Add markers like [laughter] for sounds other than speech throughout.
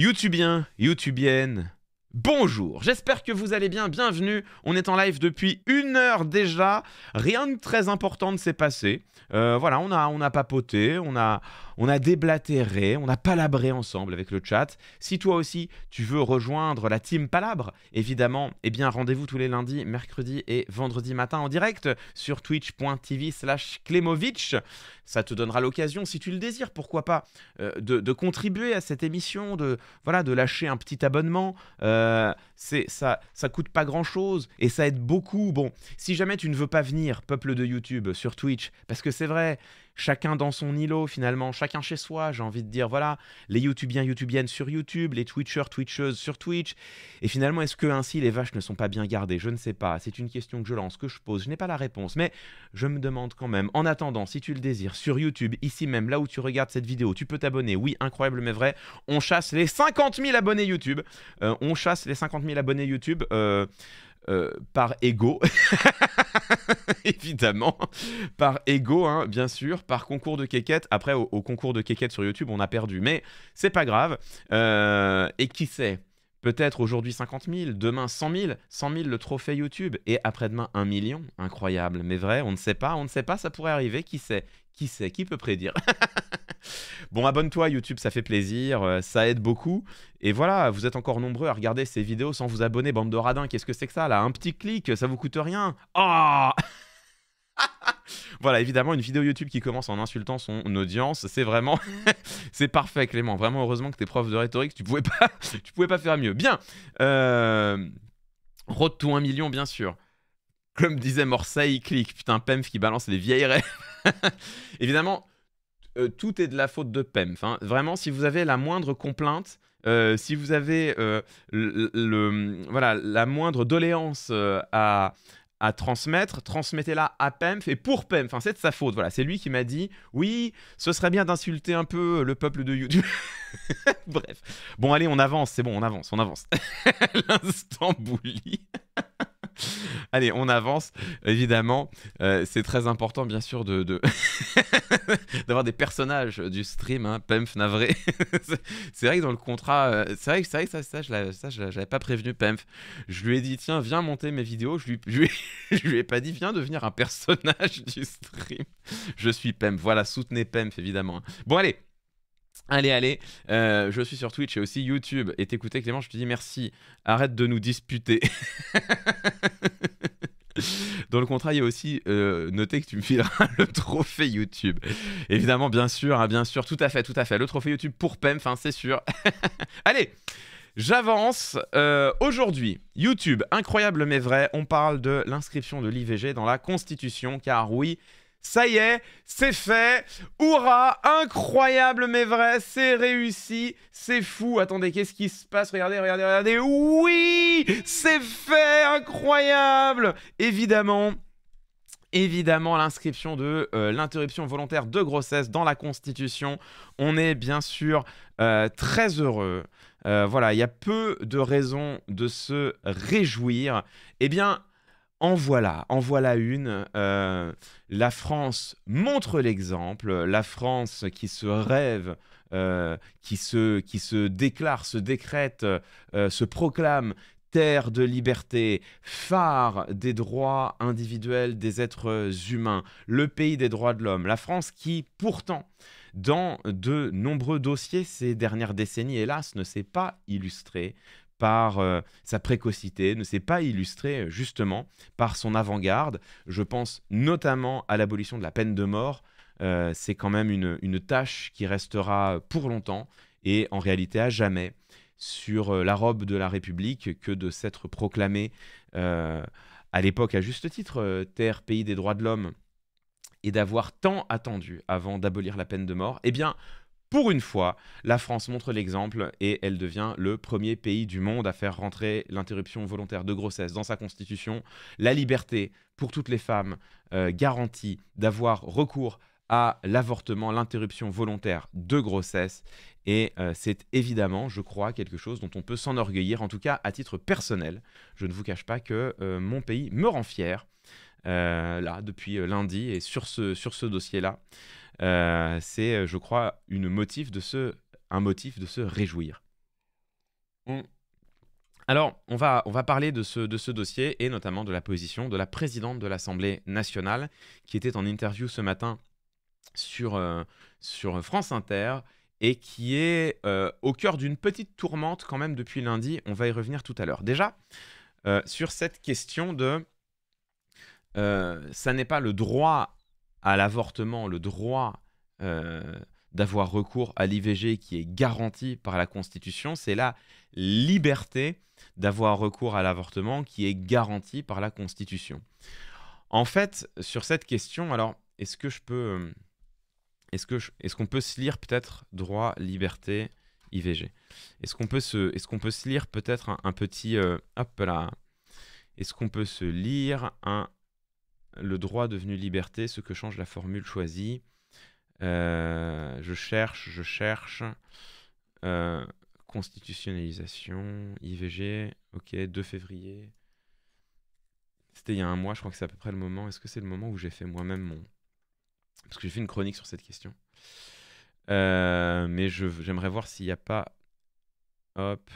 Youtubien, Youtubienne, bonjour, j'espère que vous allez bien, bienvenue, on est en live depuis une heure déjà, rien de très important ne s'est passé, euh, voilà, on a, on a papoté, on a, on a déblatéré, on a palabré ensemble avec le chat. Si toi aussi tu veux rejoindre la team Palabre, évidemment, eh bien rendez-vous tous les lundis, mercredis et vendredis matin en direct sur twitch.tv slash klemovitch. Ça te donnera l'occasion, si tu le désires, pourquoi pas, euh, de, contribuer à cette émission, de, voilà, de lâcher un petit abonnement. Euh, c'est ça, ça coûte pas grand-chose et ça aide beaucoup. Bon, si jamais tu ne veux pas venir, peuple de YouTube, sur Twitch, parce que c'est vrai, chacun dans son îlot finalement, chacun chez soi, j'ai envie de dire, voilà, les YouTubiens, YouTubiennes sur YouTube, les Twitchers, Twitcheuses sur Twitch. Et finalement, est-ce que ainsi les vaches ne sont pas bien gardées Je ne sais pas, c'est une question que je lance, que je pose, je n'ai pas la réponse, mais je me demande quand même, en attendant, si tu le désires, sur YouTube, ici même, là où tu regardes cette vidéo, tu peux t'abonner, oui, incroyable mais vrai, on chasse les 50 000 abonnés YouTube, euh, on chasse les 50 000 abonnés YouTube. Euh, euh, par ego, [laughs] évidemment, par ego, hein, bien sûr, par concours de quéquette. Après, au, concours de quéquette sur YouTube, on a perdu, mais c'est pas grave. Euh, et qui sait peut-être aujourd'hui 50 000, demain 100 000, 100 000 le trophée YouTube, et après-demain 1 million. Incroyable, mais vrai, on ne sait pas, on ne sait pas, ça pourrait arriver, qui sait Qui sait Qui peut prédire [laughs] Bon, abonne-toi YouTube, ça fait plaisir, euh, ça aide beaucoup. Et voilà, vous êtes encore nombreux à regarder ces vidéos sans vous abonner, bande de radins, qu'est-ce que c'est que ça là Un petit clic, ça vous coûte rien. Oh [laughs] [laughs] voilà, évidemment, une vidéo YouTube qui commence en insultant son audience, c'est vraiment, [laughs] c'est parfait, Clément. Vraiment, heureusement que t'es prof de rhétorique, tu pouvais pas, [laughs] tu pouvais pas faire mieux. Bien, euh... road 1 million, bien sûr. Comme disait morseille clic clique. Putain, Pemf qui balance les vieilles rêves. évidemment, euh, tout est de la faute de Pemf. Hein. Vraiment, si vous avez la moindre complainte, euh, si vous avez euh, le, voilà, la moindre doléance à, à transmettre, transmettez-la à Pemf et pour Pemf, c'est de sa faute. Voilà, c'est lui qui m'a dit oui, ce serait bien d'insulter un peu le peuple de YouTube. [laughs] Bref, bon allez, on avance, c'est bon, on avance, on avance. [laughs] L'instant [laughs] [laughs] Allez, on avance. Évidemment, euh, c'est très important, bien sûr, de, [laughs] d'avoir des personnages du stream. Hein, Pemf navré. [laughs] c'est vrai que dans le contrat, euh, c'est vrai, que ça, ça, je l'avais pas prévenu Pemf. Je lui ai dit, tiens, viens monter mes vidéos. Je lui, je lui, je lui ai pas dit, viens devenir un personnage du stream. Je suis Pemf. Voilà, soutenez Pemf, évidemment. Hein. Bon, allez. Allez, allez, euh, je suis sur Twitch et aussi YouTube. Et écoutez, Clément, je te dis merci. Arrête de nous disputer. [laughs] Dans le contrat, il y a aussi euh, noté que tu me fileras [laughs] le trophée YouTube. Évidemment, bien sûr, hein, bien sûr, tout à fait, tout à fait. Le trophée YouTube pour PEM, hein, c'est sûr. [laughs] allez, J'avance. Euh, aujourd'hui, YouTube, incroyable mais vrai, on parle de l'inscription de l'IVG dans la Constitution, car oui, ça y est, c'est fait. Hurrah Incroyable mais vrai, c'est réussi, c'est fou. Attendez, qu'est-ce qui se passe Regardez, regardez, regardez. Oui C'est fait Incroyable Évidemment évidemment l'inscription de euh, l'interruption volontaire de grossesse dans la Constitution. On est bien sûr euh, très heureux. Euh, voilà, il y a peu de raisons de se réjouir. Eh bien, en voilà, en voilà une. Euh, la France montre l'exemple. La France qui se rêve, euh, qui, se, qui se déclare, se décrète, euh, se proclame terre de liberté, phare des droits individuels des êtres humains, le pays des droits de l'homme. La France qui, pourtant, dans de nombreux dossiers ces dernières décennies, hélas, ne s'est pas illustrée par euh, sa précocité, ne s'est pas illustré euh, justement par son avant-garde. Je pense notamment à l'abolition de la peine de mort. Euh, c'est quand même une, tâche qui restera pour longtemps et en réalité à jamais sur la robe de la République que de s'être proclamé à l'époque à juste titre terre, pays des droits de l'homme et d'avoir tant attendu avant d'abolir la peine de mort. Eh bien, pour une fois, la France montre l'exemple et elle devient le premier pays du monde à faire rentrer l'interruption volontaire de grossesse dans sa constitution, la liberté pour toutes les femmes euh, garantie d'avoir recours à l'avortement, l'interruption volontaire de grossesse. Et euh, c'est évidemment, je crois, quelque chose dont on peut s'enorgueillir, en tout cas à titre personnel. Je ne vous cache pas que euh, mon pays me rend fier, là, depuis lundi, et sur ce, sur ce dossier-là. Euh, c'est, euh, je crois, un motif de se réjouir. Mm. Alors, on va, parler de ce, dossier et notamment de la position de la présidente de l'Assemblée nationale qui était en interview ce matin sur, euh, France Inter et qui est au cœur d'une petite tourmente quand même depuis lundi. On va y revenir tout à l'heure. Déjà, sur cette question de... ça n'est pas le droit à l'avortement, le droit euh, d'avoir recours à l'IVG qui est garanti par la Constitution, c'est la liberté d'avoir recours à l'avortement qui est garantie par la Constitution. En fait, sur cette question, alors, est-ce que je peux... Euh, est-ce qu'on est qu'on peut se lire peut-être droit, liberté, IVG Est-ce qu'on peut, se, est qu'on peut se lire peut-être un, petit... Euh, hop là Est-ce qu'on peut se lire un le droit devenu liberté, ce que change la formule choisie. Euh, je cherche, je cherche. Euh, constitutionnalisation, IVG, ok, 2 février. C'était il y a un mois, je crois que c'est à peu près le moment. Est-ce que c'est le moment où j'ai fait moi-même mon... Parce que j'ai fait une chronique sur cette question. Euh, mais j'aimerais voir s'il n'y a pas... Hop.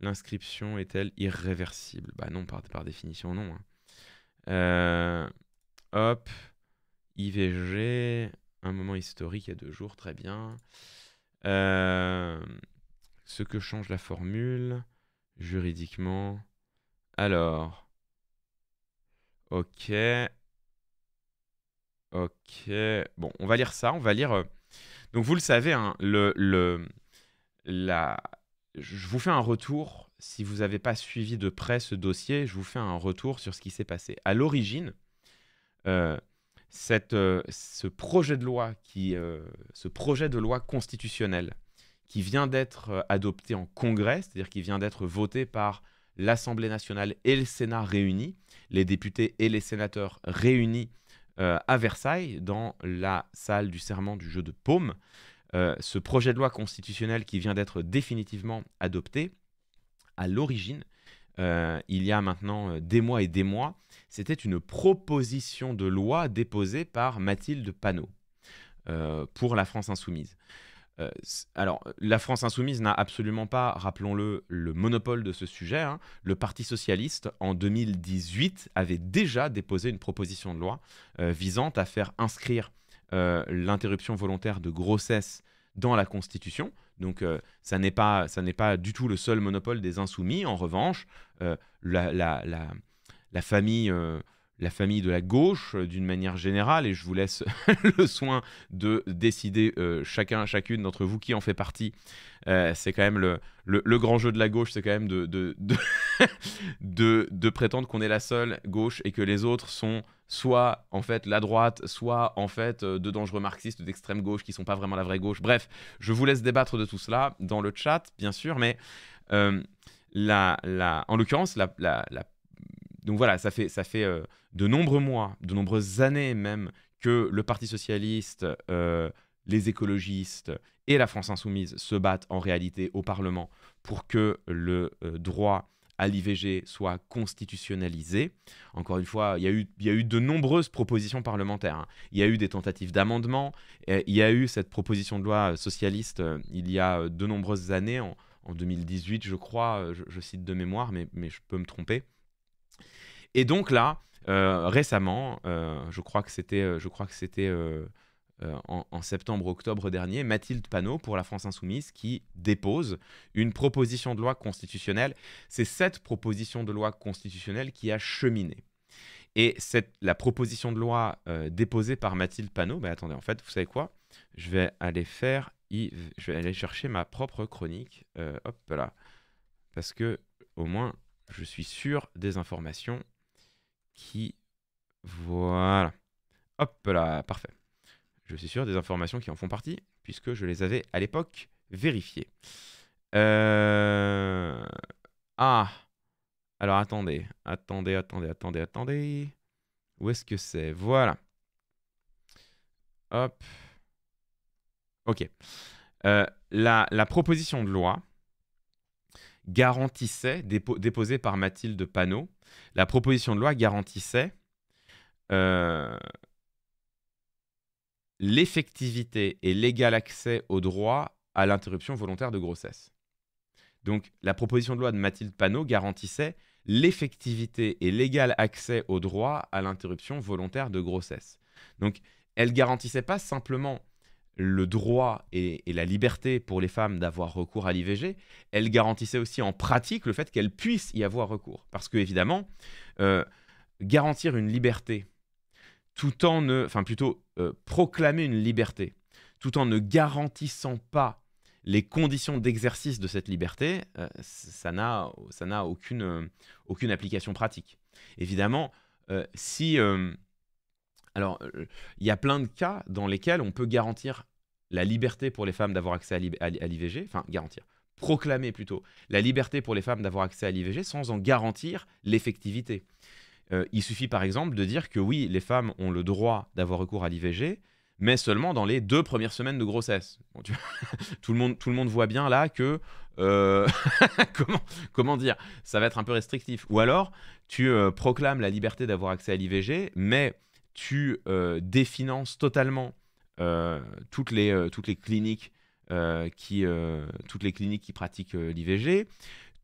L'inscription est-elle irréversible Bah non, par, définition, non. Hein. Euh, hop, IVG, un moment historique il y a deux jours, très bien. Euh, ce que change la formule juridiquement. Alors, ok. Ok, bon, on va lire ça, on va lire... Euh, donc vous le savez, hein, le, le, la... je vous fais un retour si vous n'avez pas suivi de près ce dossier, je vous fais un retour sur ce qui s'est passé. À l'origine, euh, euh, ce projet de loi qui, euh, ce projet de loi constitutionnel qui vient d'être adopté en Congrès, c'est-à-dire qui vient d'être voté par l'Assemblée nationale et le Sénat réunis, les députés et les sénateurs réunis à Versailles dans la salle du serment du jeu de paume. ce projet de loi constitutionnel qui vient d'être définitivement adopté à l'origine, euh, il y a maintenant euh, des mois et des mois, c'était une proposition de loi déposée par Mathilde Panot euh, pour la France insoumise. alors, la France insoumise n'a absolument pas, rappelons-le, le monopole de ce sujet. Hein. Le Parti socialiste, en 2018, avait déjà déposé une proposition de loi visant à faire inscrire l'interruption volontaire de grossesse dans la Constitution. Donc euh, ça n'est pas, du tout le seul monopole des insoumis. En revanche, euh, la, famille euh, la famille de la gauche euh, d'une manière générale, et je vous laisse [laughs] le soin de décider euh, chacun, chacune d'entre vous qui en fait partie. Euh, c'est quand même le, grand jeu de la gauche, c'est quand même de, [laughs] de, de, prétendre qu'on est la seule gauche et que les autres sont soit en fait la droite, soit en fait de dangereux marxistes d'extrême gauche qui sont pas vraiment la vraie gauche. Bref, je vous laisse débattre de tout cela dans le chat, bien sûr, mais la, la, en l'occurrence, la donc voilà, ça fait, ça fait euh, de nombreux mois, de nombreuses années même, que le Parti socialiste, euh, les écologistes et la France insoumise se battent en réalité au Parlement pour que le euh, droit à l'IVG soit constitutionnalisé. Encore une fois, il y, a eu, y eu de nombreuses propositions parlementaires. Hein. Il y a eu des tentatives d'amendement. Il y a eu cette proposition de loi socialiste il y a de nombreuses années, en, 2018, je crois, je, je, cite de mémoire, mais, mais je peux me tromper. Et donc là, euh, récemment, euh, je crois que c'était, euh, je crois que c'était en, septembre-octobre dernier, Mathilde Panot pour la France Insoumise qui dépose une proposition de loi constitutionnelle. C'est cette proposition de loi constitutionnelle qui a cheminé. Et cette, la proposition de loi déposée par Mathilde Panot, bah attendez, en fait, vous savez quoi Je vais aller faire, je vais aller chercher ma propre chronique, hop là, parce que au moins je suis sûr des informations qui... Voilà. Hop là, parfait. Je suis sûr des informations qui en font partie, puisque je les avais à l'époque vérifiées. Euh, ah Alors attendez, attendez, attendez, attendez, attendez. Où est-ce que c'est Voilà. Hop. Ok. Euh, la proposition de loi garantissait, déposée par Mathilde Panot, la proposition de loi garantissait euh, l'effectivité et l'égal accès au droit à l'interruption volontaire de grossesse. Donc la proposition de loi de Mathilde Panot garantissait l'effectivité et l'égal accès au droit à l'interruption volontaire de grossesse. Donc elle garantissait pas simplement le droit et, la liberté pour les femmes d'avoir recours à l'IVG, elle garantissait aussi en pratique le fait qu'elles puissent y avoir recours. Parce que, évidemment, euh, garantir une liberté, tout en ne. Enfin, plutôt, euh, proclamer une liberté, tout en ne garantissant pas les conditions d'exercice de cette liberté, euh, n'a ça n'a aucune, aucune application pratique. Évidemment, si... alors, il y a plein de cas dans lesquels on peut garantir la liberté pour les femmes d'avoir accès à l'IVG, enfin garantir, proclamer plutôt la liberté pour les femmes d'avoir accès à l'IVG sans en garantir l'effectivité. Euh, il suffit par exemple de dire que oui, les femmes ont le droit d'avoir recours à l'IVG, mais seulement dans les deux premières semaines de grossesse. [laughs] tout, le monde, tout le monde voit bien là que... Euh, [laughs] comment, dire Ça va être un peu restrictif. Ou alors, tu euh, proclames la liberté d'avoir accès à l'IVG, mais tu définances totalement euh, toutes, les, euh, toutes les cliniques euh, qui, toutes les cliniques qui pratiquent l'IVG.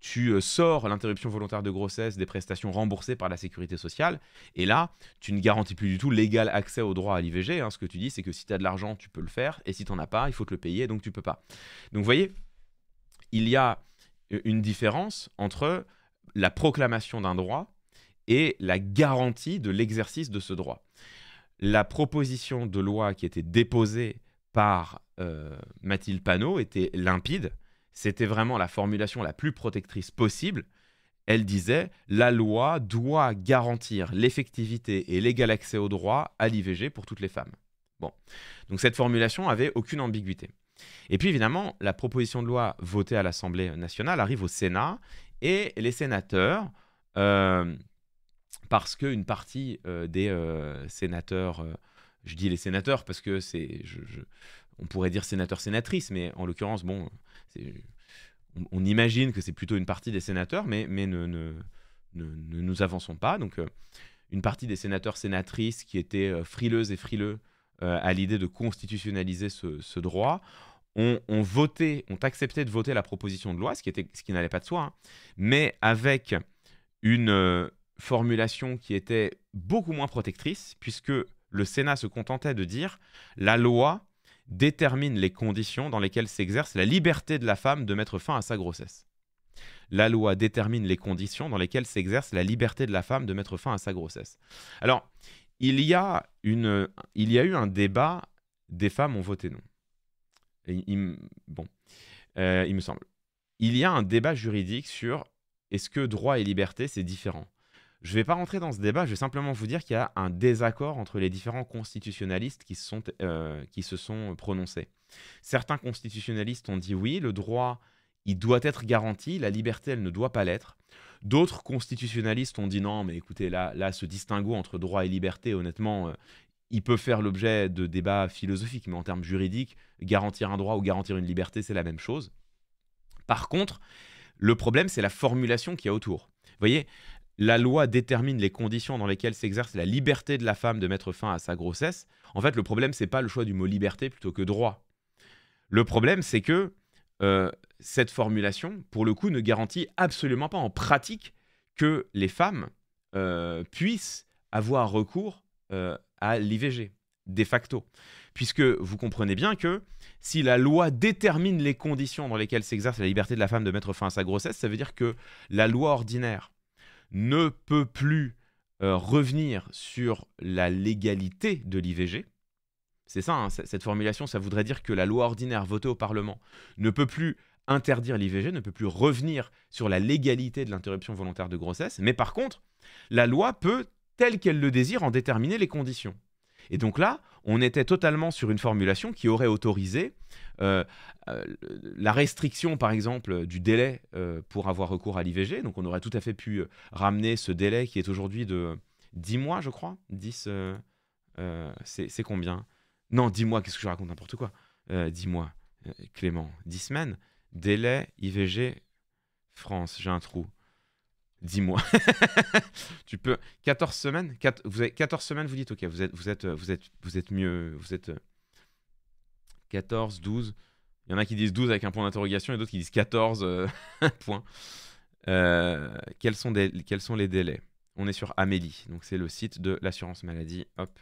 Tu sors l'interruption volontaire de grossesse des prestations remboursées par la sécurité sociale. Et là, tu ne garantis plus du tout l'égal accès au droit à l'IVG. Hein. Ce que tu dis, c'est que si tu as de l'argent, tu peux le faire. Et si tu n'en as pas, il faut te le payer, donc tu peux pas. Donc vous voyez, il y a une différence entre la proclamation d'un droit et la garantie de l'exercice de ce droit la proposition de loi qui était déposée par euh, Mathilde Panot était limpide. C'était vraiment la formulation la plus protectrice possible. Elle disait La loi doit garantir l'effectivité et l'égal accès au droit à l'IVG pour toutes les femmes. Bon. Donc cette formulation avait aucune ambiguïté. Et puis évidemment, la proposition de loi votée à l'Assemblée nationale arrive au Sénat et les sénateurs. Euh, parce qu'une partie euh, des euh, sénateurs, euh, je dis les sénateurs parce que c'est, on pourrait dire sénateurs sénatrices, mais en l'occurrence, bon, on, imagine que c'est plutôt une partie des sénateurs, mais, mais ne, ne, nous avançons pas. Donc, une partie des sénateurs-sénatrices qui étaient frileuses et frileux à l'idée de constitutionnaliser ce, droit ont, voté, ont accepté de voter la proposition de loi, ce qui, était, ce qui n'allait pas de soi, hein, mais avec une formulation qui était beaucoup moins protectrice, puisque le Sénat se contentait de dire la loi détermine les conditions dans lesquelles s'exerce la liberté de la femme de mettre fin à sa grossesse. La loi détermine les conditions dans lesquelles s'exerce la liberté de la femme de mettre fin à sa grossesse. Alors, il y a, une, il y a eu un débat, des femmes ont voté non. bon, euh, il me semble. Il y a un débat juridique sur est-ce que droit et liberté, c'est différent je ne vais pas rentrer dans ce débat, je vais simplement vous dire qu'il y a un désaccord entre les différents constitutionnalistes qui se sont, euh, qui se sont prononcés. Certains constitutionnalistes ont dit oui, le droit, il doit être garanti, la liberté, elle ne doit pas l'être. D'autres constitutionnalistes ont dit non, mais écoutez, là, là, ce distinguo entre droit et liberté, honnêtement, euh, il peut faire l'objet de débats philosophiques, mais en termes juridiques, garantir un droit ou garantir une liberté, c'est la même chose. Par contre, le problème, c'est la formulation qu'il y a autour. Vous voyez, la loi détermine les conditions dans lesquelles s'exerce la liberté de la femme de mettre fin à sa grossesse, en fait, le problème, c'est pas le choix du mot liberté plutôt que droit. Le problème, c'est que euh, cette formulation, pour le coup, ne garantit absolument pas en pratique que les femmes euh, puissent avoir recours euh, à l'IVG, de facto. Puisque vous comprenez bien que si la loi détermine les conditions dans lesquelles s'exerce la liberté de la femme de mettre fin à sa grossesse, ça veut dire que la loi ordinaire ne peut plus euh, revenir sur la légalité de l'IVG, c'est ça, hein, cette formulation, ça voudrait dire que la loi ordinaire votée au Parlement ne peut plus interdire l'IVG, ne peut plus revenir sur la légalité de l'interruption volontaire de grossesse, mais par contre, la loi peut, telle qu'elle le désire, en déterminer les conditions. Et donc là, on était totalement sur une formulation qui aurait autorisé euh, euh, la restriction, par exemple, du délai euh, pour avoir recours à l'IVG. Donc, on aurait tout à fait pu ramener ce délai qui est aujourd'hui de 10 mois, je crois. 10, c'est combien Non, 10 mois, qu'est-ce que je raconte N'importe quoi. 10 mois, Clément, 10 semaines. Délai IVG France, j'ai un trou dis mois. [laughs] tu peux 14 semaines, vous avez 14 semaines, vous dites OK, vous êtes vous êtes vous êtes vous êtes mieux, vous êtes 14 euh, 12. Il y en a qui disent 12 avec un point d'interrogation et d'autres qui disent 14 euh, [laughs] points. Euh, quels, sont les délais On est sur Amélie, donc c'est le site de l'assurance maladie. Hop,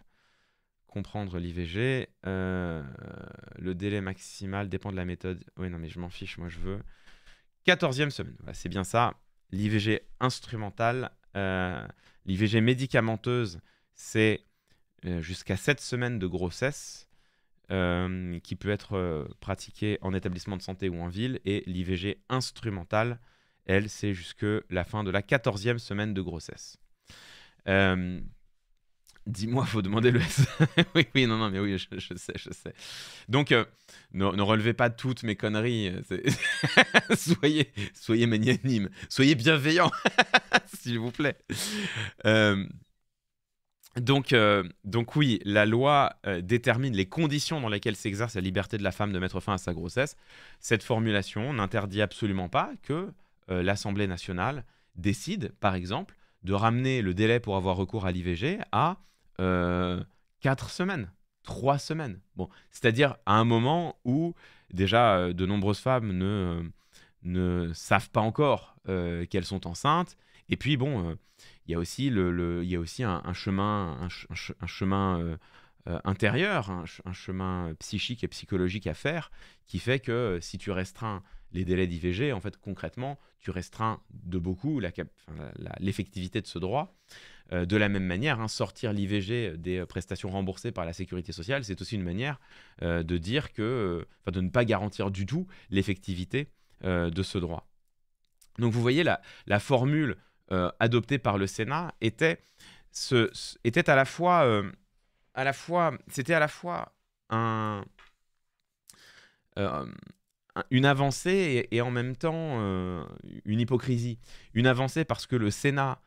comprendre l'IVG. le délai maximal dépend de la méthode. Oui, non, mais je m'en fiche, moi je veux. 14e semaine, c'est bien ça l'IVG instrumentale, euh, l'IVG médicamenteuse, c'est euh, jusqu'à 7 semaines de grossesse euh, qui peut être pratiquée en établissement de santé ou en ville. Et l'IVG instrumentale, elle, c'est jusque la fin de la 14e semaine de grossesse. Dis-moi, faut demander le S. [laughs] oui, oui, non, non, mais oui, je, sais, je sais. Donc, euh, ne, ne, relevez pas toutes mes conneries. Euh, [laughs] soyez, soyez magnanime, soyez bienveillant, [laughs] s'il vous plaît. Euh, donc, donc oui, la loi détermine les conditions dans lesquelles s'exerce la liberté de la femme de mettre fin à sa grossesse. Cette formulation n'interdit absolument pas que l'Assemblée nationale décide, par exemple, de ramener le délai pour avoir recours à l'IVG à euh, quatre semaines, trois semaines. Bon, c'est-à-dire à un moment où déjà euh, de nombreuses femmes ne, euh, ne savent pas encore qu'elles sont enceintes. Et puis bon, il y a aussi, le, le y a aussi un, chemin, un, chemin intérieur, un, chemin psychique et psychologique à faire, qui fait que si tu restreins les délais d'IVG, en fait, concrètement, tu restreins de beaucoup l'effectivité de ce droit. Euh, de la même manière, hein, sortir l'IVG des prestations remboursées par la sécurité sociale, c'est aussi une manière euh, de dire que, euh, de ne pas garantir du tout l'effectivité de ce droit. Donc, vous voyez, la, la formule adoptée par le Sénat était, à la fois, à la fois, c'était à la fois un une avancée et, en même temps euh, une hypocrisie. Une avancée parce que le Sénat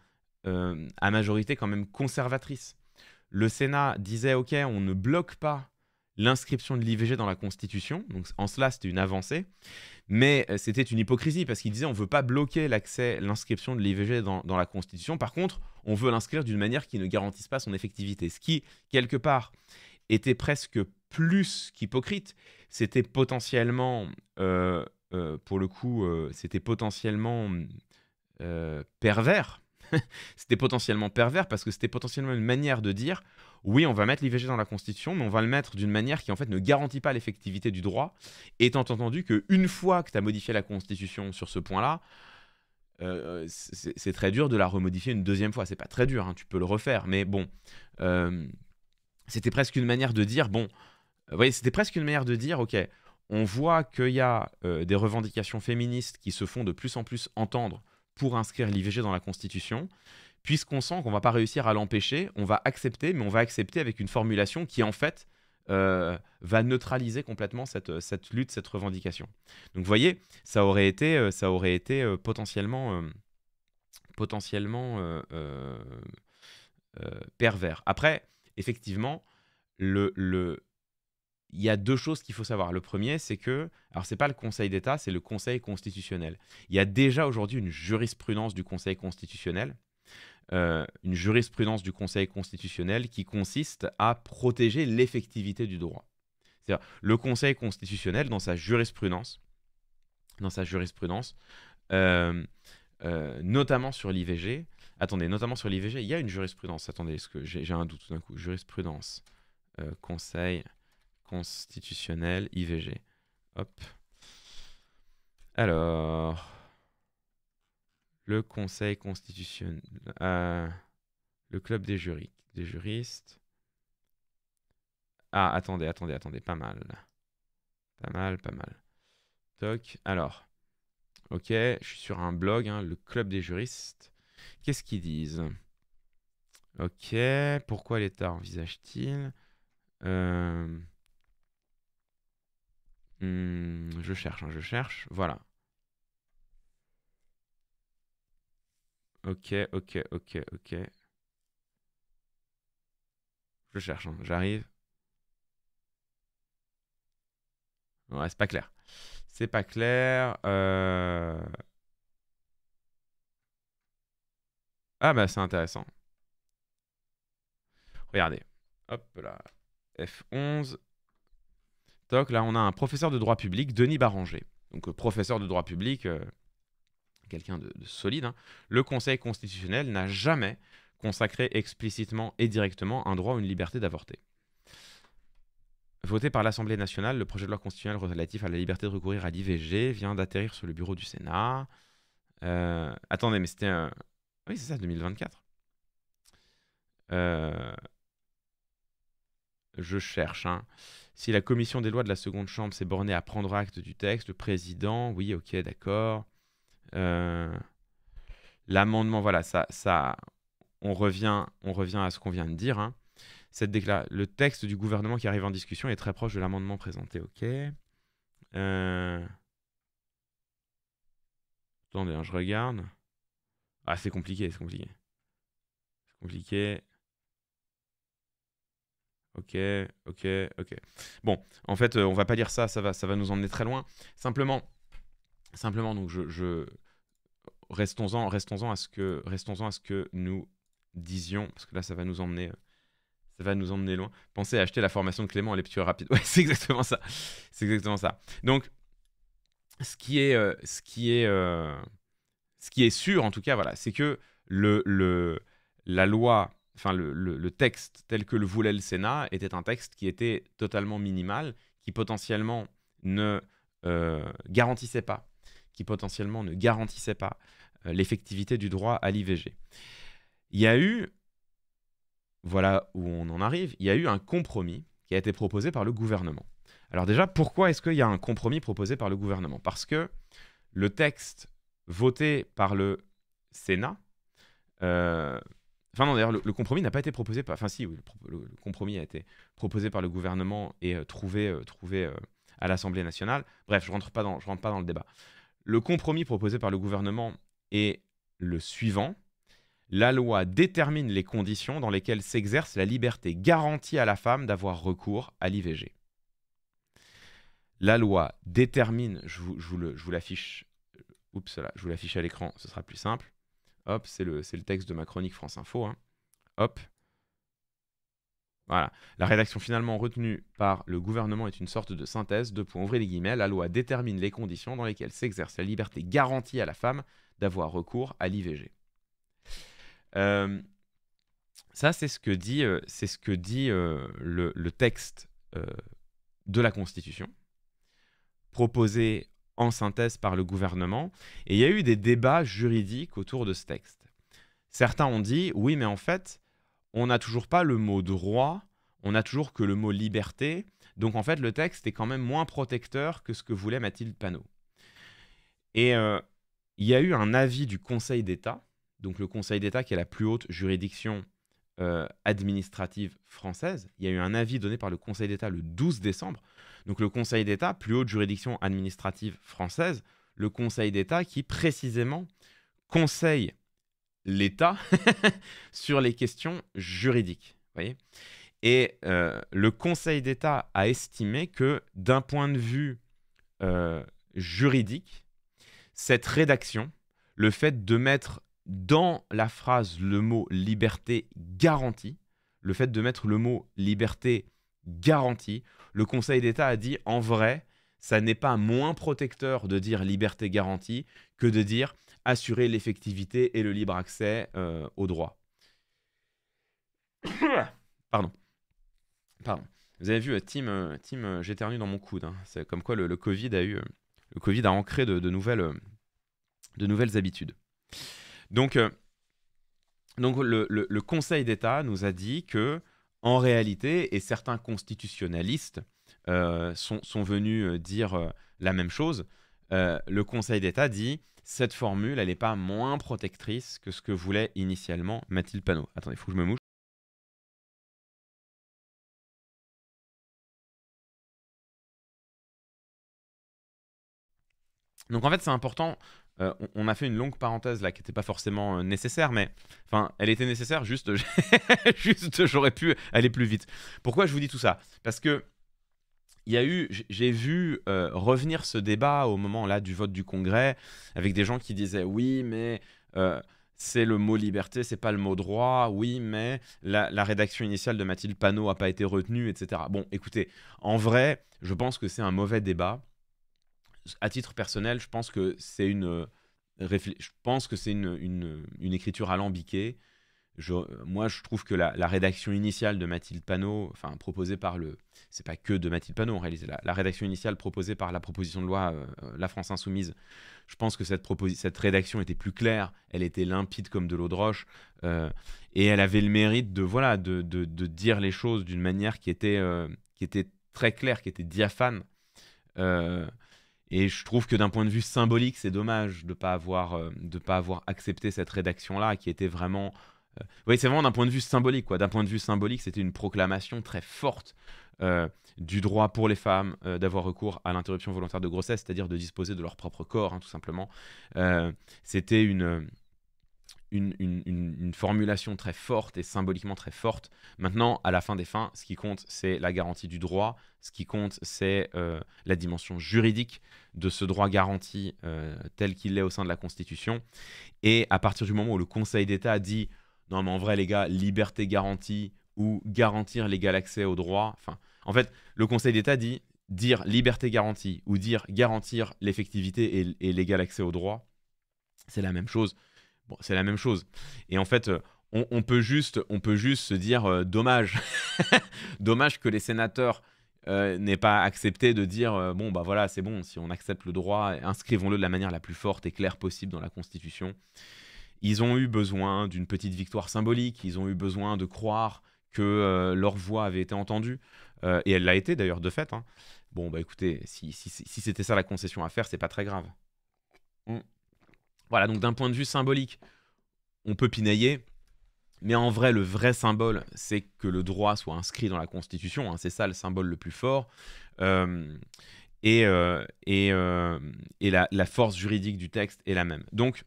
euh, à majorité quand même conservatrice. Le Sénat disait OK, on ne bloque pas l'inscription de l'IVG dans la Constitution, donc en cela c'était une avancée, mais euh, c'était une hypocrisie parce qu'il disait on ne veut pas bloquer l'accès, l'inscription de l'IVG dans, dans, la Constitution, par contre on veut l'inscrire d'une manière qui ne garantisse pas son effectivité, ce qui quelque part était presque plus qu'hypocrite, c'était potentiellement, euh, euh, pour le coup, euh, c'était potentiellement pervers. [laughs] c'était potentiellement pervers parce que c'était potentiellement une manière de dire oui, on va mettre l'IVG dans la Constitution, mais on va le mettre d'une manière qui en fait ne garantit pas l'effectivité du droit, étant entendu qu'une fois que tu as modifié la Constitution sur ce point-là, c'est très dur de la remodifier une deuxième fois. C'est pas très dur, hein, tu peux le refaire, mais bon, c'était presque une manière de dire bon, vous voyez, c'était presque une manière de dire, OK, on voit qu'il y a euh, des revendications féministes qui se font de plus en plus entendre pour inscrire l'IVG dans la Constitution. Puisqu'on sent qu'on va pas réussir à l'empêcher, on va accepter, mais on va accepter avec une formulation qui, en fait, euh, va neutraliser complètement cette, euh, cette, lutte, cette revendication. Donc, vous voyez, ça aurait été, ça aurait été potentiellement, potentiellement pervers. Après, effectivement, le, le, il y a deux choses qu'il faut savoir. Le premier, c'est que, alors c'est pas le Conseil d'État, c'est le Conseil constitutionnel. Il y a déjà aujourd'hui une jurisprudence du Conseil constitutionnel, euh, une jurisprudence du Conseil constitutionnel qui consiste à protéger l'effectivité du droit. C'est-à-dire, le Conseil constitutionnel, dans sa jurisprudence, dans sa jurisprudence, euh, euh, notamment sur l'IVG, attendez, notamment sur l'IVG, il y a une jurisprudence. Attendez, ce que j'ai, j'ai un doute tout d'un coup Jurisprudence, Conseil constitutionnel, IVG. Hop. Alors, le Conseil constitutionnel, euh, le club des, des juristes. Ah, attendez, attendez, attendez, pas mal. Pas mal, pas mal. Toc, alors, ok, je suis sur un blog, hein, le club des juristes. Qu'est-ce qu'ils disent Ok, pourquoi l'État envisage-t-il euh, Hmm, je cherche, hein, je cherche. Voilà. Ok, ok, ok, ok. Je cherche, hein, j'arrive. Ouais, c'est pas clair. C'est pas clair. Euh. Ah bah c'est intéressant. Regardez. Hop là. F11 là, on a un professeur de droit public, Denis Barranger. Donc, euh, professeur de droit public, euh, quelqu'un de, solide. Hein. Le Conseil constitutionnel n'a jamais consacré explicitement et directement un droit ou une liberté d'avorter. Voté par l'Assemblée nationale, le projet de loi constitutionnelle relatif à la liberté de recourir à l'IVG vient d'atterrir sur le bureau du Sénat. Euh, attendez, mais c'était... un... Oui, c'est ça, 2024. Je cherche. Hein. Si la commission des lois de la seconde chambre s'est bornée à prendre acte du texte, le président, oui, ok, d'accord. Euh, l'amendement, voilà, ça, ça, on revient, on revient à ce qu'on vient de dire. Hein. le texte du gouvernement qui arrive en discussion est très proche de l'amendement présenté, ok. Euh, attendez, hein, je regarde. Ah, c'est compliqué, c'est compliqué. C'est compliqué. Ok, ok, ok. Bon, en fait, euh, on va pas dire ça, ça va, ça va nous emmener très loin. Simplement, simplement, donc je, restons-en, restons-en à ce que, restons-en à ce que nous disions, parce que là, ça va nous emmener, euh, ça va nous emmener loin. Pensez à acheter la formation de Clément à lecture rapide. [laughs] Ouais, c'est exactement ça, c'est exactement ça. Donc, ce qui est, euh, ce qui est, ce qui est sûr, en tout cas, voilà, c'est que le, le, la loi enfin le, texte tel que le voulait le Sénat était un texte qui était totalement minimal, qui potentiellement ne euh, garantissait pas, qui potentiellement ne garantissait pas euh, l'effectivité du droit à l'IVG. Il y a eu, voilà où on en arrive, il y a eu un compromis qui a été proposé par le gouvernement. Alors déjà, pourquoi est-ce qu'il y a un compromis proposé par le gouvernement Parce que le texte voté par le Sénat euh, Enfin non, d'ailleurs, le, compromis n'a pas été proposé par... Enfin si, le, compromis a été proposé par le gouvernement et euh, trouvé, euh, euh, à l'Assemblée nationale. Bref, je ne rentre, pas dans, rentre pas dans le débat. Le compromis proposé par le gouvernement est le suivant. La loi détermine les conditions dans lesquelles s'exerce la liberté garantie à la femme d'avoir recours à l'IVG. La loi détermine, je vous, je vous l'affiche, oups là, je vous l'affiche à l'écran, ce sera plus simple. Hop, c'est le, texte de ma chronique France Info. Hein. Hop. Voilà. La rédaction finalement retenue par le gouvernement est une sorte de synthèse. De point, ouvrez les guillemets, la loi détermine les conditions dans lesquelles s'exerce la liberté garantie à la femme d'avoir recours à l'IVG. Euh, ça, c'est ce que dit, euh, c'est ce que dit euh, le, le, texte de la Constitution, proposé en synthèse par le gouvernement. Et il y a eu des débats juridiques autour de ce texte. Certains ont dit, oui, mais en fait, on n'a toujours pas le mot droit, on n'a toujours que le mot liberté. Donc en fait, le texte est quand même moins protecteur que ce que voulait Mathilde Panot. Et euh, il y a eu un avis du Conseil d'État, donc le Conseil d'État qui est la plus haute juridiction euh, administrative française. Il y a eu un avis donné par le Conseil d'État le 12 décembre. Donc le Conseil d'État, plus haute juridiction administrative française, le Conseil d'État qui précisément conseille l'État [laughs] sur les questions juridiques. Voyez Et euh, le Conseil d'État a estimé que d'un point de vue euh, juridique, cette rédaction, le fait de mettre dans la phrase le mot liberté garantie, le fait de mettre le mot liberté garantie. Le Conseil d'État a dit en vrai, ça n'est pas moins protecteur de dire liberté garantie que de dire assurer l'effectivité et le libre accès euh, aux droits. [coughs] Pardon. Pardon. Vous avez vu, euh, Tim, euh, Tim j'éternue dans mon coude. Hein. C'est comme quoi le, Covid a eu, le Covid a ancré de, nouvelles, de nouvelles habitudes. Donc, donc le Conseil d'État nous a dit que en réalité, et certains constitutionnalistes euh, sont, sont, venus euh, dire euh, la même chose, le Conseil d'État dit cette formule, elle n'est pas moins protectrice que ce que voulait initialement Mathilde Panot. Attendez, il faut que je me mouche. Donc en fait, c'est important euh, on, a fait une longue parenthèse là qui n'était pas forcément euh, nécessaire, mais enfin, elle était nécessaire, juste, [laughs] juste j'aurais pu aller plus vite. Pourquoi je vous dis tout ça Parce que il eu, j'ai vu euh, revenir ce débat au moment là du vote du Congrès avec des gens qui disaient oui, mais c'est le mot liberté, c'est pas le mot droit, oui, mais la, la rédaction initiale de Mathilde Panot n'a pas été retenue, etc. Bon, écoutez, en vrai, je pense que c'est un mauvais débat à titre personnel, je pense que c'est une, euh, je pense que c'est une, une, écriture alambiquée. Je, moi, je trouve que la, la, rédaction initiale de Mathilde Panot, enfin proposée par le, c'est pas que de Mathilde Panot en réalité, la, rédaction initiale proposée par la proposition de loi euh, euh, La France Insoumise, je pense que cette, cette rédaction était plus claire, elle était limpide comme de l'eau de roche, et elle avait le mérite de voilà de, de, de dire les choses d'une manière qui était, qui était très claire, qui était diaphane. Et je trouve que d'un point de vue symbolique, c'est dommage de ne pas, avoir, euh, de pas avoir accepté cette rédaction-là, qui était vraiment... Euh, oui, c'est vraiment d'un point de vue symbolique. quoi. D'un point de vue symbolique, c'était une proclamation très forte euh, du droit pour les femmes d'avoir recours à l'interruption volontaire de grossesse, c'est-à-dire de disposer de leur propre corps, hein, tout simplement. c'était une une, formulation très forte et symboliquement très forte. Maintenant, à la fin des fins, ce qui compte, c'est la garantie du droit, ce qui compte, c'est euh, la dimension juridique de ce droit garanti euh, tel qu'il est au sein de la Constitution. Et à partir du moment où le Conseil d'État dit, non mais en vrai les gars, liberté garantie ou garantir l'égal accès au droit, enfin, en fait, le Conseil d'État dit, dire liberté garantie ou dire garantir l'effectivité et l'égal accès au droit, c'est la même chose c'est la même chose. Et en fait, euh, on, peut, juste, on peut juste se dire euh, dommage. [laughs] dommage que les sénateurs euh, n'aient pas accepté de dire bon, bah voilà, c'est bon, si on accepte le droit, inscrivons-le de la manière la plus forte et claire possible dans la Constitution. Ils ont eu besoin d'une petite victoire symbolique ils ont eu besoin de croire que leur voix avait été entendue. et elle l'a été d'ailleurs, de fait. Hein. Bon, bah écoutez, si, c'était ça la concession à faire, c'est pas très grave. Mm. Voilà, donc d'un point de vue symbolique, on peut pinailler. Mais en vrai, le vrai symbole, c'est que le droit soit inscrit dans la Constitution. Hein, c'est ça le symbole le plus fort. Euh, et, euh, et, euh, la, force juridique du texte est la même. Donc,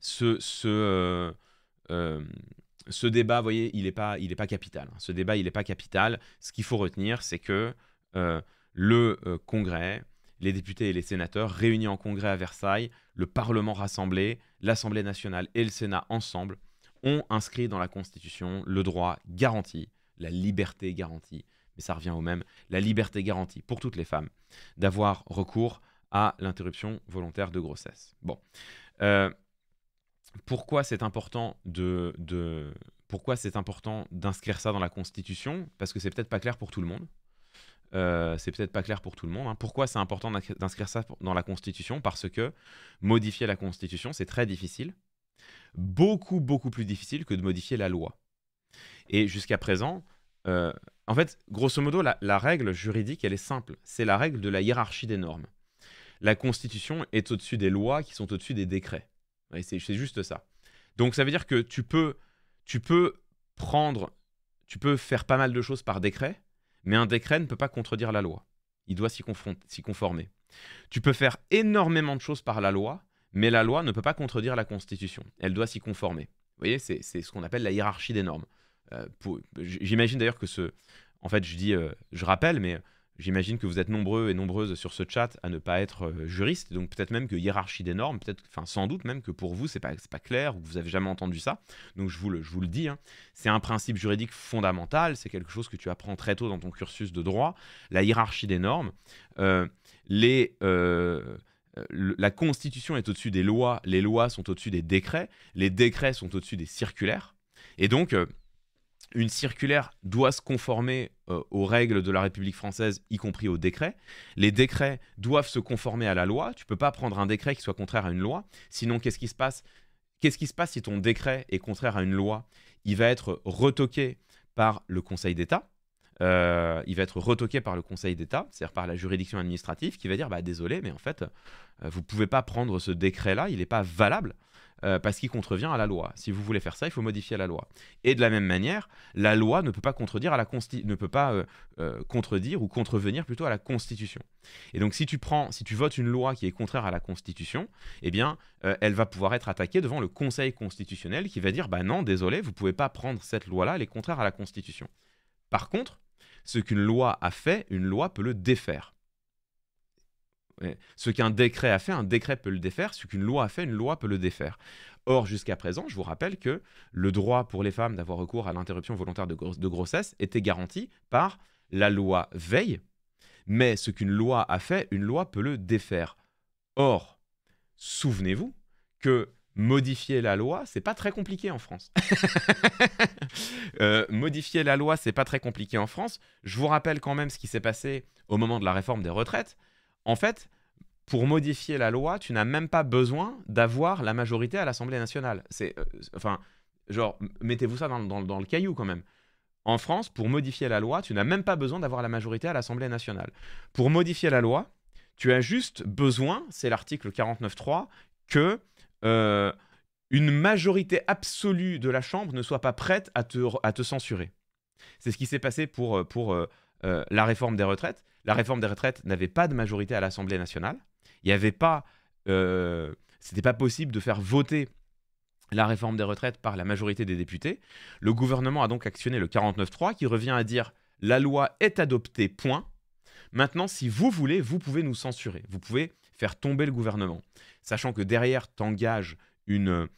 ce, ce, ce débat, vous voyez, il n'est pas, il est pas capital. Hein. Ce débat, il n'est pas capital. Ce qu'il faut retenir, c'est que le Congrès, les députés et les sénateurs réunis en congrès à Versailles, le Parlement rassemblé, l'Assemblée nationale et le Sénat ensemble, ont inscrit dans la Constitution le droit garanti, la liberté garantie, mais ça revient au même, la liberté garantie pour toutes les femmes d'avoir recours à l'interruption volontaire de grossesse. Bon. Euh, pourquoi c'est important de, de pourquoi c'est important d'inscrire ça dans la Constitution Parce que c'est peut-être pas clair pour tout le monde. Euh, c'est peut-être pas clair pour tout le monde. Hein. Pourquoi c'est important d'inscrire ça dans la Constitution Parce que modifier la Constitution, c'est très difficile. Beaucoup, beaucoup plus difficile que de modifier la loi. Et jusqu'à présent, euh, en fait, grosso modo, la, la, règle juridique, elle est simple. C'est la règle de la hiérarchie des normes. La Constitution est au-dessus des lois qui sont au-dessus des décrets. C'est juste ça. Donc ça veut dire que tu peux, tu peux prendre, tu peux faire pas mal de choses par décret, mais un décret ne peut pas contredire la loi. Il doit s'y conformer. Tu peux faire énormément de choses par la loi, mais la loi ne peut pas contredire la Constitution. Elle doit s'y conformer. Vous voyez, c'est ce qu'on appelle la hiérarchie des normes. Euh, j'imagine d'ailleurs que ce... En fait, je dis, euh, je rappelle, mais J'imagine que vous êtes nombreux et nombreuses sur ce chat à ne pas être euh, juriste, donc peut-être même que hiérarchie des normes, peut-être, enfin sans doute même que pour vous c'est pas, pas clair ou que vous avez jamais entendu ça. Donc je vous le, vous le dis, hein, c'est un principe juridique fondamental, c'est quelque chose que tu apprends très tôt dans ton cursus de droit, la hiérarchie des normes, euh, les euh, la Constitution est au-dessus des lois, les lois sont au-dessus des décrets, les décrets sont au-dessus des circulaires, et donc une circulaire doit se conformer euh, aux règles de la République française, y compris aux décrets. Les décrets doivent se conformer à la loi. Tu ne peux pas prendre un décret qui soit contraire à une loi. Sinon, qu'est-ce qui se passe Qu'est-ce qui se passe si ton décret est contraire à une loi Il va être retoqué par le Conseil d'État. Euh, il va être retoqué par le Conseil d'État, c'est-à-dire par la juridiction administrative, qui va dire bah, désolé, mais en fait, vous euh, vous pouvez pas prendre ce décret-là, il n'est pas valable. Euh, parce qu'il contrevient à la loi. Si vous voulez faire ça, il faut modifier la loi. Et de la même manière, la loi ne peut pas contredire ne peut pas euh, euh, contredire ou contrevenir plutôt à la Constitution. Et donc si tu prends, si tu votes une loi qui est contraire à la Constitution, eh bien, elle va pouvoir être attaquée devant le Conseil constitutionnel qui va dire bah non, désolé, vous pouvez pas prendre cette loi-là, elle est contraire à la Constitution. Par contre, ce qu'une loi a fait, une loi peut le défaire. Ce qu'un décret a fait, un décret peut le défaire. Ce qu'une loi a fait, une loi peut le défaire. Or, jusqu'à présent, je vous rappelle que le droit pour les femmes d'avoir recours à l'interruption volontaire de, grossesse était garanti par la loi Veille. Mais ce qu'une loi a fait, une loi peut le défaire. Or, souvenez-vous que modifier la loi, c'est pas très compliqué en France. [laughs] Euh, modifier la loi, c'est pas très compliqué en France. Je vous rappelle quand même ce qui s'est passé au moment de la réforme des retraites. En fait, pour modifier la loi, tu n'as même pas besoin d'avoir la majorité à l'Assemblée nationale. C'est, euh, enfin, genre, mettez-vous ça dans, le caillou quand même. En France, pour modifier la loi, tu n'as même pas besoin d'avoir la majorité à l'Assemblée nationale. Pour modifier la loi, tu as juste besoin, c'est l'article 49.3, que euh, une majorité absolue de la Chambre ne soit pas prête à te, à te censurer. C'est ce qui s'est passé pour, euh, pour, euh, la réforme des retraites. La réforme des retraites n'avait pas de majorité à l'Assemblée nationale. Il n'y avait pas, euh, c'était pas possible de faire voter la réforme des retraites par la majorité des députés. Le gouvernement a donc actionné le 49-3 qui revient à dire la loi est adoptée, point. Maintenant, si vous voulez, vous pouvez nous censurer, vous pouvez faire tomber le gouvernement. Sachant que derrière t'engages une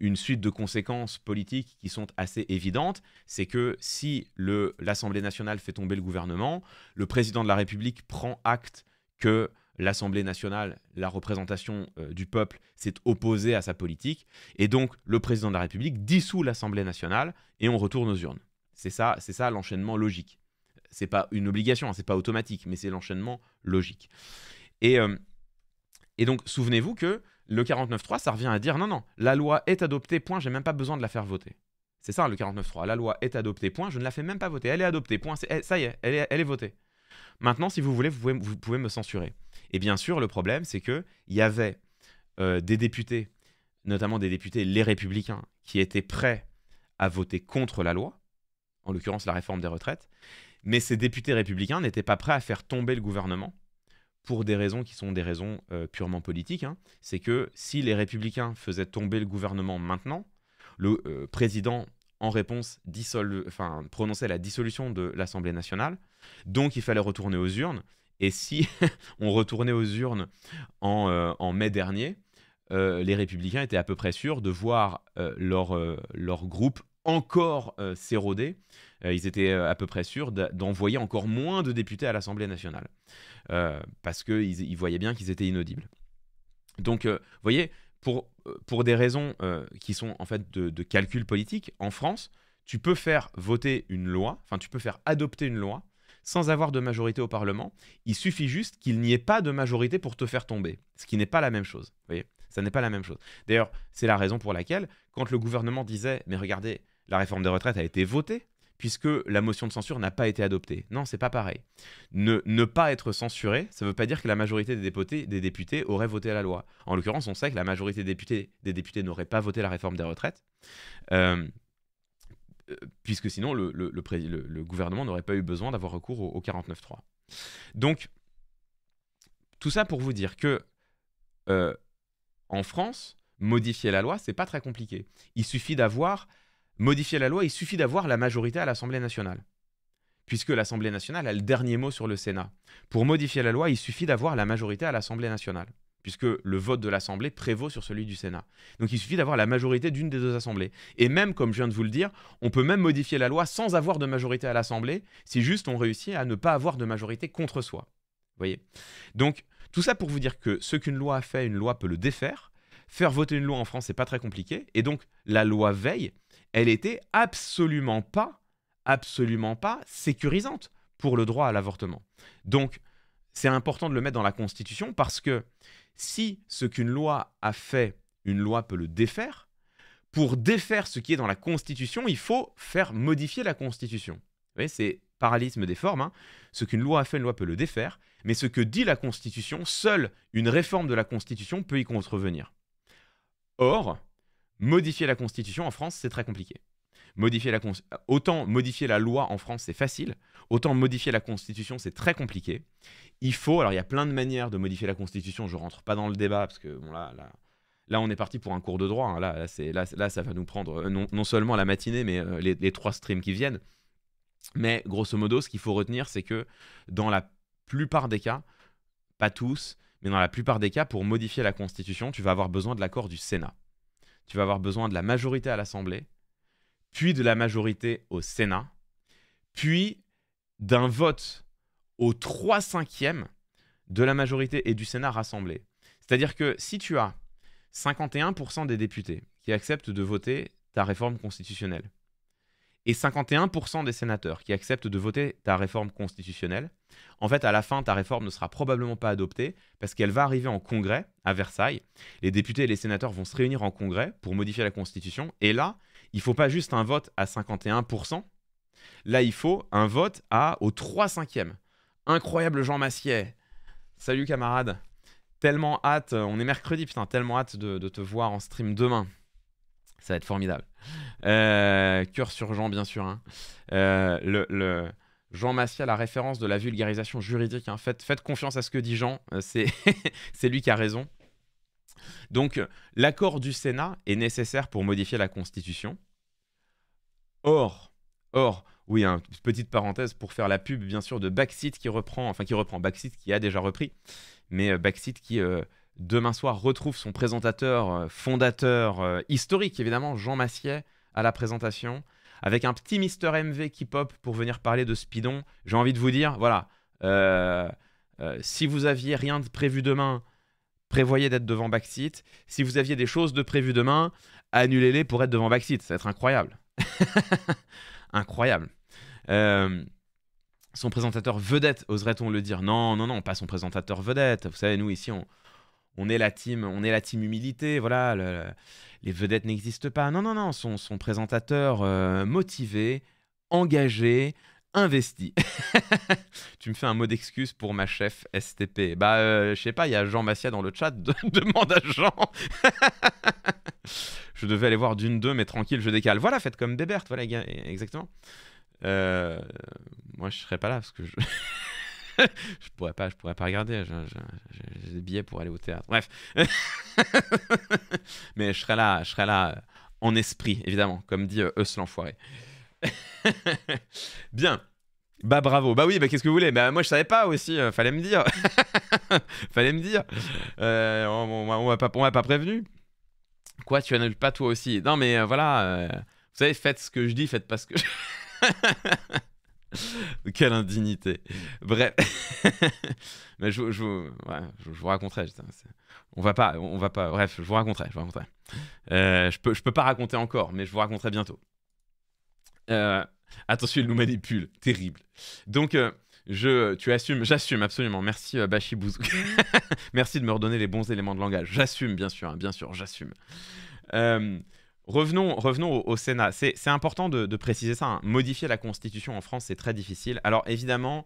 une suite de conséquences politiques qui sont assez évidentes. C'est que si l'Assemblée nationale fait tomber le gouvernement, le président de la République prend acte que l'Assemblée nationale, la représentation euh, du peuple, s'est opposée à sa politique. Et donc, le président de la République dissout l'Assemblée nationale et on retourne aux urnes. C'est ça, c'est ça l'enchaînement logique. C'est pas une obligation, hein, c'est pas automatique, mais c'est l'enchaînement logique. et euh, donc, souvenez-vous que le 49-3, ça revient à dire non, non, la loi est adoptée, point, j'ai même pas besoin de la faire voter. C'est ça le 49-3. la loi est adoptée, point, je ne la fais même pas voter, elle est adoptée, point, eh, ça y est elle, est, votée. Maintenant, si vous voulez, vous pouvez, me censurer. Et bien sûr, le problème, c'est qu'il y avait euh, des députés, notamment des députés les républicains, qui étaient prêts à voter contre la loi, en l'occurrence la réforme des retraites, mais ces députés républicains n'étaient pas prêts à faire tomber le gouvernement pour des raisons qui sont des raisons euh, purement politiques. Hein. C'est que si les républicains faisaient tomber le gouvernement maintenant, le euh, président en réponse enfin, prononçait la dissolution de l'Assemblée nationale, donc il fallait retourner aux urnes. Et si [laughs] on retournait aux urnes en, euh, mai dernier, les républicains étaient à peu près sûrs de voir leur, leur groupe encore s'éroder euh, ils étaient euh, à peu près sûrs d'envoyer encore moins de députés à l'Assemblée nationale, euh, parce qu'ils ils voyaient bien qu'ils étaient inaudibles. Donc, vous voyez, pour, pour des raisons qui sont en fait de, de, calcul politique, en France, tu peux faire voter une loi, enfin tu peux faire adopter une loi sans avoir de majorité au Parlement. Il suffit juste qu'il n'y ait pas de majorité pour te faire tomber, ce qui n'est pas la même chose. Vous voyez, ça n'est pas la même chose. D'ailleurs, c'est la raison pour laquelle, quand le gouvernement disait, mais regardez, la réforme des retraites a été votée, puisque la motion de censure n'a pas été adoptée. Non, c'est pas pareil. Ne, ne, pas être censuré, ça ne veut pas dire que la majorité des députés, des députés auraient voté la loi. En l'occurrence, on sait que la majorité des députés, des députés n'aurait pas voté la réforme des retraites. Euh, euh, puisque sinon le, le, le, gouvernement n'aurait pas eu besoin d'avoir recours au, au 49.3. Donc, tout ça pour vous dire que euh, en France, modifier la loi, c'est pas très compliqué. Il suffit d'avoir modifier la loi, il suffit d'avoir la majorité à l'Assemblée nationale. Puisque l'Assemblée nationale a le dernier mot sur le Sénat. Pour modifier la loi, il suffit d'avoir la majorité à l'Assemblée nationale. Puisque le vote de l'Assemblée prévaut sur celui du Sénat. Donc il suffit d'avoir la majorité d'une des deux assemblées. Et même, comme je viens de vous le dire, on peut même modifier la loi sans avoir de majorité à l'Assemblée, si juste on réussit à ne pas avoir de majorité contre soi. Vous voyez Donc, tout ça pour vous dire que ce qu'une loi a fait, une loi peut le défaire. Faire voter une loi en France, c'est pas très compliqué. Et donc, la loi Veille, elle était absolument pas, absolument pas sécurisante pour le droit à l'avortement. Donc, c'est important de le mettre dans la Constitution parce que si ce qu'une loi a fait, une loi peut le défaire, pour défaire ce qui est dans la Constitution, il faut faire modifier la Constitution. Vous voyez, c'est paralysme des formes. Hein. Ce qu'une loi a fait, une loi peut le défaire. Mais ce que dit la Constitution, seule une réforme de la Constitution peut y contrevenir. Or, modifier la Constitution en France, c'est très compliqué. Modifier la autant modifier la loi en France, c'est facile, autant modifier la Constitution, c'est très compliqué. Il faut, alors il y a plein de manières de modifier la Constitution, je rentre pas dans le débat, parce que bon, là, là, on est parti pour un cours de droit, hein. là, c'est, là, ça va nous prendre euh, non, seulement la matinée, mais euh, les trois streams qui viennent. Mais grosso modo, ce qu'il faut retenir, c'est que dans la plupart des cas, pas tous, mais dans la plupart des cas, pour modifier la Constitution, tu vas avoir besoin de l'accord du Sénat tu vas avoir besoin de la majorité à l'Assemblée, puis de la majorité au Sénat, puis d'un vote aux 3 cinquièmes de la majorité et du Sénat rassemblés. C'est-à-dire que si tu as 51% des députés qui acceptent de voter ta réforme constitutionnelle, et 51% des sénateurs qui acceptent de voter ta réforme constitutionnelle. En fait, à la fin, ta réforme ne sera probablement pas adoptée parce qu'elle va arriver en congrès à Versailles. Les députés et les sénateurs vont se réunir en congrès pour modifier la constitution. Et là, il ne faut pas juste un vote à 51%, là, il faut un vote à au 3 5 Incroyable Jean Massier. Salut camarade. Tellement hâte, on est mercredi, putain, tellement hâte de te voir en stream demain. Ça va être formidable. Euh, cœur sur Jean, bien sûr. Hein. Euh, le, Jean Massia, la référence de la vulgarisation juridique. Hein. Faites, faites, confiance à ce que dit Jean. Euh, [laughs] c'est lui qui a raison. Donc, l'accord du Sénat est nécessaire pour modifier la Constitution. Or, or, oui, une hein, petite parenthèse pour faire la pub, bien sûr, de Baxit qui reprend, enfin qui reprend Baxit qui a déjà repris, mais euh, Baxit qui demain soir retrouve son présentateur, euh, fondateur euh, historique évidemment, Jean Massiet, à la présentation, avec un petit Mister MV qui pop pour venir parler de Spidon. J'ai envie de vous dire, voilà, euh, si vous aviez rien de prévu demain, prévoyez d'être devant Backseat. Si vous aviez des choses de prévu demain, annulez-les pour être devant Backseat. Ça va être incroyable. [laughs] incroyable. son présentateur vedette, oserait-on le dire Non, non, non, pas son présentateur vedette. Vous savez, nous ici, on, on est la team, on est la team humilité, voilà, les vedettes n'existent pas. Non, non, non, son, son présentateur euh, motivé, engagé, investi. [laughs] tu me fais un mot d'excuse pour ma chef STP. Bah, euh, je sais pas, il y a Jean Massia dans le chat, [laughs] demande à Jean. [laughs] je devais aller voir d'une, deux, mais tranquille, je décale. Voilà, faites comme Bébert, voilà, exactement. Euh, moi, je serais pas là parce que je. [laughs] je pourrais pas, je pourrais pas regarder. J'ai des billets pour aller au théâtre. Bref, [laughs] mais je serai là, je serai là euh, en esprit, évidemment, comme dit euh, l'enfoiré. [laughs] Bien. Bah bravo, bah oui, bah qu'est-ce que vous voulez Bah moi je savais pas aussi, euh, fallait me dire. fallait me dire. Euh, on, m'a pas, pas, prévenu. Quoi, tu annules pas toi aussi Non mais voilà, vous savez, faites ce que je dis, faites pas ce que je... [laughs] Quelle indignité. Bref. [laughs] Mais je, vous raconterai. On va pas, on va pas. Bref, je vous raconterai. Je, vous euh, peux, je peux pas raconter encore, mais je vous raconterai bientôt. Euh, attention, il nous manipule. Terrible. Donc. Euh, je, tu assumes, j'assume absolument. Merci Bashi Bouzouk. [laughs] Merci de me redonner les bons éléments de langage. J'assume, bien sûr, hein, bien sûr, j'assume. Revenons, revenons au, Sénat. C'est important de, préciser ça. Hein. Modifier la Constitution en France, c'est très difficile. Alors évidemment,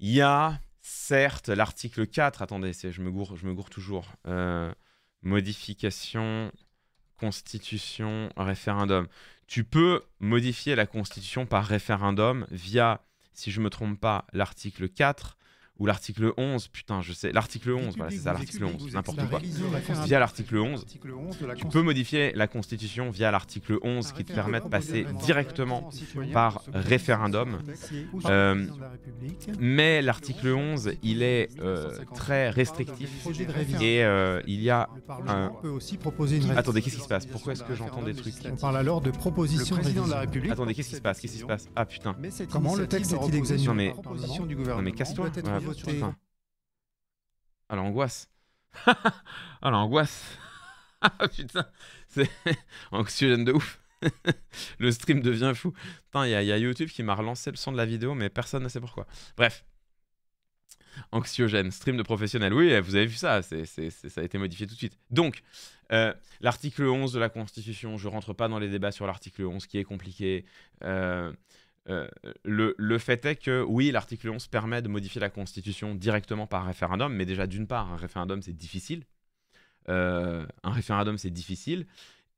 il y a certes l'article 4. Attendez, je me, gourre, je me toujours. Euh, modification, Constitution, référendum. Tu peux modifier la Constitution par référendum via, si je ne me trompe pas, l'article 4 ou l'article 11, putain, je sais, l'article 11, voilà, c'est ça, l'article 11, n'importe quoi. Via l'article 11, tu peux modifier la Constitution via l'article 11 qui te permet de passer directement par référendum. Euh, mais l'article 11, il est euh, très restrictif et euh, il y a un... Attendez, qu'est-ce qui se passe Pourquoi est-ce que j'entends des trucs On parle alors de proposition de la République. Attendez, qu'est-ce qui se passe Qu'est-ce qui se passe Ah putain. Comment le texte est-il examiné Non mais, casse-toi. À enfin, Ah l'angoisse. à [laughs] ah, l'angoisse. [laughs] Putain, c'est [laughs] anxiogène de ouf. le stream devient fou. Putain, il y, a YouTube qui m'a relancé le son de la vidéo, mais personne ne sait pourquoi. Bref. Anxiogène, stream de professionnel. Oui, vous avez vu ça, c'est ça a été modifié tout de suite. Donc, euh, l'article 11 de la Constitution, je rentre pas dans les débats sur l'article 11 qui est compliqué. Euh, euh, le, fait est que oui, l'article 11 permet de modifier la Constitution directement par référendum, mais déjà d'une part, un référendum c'est difficile. Euh, un référendum c'est difficile.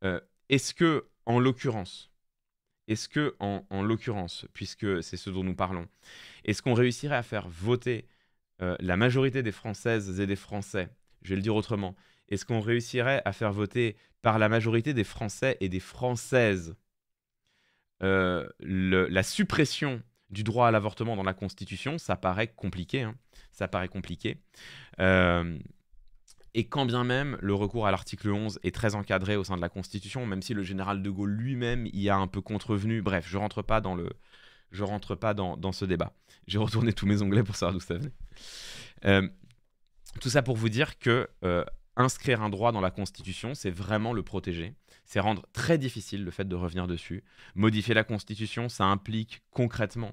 Euh, est-ce que, en l'occurrence, est-ce que, en, en l'occurrence, puisque c'est ce dont nous parlons, est-ce qu'on réussirait à faire voter la majorité des Françaises et des Français Je vais le dire autrement. Est-ce qu'on réussirait à faire voter par la majorité des Français et des Françaises euh, la suppression du droit à l'avortement dans la Constitution, ça paraît compliqué. Hein. Ça paraît compliqué. Euh, et quand bien même le recours à l'article 11 est très encadré au sein de la Constitution, même si le général de Gaulle lui-même y a un peu contrevenu, bref, je rentre pas dans le, je rentre pas dans, dans ce débat. J'ai retourné tous mes onglets pour savoir d'où ça venait. Euh, tout ça pour vous dire que inscrire un droit dans la Constitution, c'est vraiment le protéger. C'est rendre très difficile le fait de revenir dessus. Modifier la Constitution, ça implique concrètement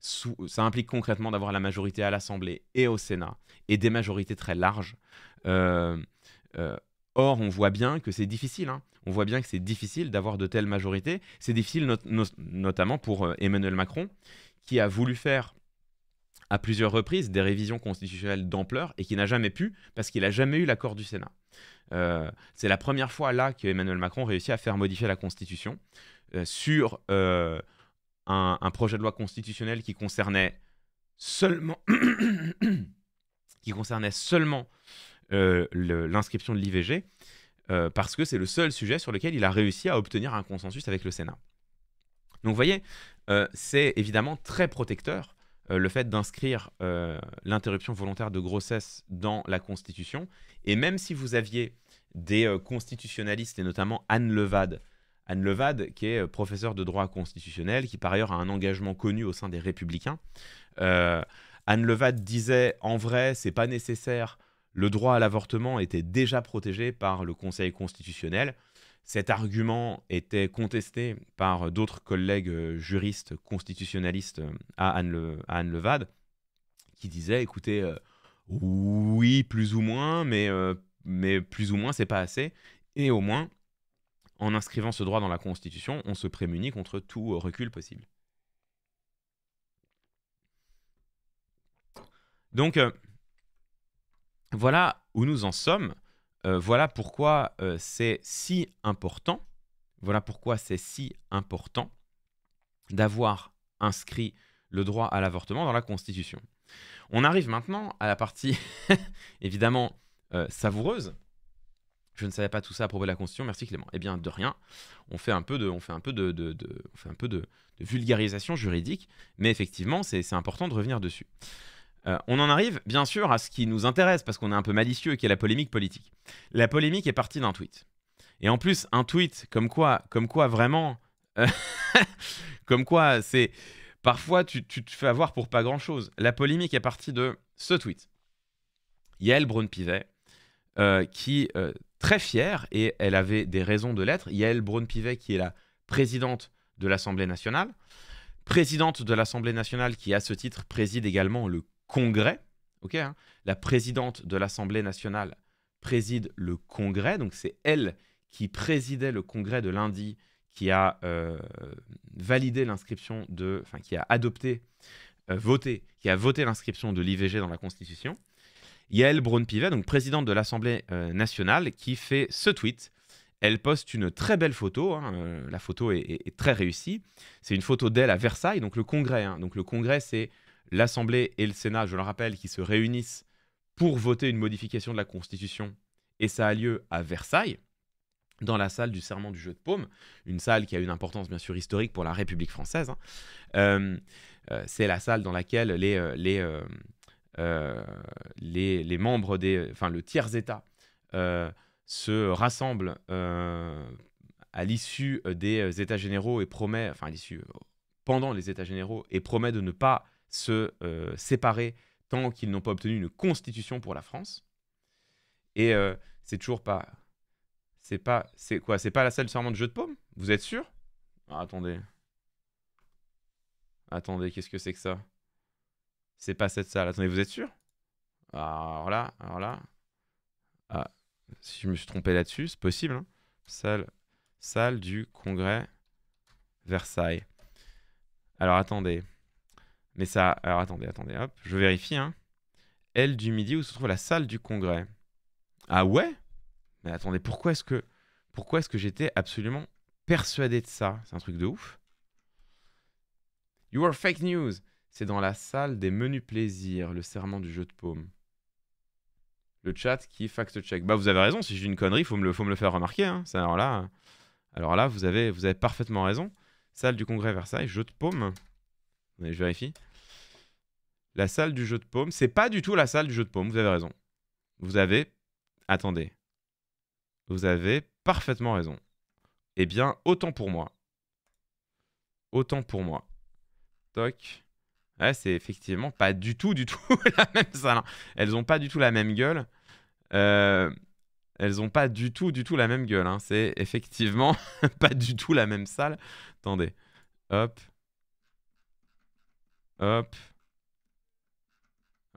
ça implique concrètement d'avoir la majorité à l'Assemblée et au Sénat, et des majorités très larges. Euh, euh, or, on voit bien que c'est difficile. Hein. On voit bien que c'est difficile d'avoir de telles majorités. C'est difficile notamment pour euh, Emmanuel Macron, qui a voulu faire à plusieurs reprises des révisions constitutionnelles d'ampleur et qui n'a jamais pu parce qu'il n'a jamais eu l'accord du Sénat. Euh, c'est la première fois là que Emmanuel Macron réussit à faire modifier la Constitution euh, sur euh, un, projet de loi constitutionnel qui concernait seulement, [coughs] qui concernait seulement l'inscription de l'IVG parce que c'est le seul sujet sur lequel il a réussi à obtenir un consensus avec le Sénat. Donc vous voyez, c'est évidemment très protecteur euh, le fait d'inscrire euh, l'interruption volontaire de grossesse dans la Constitution. Et même si vous aviez des euh, constitutionnalistes, et notamment Anne Levade, Anne Levade, qui est professeure de droit constitutionnel, qui par ailleurs a un engagement connu au sein des Républicains, Anne Levade disait en vrai, c'est pas nécessaire. Le droit à l'avortement était déjà protégé par le Conseil constitutionnel. Cet argument était contesté par d'autres collègues euh, juristes constitutionnalistes euh, à Anne, Levad, qui disaient, écoutez, euh, oui, plus ou moins, mais, mais plus ou moins, c'est pas assez. Et au moins, en inscrivant ce droit dans la Constitution, on se prémunit contre tout recul possible. Donc, voilà où nous en sommes. Euh, voilà pourquoi euh, c'est si important, voilà pourquoi c'est si important d'avoir inscrit le droit à l'avortement dans la Constitution. On arrive maintenant à la partie [laughs] évidemment euh, savoureuse. Je ne savais pas tout ça à propos de la Constitution, merci Clément. Eh bien, de rien. On fait un peu de, on fait un peu de, un peu de vulgarisation juridique, mais effectivement, c'est important de revenir dessus. Euh, on en arrive bien sûr à ce qui nous intéresse parce qu'on est un peu malicieux, qui est la polémique politique. La polémique est partie d'un tweet. Et en plus, un tweet comme quoi, comme quoi vraiment, euh, [laughs] comme quoi c'est parfois tu, te fais avoir pour pas grand chose. La polémique est partie de ce tweet. Yael Braun-Pivet, euh, qui euh, très fière et elle avait des raisons de l'être. Yael Braun-Pivet, qui est la présidente de l'Assemblée nationale, présidente de l'Assemblée nationale qui, à ce titre, préside également le Congrès. ok, hein. La mm. présidente de l'Assemblée nationale préside le Congrès, donc c'est elle qui présidait le Congrès de lundi, qui a euh, validé l'inscription de, enfin qui a adopté, euh, voté, qui a voté l'inscription de l'IVG dans la Constitution. Yael Braun-Pivet, donc présidente de l'Assemblée euh, nationale, qui fait ce tweet. Elle poste une très belle photo. Hein, la photo est, très réussie. C'est une photo d'elle à Versailles, donc le Congrès. Hein. Donc le Congrès, c'est l'Assemblée et le Sénat, je le rappelle, qui se réunissent pour voter une modification de la Constitution, et ça a lieu à Versailles, dans la salle du serment du jeu de paume, une salle qui a une importance bien sûr historique pour la République française. Hein. Euh, euh, c'est la salle dans laquelle les, euh, les, les, membres des, enfin le tiers état se rassemble à l'issue des états généraux et promet, enfin à l'issue pendant les états généraux et promet de ne pas se euh, séparer tant qu'ils n'ont pas obtenu une constitution pour la France. Et euh, c'est toujours pas. C'est pas. C'est quoi C'est pas la salle serment de jeu de paume Vous êtes sûr ah, Attendez. Attendez, qu'est-ce que c'est que ça C'est pas cette salle. Attendez, vous êtes sûr ah, Alors là, alors là. Ah, si je me suis trompé là-dessus, c'est possible. Hein. salle, salle du congrès Versailles. Alors attendez. Mais ça. Alors attendez, attendez, hop, je vérifie. Hein. Aile du midi où se trouve la salle du congrès. Ah ouais Mais attendez, pourquoi est-ce que, pourquoi est-ce que j'étais absolument persuadé de ça C'est un truc de ouf. You are fake news. C'est dans la salle des menus plaisirs, le serment du jeu de paume. Le chat qui fact-check. Bah vous avez raison, si j'ai une connerie, faut me le, faut me le faire remarquer. Hein. alors là, alors là, vous avez, vous avez parfaitement raison. Salle du congrès Versailles, jeu de paume je vérifie. La salle du jeu de paume. C'est pas du tout la salle du jeu de paume, vous avez raison. Vous avez... Attendez. Vous avez parfaitement raison. Eh bien, autant pour moi. Autant pour moi. Toc. Ouais, c'est effectivement pas du tout, du tout [laughs] la même salle. Hein. Elles n'ont pas du tout la même gueule. Euh, elles n'ont pas du tout, du tout la même gueule. Hein. C'est effectivement [laughs] pas du tout la même salle. Attendez. Hop. Hop.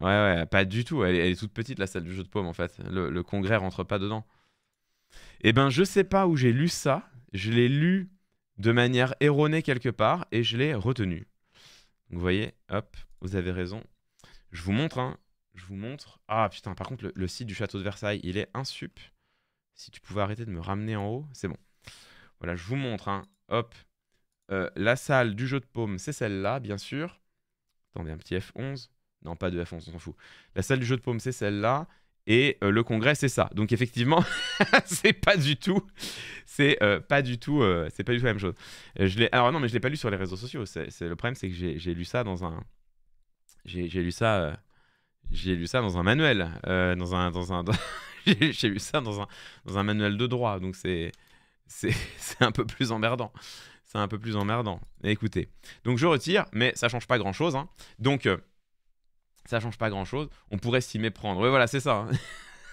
Ouais, ouais, pas du tout. Elle, est toute petite, la salle du jeu de paume, en fait. Le, congrès rentre pas dedans. Eh ben, je sais pas où j'ai lu ça. Je l'ai lu de manière erronée quelque part et je l'ai retenu. vous voyez, hop, vous avez raison. Je vous montre, hein. Je vous montre. Ah putain, par contre, le, site du château de Versailles, il est insup. Si tu pouvais arrêter de me ramener en haut, c'est bon. Voilà, je vous montre, hein. Hop. Euh, la salle du jeu de paume, c'est celle-là, bien sûr. Attendez, un petit F11 Non, pas de F11, on s'en fout. La salle du jeu de paume, c'est celle-là. Et euh, le congrès, c'est ça. Donc effectivement, [laughs] c'est pas du tout, c'est euh, pas du tout, euh, c'est pas du tout la même chose. je alors non, mais je l'ai pas lu sur les réseaux sociaux. C'est, le problème, c'est que j'ai, lu ça dans un, j'ai, lu ça, j'ai lu ça dans un manuel, dans un, dans un, [laughs] j'ai, lu ça dans un, dans un manuel de droit. Donc c'est, c'est, [laughs] un peu plus emmerdant c'est un peu plus emmerdant. Écoutez, donc je retire, mais ça change pas grand-chose. Hein. Donc, ça euh, ça change pas grand-chose. On pourrait s'y méprendre. Oui, voilà, c'est ça.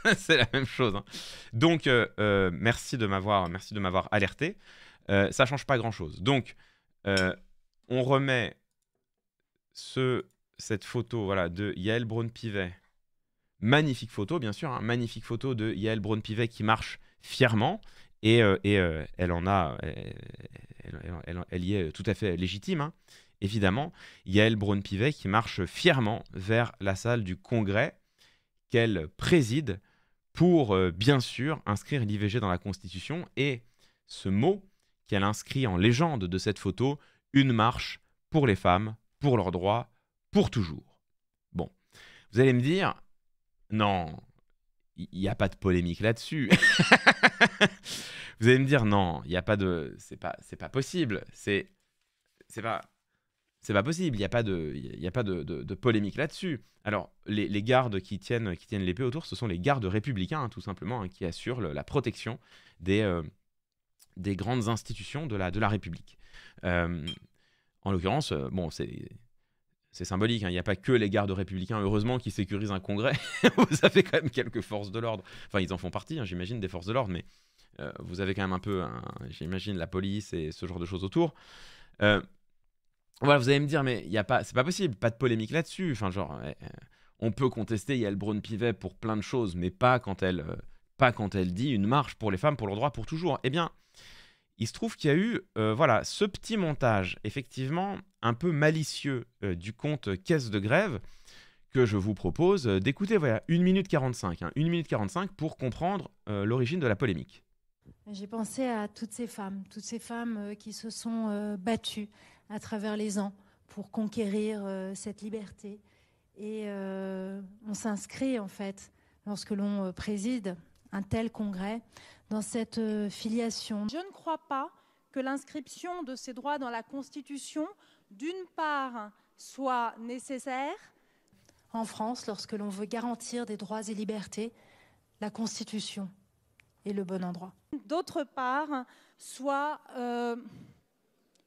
Hein. [laughs] c'est la même chose. Hein. Donc, euh, euh, merci de m'avoir, merci de m'avoir alerté. ça change pas grand-chose. Donc, on remet ce, cette photo, voilà, de Yael Braun-Pivet. Magnifique photo, bien sûr. Magnifique photo de Yael Braun-Pivet qui marche fièrement. Et, et elle en a, elle, y est euh, tout à fait légitime, hein. évidemment. Yael Braun-Pivet qui marche fièrement vers la salle du Congrès qu'elle préside pour, euh, bien sûr, inscrire l'IVG dans la Constitution et ce mot qu'elle inscrit en légende de cette photo, une marche pour les femmes, pour leurs droits, pour toujours. Bon, vous allez me dire, non, il n'y a pas de polémique là-dessus. [laughs] vous allez me dire non, il n'y a pas de, c'est pas, c'est pas possible, c'est, c'est pas, c'est pas possible. Il n'y a pas de, il y a pas de, de, polémique là-dessus. Alors les, gardes qui tiennent, qui tiennent l'épée autour, ce sont les gardes républicains hein, tout simplement hein, qui assurent la protection des euh, des grandes institutions de la, de la République. Euh, en l'occurrence, euh, bon, c'est c'est symbolique. Hein. Il n'y a pas que les gardes républicains, heureusement, qui sécurisent un congrès. [laughs] vous avez quand même quelques forces de l'ordre. Enfin, ils en font partie, hein, j'imagine, des forces de l'ordre, mais euh, vous avez quand même un peu, j'imagine, la police et ce genre de choses autour. Euh, voilà, vous allez me dire, mais il y a pas, c'est pas possible, pas de polémique là-dessus. Enfin, genre, euh, on peut contester Yael Braun-Pivet pour plein de choses, mais pas quand elle, pas quand elle dit une marche pour les femmes, pour leurs droits, pour toujours. Eh bien, il se trouve qu'il y a eu euh, voilà, ce petit montage, effectivement, un peu malicieux euh, du compte Caisse de Grève, que je vous propose euh, d'écouter. Voilà, 1 minute 45, hein, minute 45 pour comprendre l'origine de la polémique. J'ai pensé à toutes ces femmes, toutes ces femmes qui se sont battues à travers les ans pour conquérir cette liberté. Et on s'inscrit, en fait, lorsque l'on préside un tel congrès, dans cette euh, filiation. Je ne crois pas que l'inscription de ces droits dans la Constitution, d'une part, soit nécessaire. En France, lorsque l'on veut garantir des droits et libertés, la Constitution est le bon endroit. D'autre part, soit euh,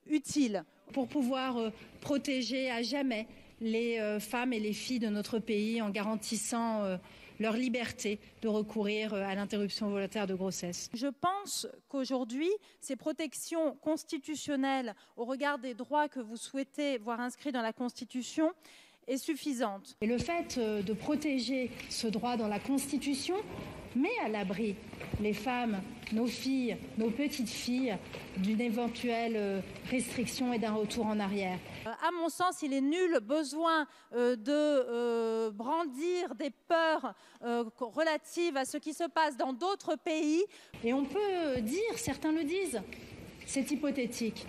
utile. Pour pouvoir euh, protéger à jamais les femmes et les filles de notre pays en garantissant leur liberté de recourir euh, à l'interruption volontaire de grossesse. Je pense qu'aujourd'hui, ces protections constitutionnelles, au regard des droits que vous souhaitez voir inscrits dans la Constitution, suffisante. Et le fait euh, de protéger ce droit dans la Constitution met à l'abri les femmes, nos filles, nos petites filles d'une éventuelle euh, restriction et d'un retour en arrière. Euh, à mon sens, il est nul besoin de brandir des peurs relatives à ce qui se passe dans d'autres pays. Et on peut dire, certains le disent, c'est hypothétique.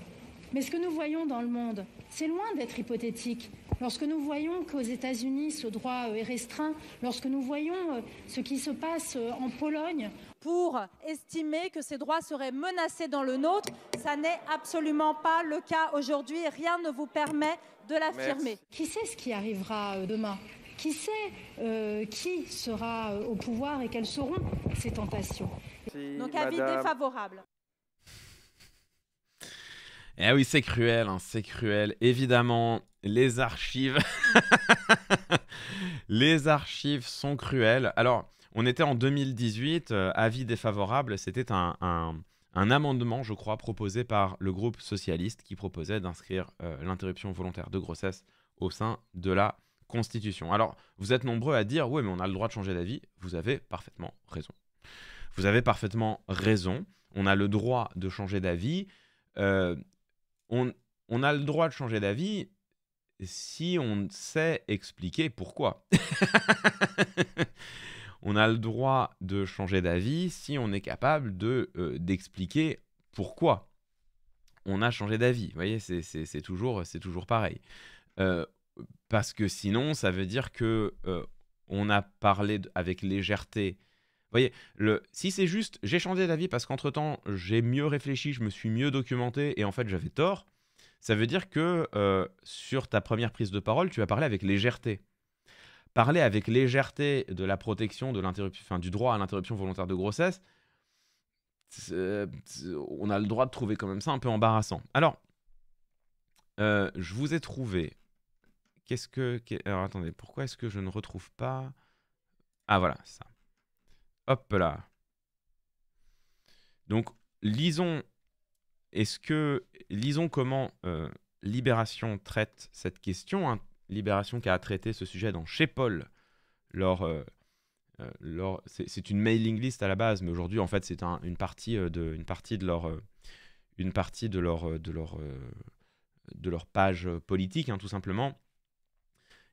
Mais ce que nous voyons dans le monde, c'est loin d'être hypothétique. Lorsque nous voyons qu'aux États-Unis, ce droit euh, est restreint, lorsque nous voyons euh, ce qui se passe euh, en Pologne. Pour estimer que ces droits seraient menacés dans le nôtre, ça n'est absolument pas le cas aujourd'hui. Rien ne vous permet de l'affirmer. Qui sait ce qui arrivera demain qui sait qui sera au pouvoir et quelles seront ces tentations. Donc avis défavorable. Eh oui, c'est cruel, hein, c'est cruel. Évidemment, les archives. [laughs] les archives sont cruelles. Alors, on était en 2018, euh, avis défavorable, c'était un, amendement, je crois, proposé par le groupe socialiste qui proposait d'inscrire euh, l'interruption volontaire de grossesse au sein de la Constitution. Alors, vous êtes nombreux à dire, oui, mais on a le droit de changer d'avis. Vous avez parfaitement raison. Vous avez parfaitement raison. On a le droit de changer d'avis. Euh, on, a le droit de changer d'avis si on sait expliquer pourquoi. [laughs] on a le droit de changer d'avis si on est capable de euh, d'expliquer pourquoi on a changé d'avis. Vous voyez, c'est toujours, toujours pareil. Euh, parce que sinon, ça veut dire que euh, on a parlé avec légèreté vous voyez, si c'est juste j'ai changé d'avis parce qu'entre-temps j'ai mieux réfléchi, je me suis mieux documenté et en fait j'avais tort, ça veut dire que euh, sur ta première prise de parole, tu as parlé avec légèreté. Parler avec légèreté de la protection de l'interruption, du droit à l'interruption volontaire de grossesse, on a le droit de trouver quand même ça un peu embarrassant. Alors, euh, je vous ai trouvé. Qu'est-ce que. Alors attendez, pourquoi est-ce que je ne retrouve pas. Ah voilà, ça. Hop là. Donc, lisons. Est-ce que lisons comment euh, Libération traite cette question hein. Libération qui a traité ce sujet dans chez Paul. Euh, euh, c'est, une mailing list à la base, mais aujourd'hui, en fait, c'est une, partie de, une partie de leur, une partie de leur, de leur, de leur page politique, hein, tout simplement.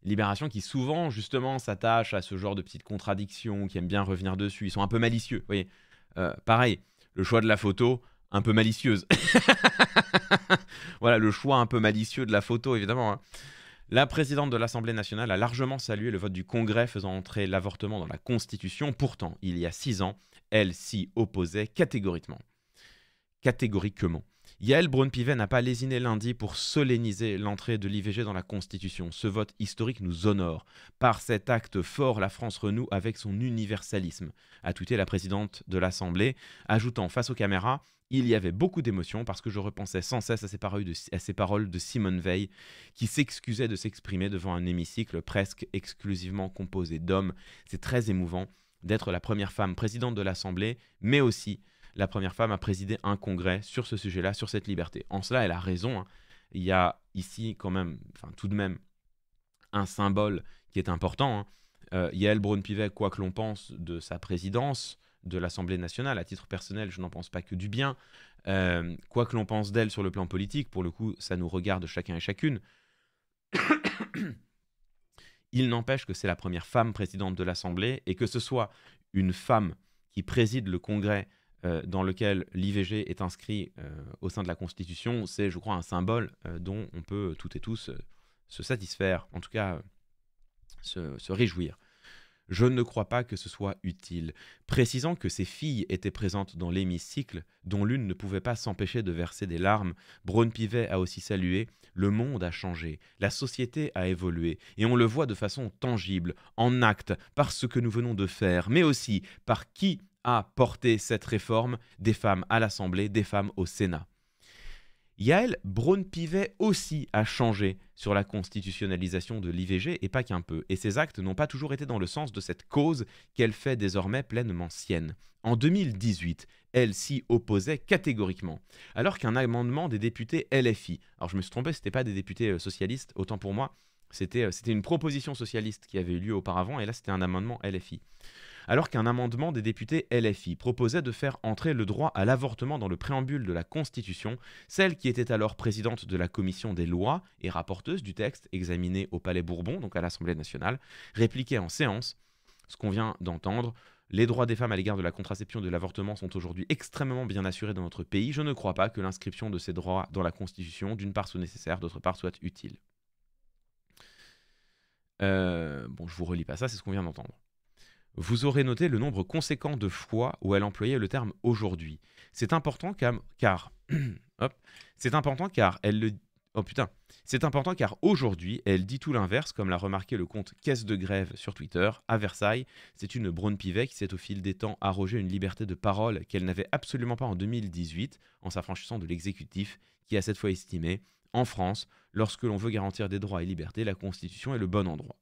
Libération qui souvent justement s'attache à ce genre de petites contradictions, qui aiment bien revenir dessus, ils sont un peu malicieux. Vous voyez, euh, pareil, le choix de la photo, un peu malicieuse. [laughs] voilà, le choix un peu malicieux de la photo, évidemment. Hein. La présidente de l'Assemblée nationale a largement salué le vote du Congrès faisant entrer l'avortement dans la Constitution. Pourtant, il y a six ans, elle s'y opposait catégoriquement. Catégoriquement. Yael Braun-Pivet n'a pas lésiné lundi pour solenniser l'entrée de l'IVG dans la Constitution. Ce vote historique nous honore. Par cet acte fort, la France renoue avec son universalisme, a tweeté la présidente de l'Assemblée, ajoutant face aux caméras il y avait beaucoup d'émotion parce que je repensais sans cesse à ces paroles de Simone Veil, qui s'excusait de s'exprimer devant un hémicycle presque exclusivement composé d'hommes. C'est très émouvant d'être la première femme présidente de l'Assemblée, mais aussi la première femme à présider un congrès sur ce sujet-là, sur cette liberté. En cela, elle a raison. Hein. Il y a ici quand même, enfin tout de même, un symbole qui est important. Hein. Euh, Yael Braun-Pivet, quoi que l'on pense de sa présidence de l'Assemblée nationale, à titre personnel, je n'en pense pas que du bien. Euh, quoi que l'on pense d'elle sur le plan politique, pour le coup, ça nous regarde chacun et chacune. [coughs] Il n'empêche que c'est la première femme présidente de l'Assemblée et que ce soit une femme qui préside le Congrès euh, dans lequel l'IVG est inscrit euh, au sein de la Constitution, c'est, je crois, un symbole euh, dont on peut toutes et tous se satisfaire, en tout cas se, réjouir. Je ne crois pas que ce soit utile. Précisant que ces filles étaient présentes dans l'hémicycle, dont l'une ne pouvait pas s'empêcher de verser des larmes, Braun Pivet a aussi salué Le monde a changé, la société a évolué, et on le voit de façon tangible, en acte, par ce que nous venons de faire, mais aussi par qui à porter cette réforme des femmes à l'Assemblée, des femmes au Sénat. Yael Braun-Pivet aussi a changé sur la constitutionnalisation de l'IVG et pas qu'un peu, et ses actes n'ont pas toujours été dans le sens de cette cause qu'elle fait désormais pleinement sienne. En 2018, elle s'y opposait catégoriquement, alors qu'un amendement des députés LFI, alors je me suis trompé, c'était pas des députés euh, socialistes, autant pour moi, euh, c'était une proposition socialiste qui avait eu lieu auparavant, et là c'était un amendement LFI alors qu'un amendement des députés LFI proposait de faire entrer le droit à l'avortement dans le préambule de la Constitution, celle qui était alors présidente de la commission des lois et rapporteuse du texte examiné au Palais Bourbon, donc à l'Assemblée nationale, répliquait en séance ce qu'on vient d'entendre. Les droits des femmes à l'égard de la contraception et de l'avortement sont aujourd'hui extrêmement bien assurés dans notre pays. Je ne crois pas que l'inscription de ces droits dans la Constitution, d'une part, soit nécessaire, d'autre part, soit utile. Euh, bon, je vous relis pas ça, c'est ce qu'on vient d'entendre. Vous aurez noté le nombre conséquent de fois où elle employait le terme aujourd'hui. C'est important car, [clears throat] c'est important car elle le Oh putain, c'est important car aujourd'hui, elle dit tout l'inverse, comme l'a remarqué le comte Caisse de Grève sur Twitter. À Versailles, c'est une Braun Pivet qui s'est au fil des temps arrogé une liberté de parole qu'elle n'avait absolument pas en 2018, en s'affranchissant de l'exécutif, qui a cette fois estimé En France, lorsque l'on veut garantir des droits et libertés, la Constitution est le bon endroit.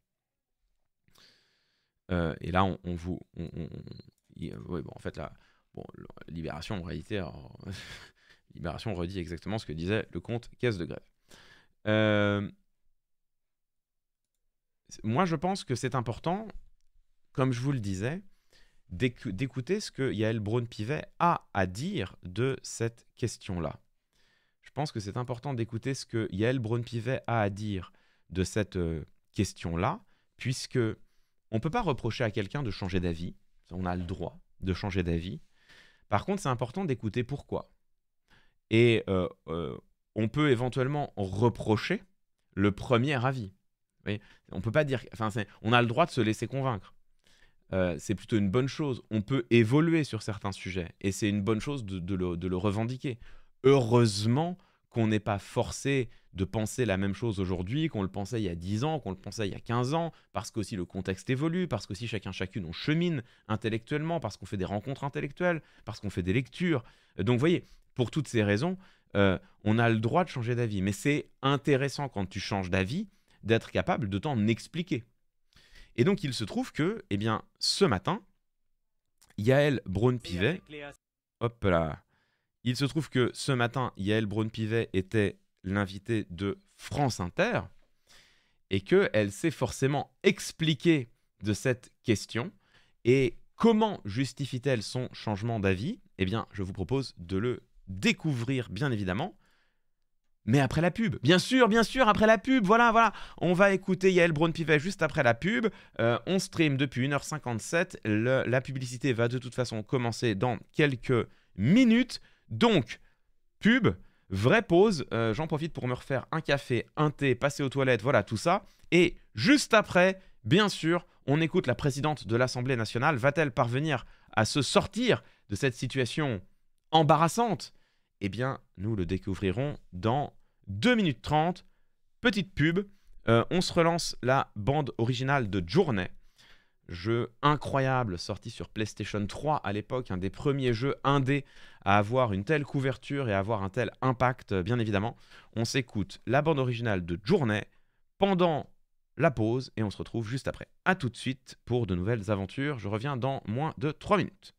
Euh, et là, on, vous. oui, bon, en fait, là, bon, Libération, en réalité, [laughs] Libération redit exactement ce que disait le comte caisse de grève. Euh, moi, je pense que c'est important, comme je vous le disais, d'écouter ce que Yael Braun-Pivet a à dire de cette question-là. Je pense que c'est important d'écouter ce que Yael Braun-Pivet a à dire de cette euh, question-là, puisque on ne peut pas reprocher à quelqu'un de changer d'avis. On a le droit de changer d'avis. Par contre, c'est important d'écouter pourquoi. Et euh, euh, on peut éventuellement reprocher le premier avis. on peut pas dire, enfin, on a le droit de se laisser convaincre. Euh, c'est plutôt une bonne chose. On peut évoluer sur certains sujets et c'est une bonne chose de, le, de le, revendiquer. Heureusement qu'on n'est pas forcé de penser la même chose aujourd'hui qu'on le pensait il y a 10 ans, qu'on le pensait il y a 15 ans, parce que qu'aussi le contexte évolue, parce que si chacun chacune on chemine intellectuellement, parce qu'on fait des rencontres intellectuelles, parce qu'on fait des lectures. Donc vous voyez, pour toutes ces raisons, euh, on a le droit de changer d'avis. Mais c'est intéressant quand tu changes d'avis d'être capable de t'en expliquer. Et donc il se trouve que, eh bien, ce matin, Yael Braun-Pivet... Hop là Il se trouve que ce matin, Yael Braun-Pivet était L'invitée de France Inter, et qu'elle s'est forcément expliquée de cette question. Et comment justifie-t-elle son changement d'avis Eh bien, je vous propose de le découvrir, bien évidemment. Mais après la pub, bien sûr, bien sûr, après la pub, voilà, voilà. On va écouter Yael Braun-Pivet juste après la pub. Euh, on stream depuis 1h57. la publicité va de toute façon commencer dans quelques minutes. Donc, pub, Vraie pause, euh, j'en profite pour me refaire un café, un thé, passer aux toilettes, voilà tout ça. Et juste après, bien sûr, on écoute la présidente de l'Assemblée nationale. Va-t-elle parvenir à se sortir de cette situation embarrassante Eh bien, nous le découvrirons dans 2 minutes 30. Petite pub, euh, on se relance la bande originale de Journée jeu incroyable sorti sur PlayStation 3 à l'époque, un des premiers jeux indés à avoir une telle couverture et à avoir un tel impact, euh, bien évidemment. On s'écoute la bande originale de Journée pendant la pause et on se retrouve juste après. A tout de suite pour de nouvelles aventures. Je reviens dans moins de 3 minutes.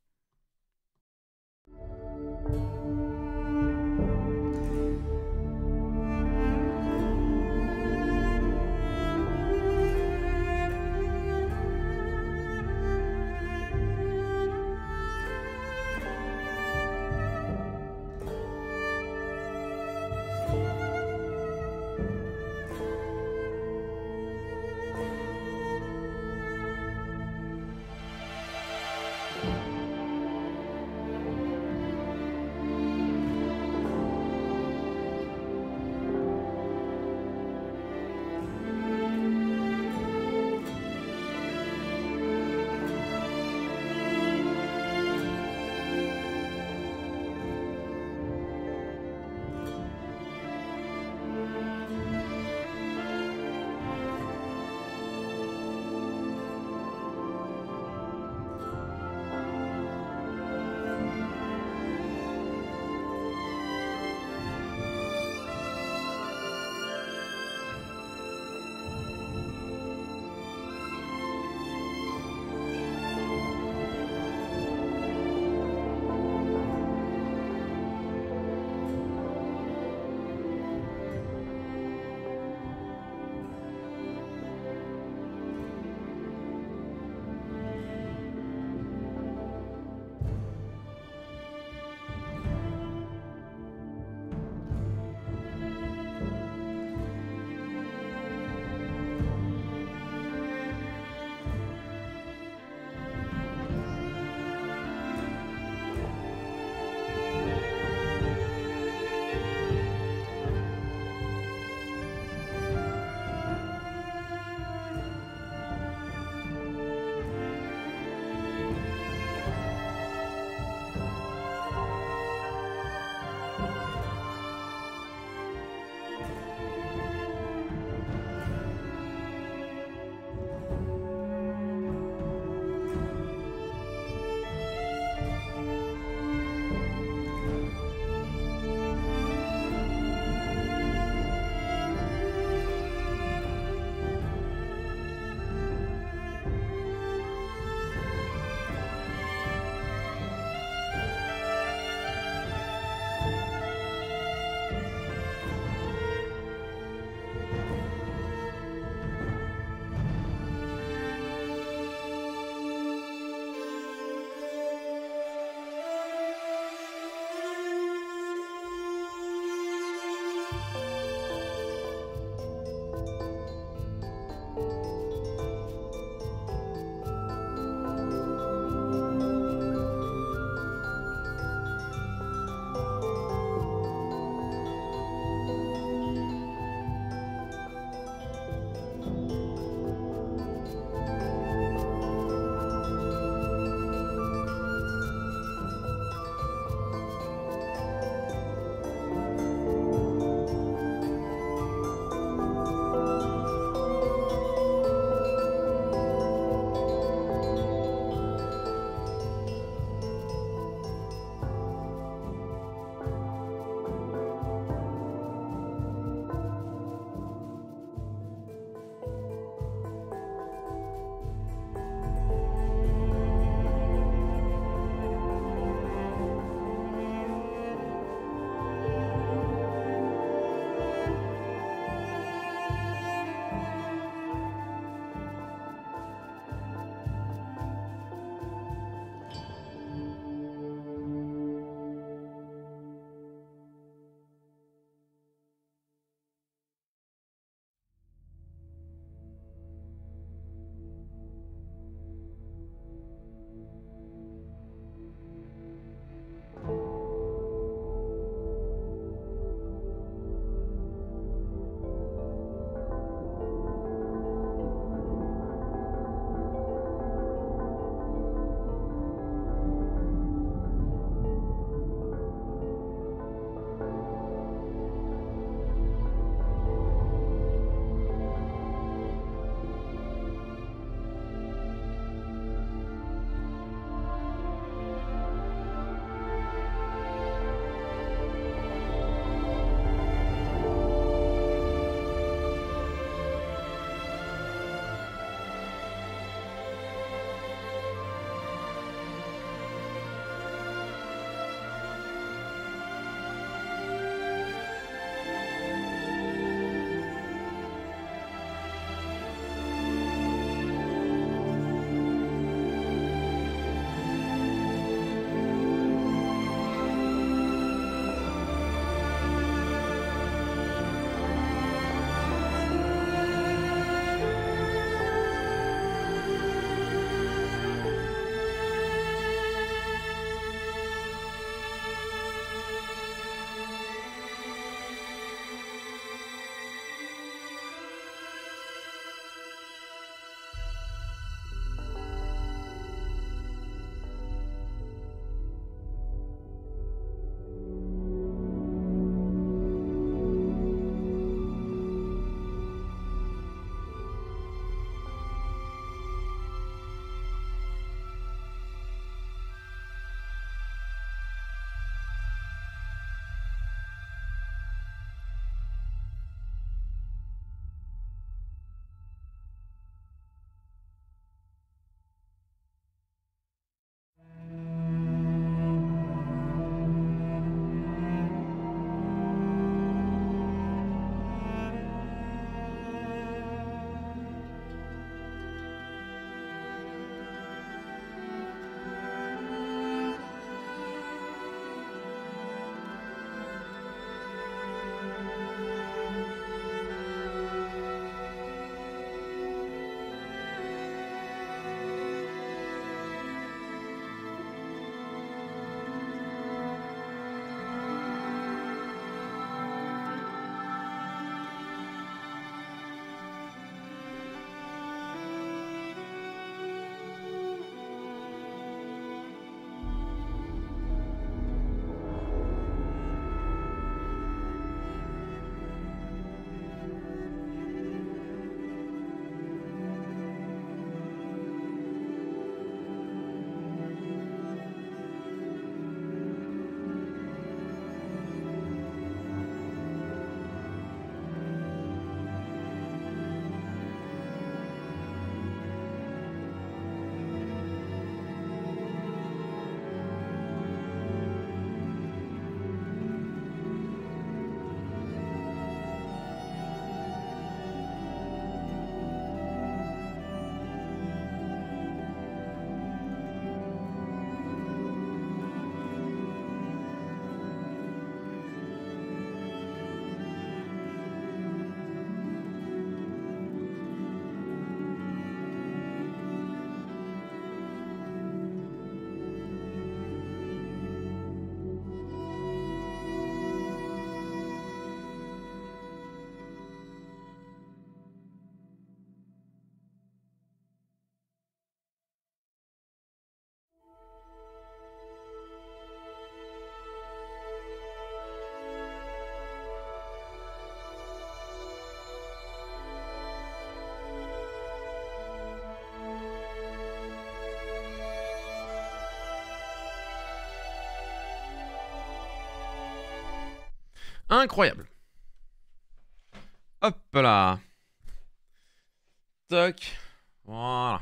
Incroyable. Hop là. Toc. Voilà.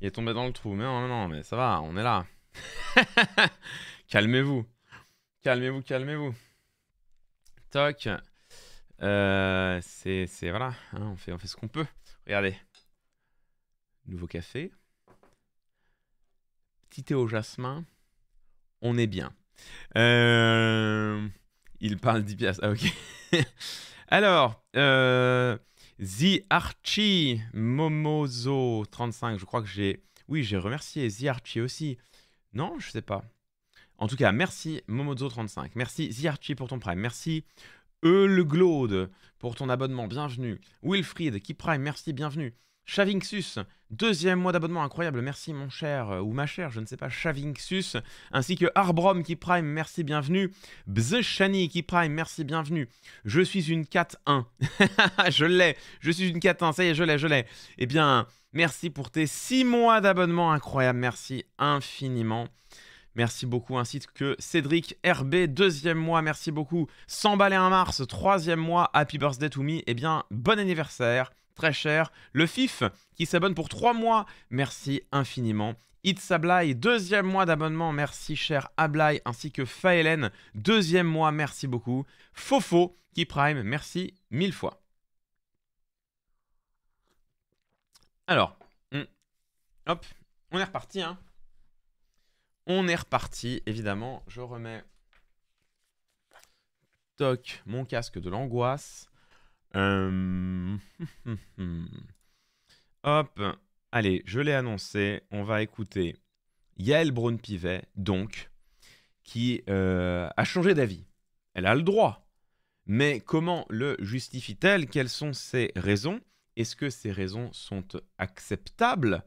Il est tombé dans le trou. Mais non, non, mais ça va, on est là. [laughs] calmez-vous. Calmez-vous, calmez-vous. Toc. Euh, c'est, voilà, hein, on, fait, on fait ce qu'on peut. Regardez. Nouveau café. Petit thé au jasmin. On est bien. Euh... Il parle 10 Ah, ok. [laughs] Alors, euh, The Archie Momozo 35, je crois que j'ai... Oui, j'ai remercié The aussi. Non, je sais pas. En tout cas, merci Momozo 35. Merci The pour ton prime. Merci e le pour ton abonnement, bienvenue. Wilfried qui prime, merci, bienvenue. Chavinxus, Deuxième mois d'abonnement incroyable, merci mon cher, euh, ou ma chère, je ne sais pas, Chavinxus, ainsi que Arbrom qui prime, merci, bienvenue. Bzeshani qui prime, merci, bienvenue. Je suis une 4-1. [laughs] je l'ai, je suis une 4-1, ça y est, je l'ai, je l'ai. Eh bien, merci pour tes 6 mois d'abonnement incroyable, merci infiniment. Merci beaucoup, ainsi que Cédric RB, deuxième mois, merci beaucoup. s'emballer un mars, troisième mois, happy birthday to me. Eh bien, bon anniversaire, très cher. Le FIF qui s'abonne pour 3 mois, merci infiniment. It's Ablai, deuxième mois d'abonnement, merci cher Ablai, ainsi que Faelen, deuxième mois, merci beaucoup. Fofo qui prime, merci mille fois. Alors, hmm. Hop, on est reparti. Hein. On est reparti, évidemment. Je remets toc mon casque de l'angoisse. Euh, [laughs] hum, hum, hum. Hop, allez, je l'ai annoncé. On va écouter Yael Braun-Pivet, donc, qui euh, a changé d'avis. Elle a le droit. Mais comment le justifie-t-elle Quelles sont ses raisons Est-ce que ces raisons sont acceptables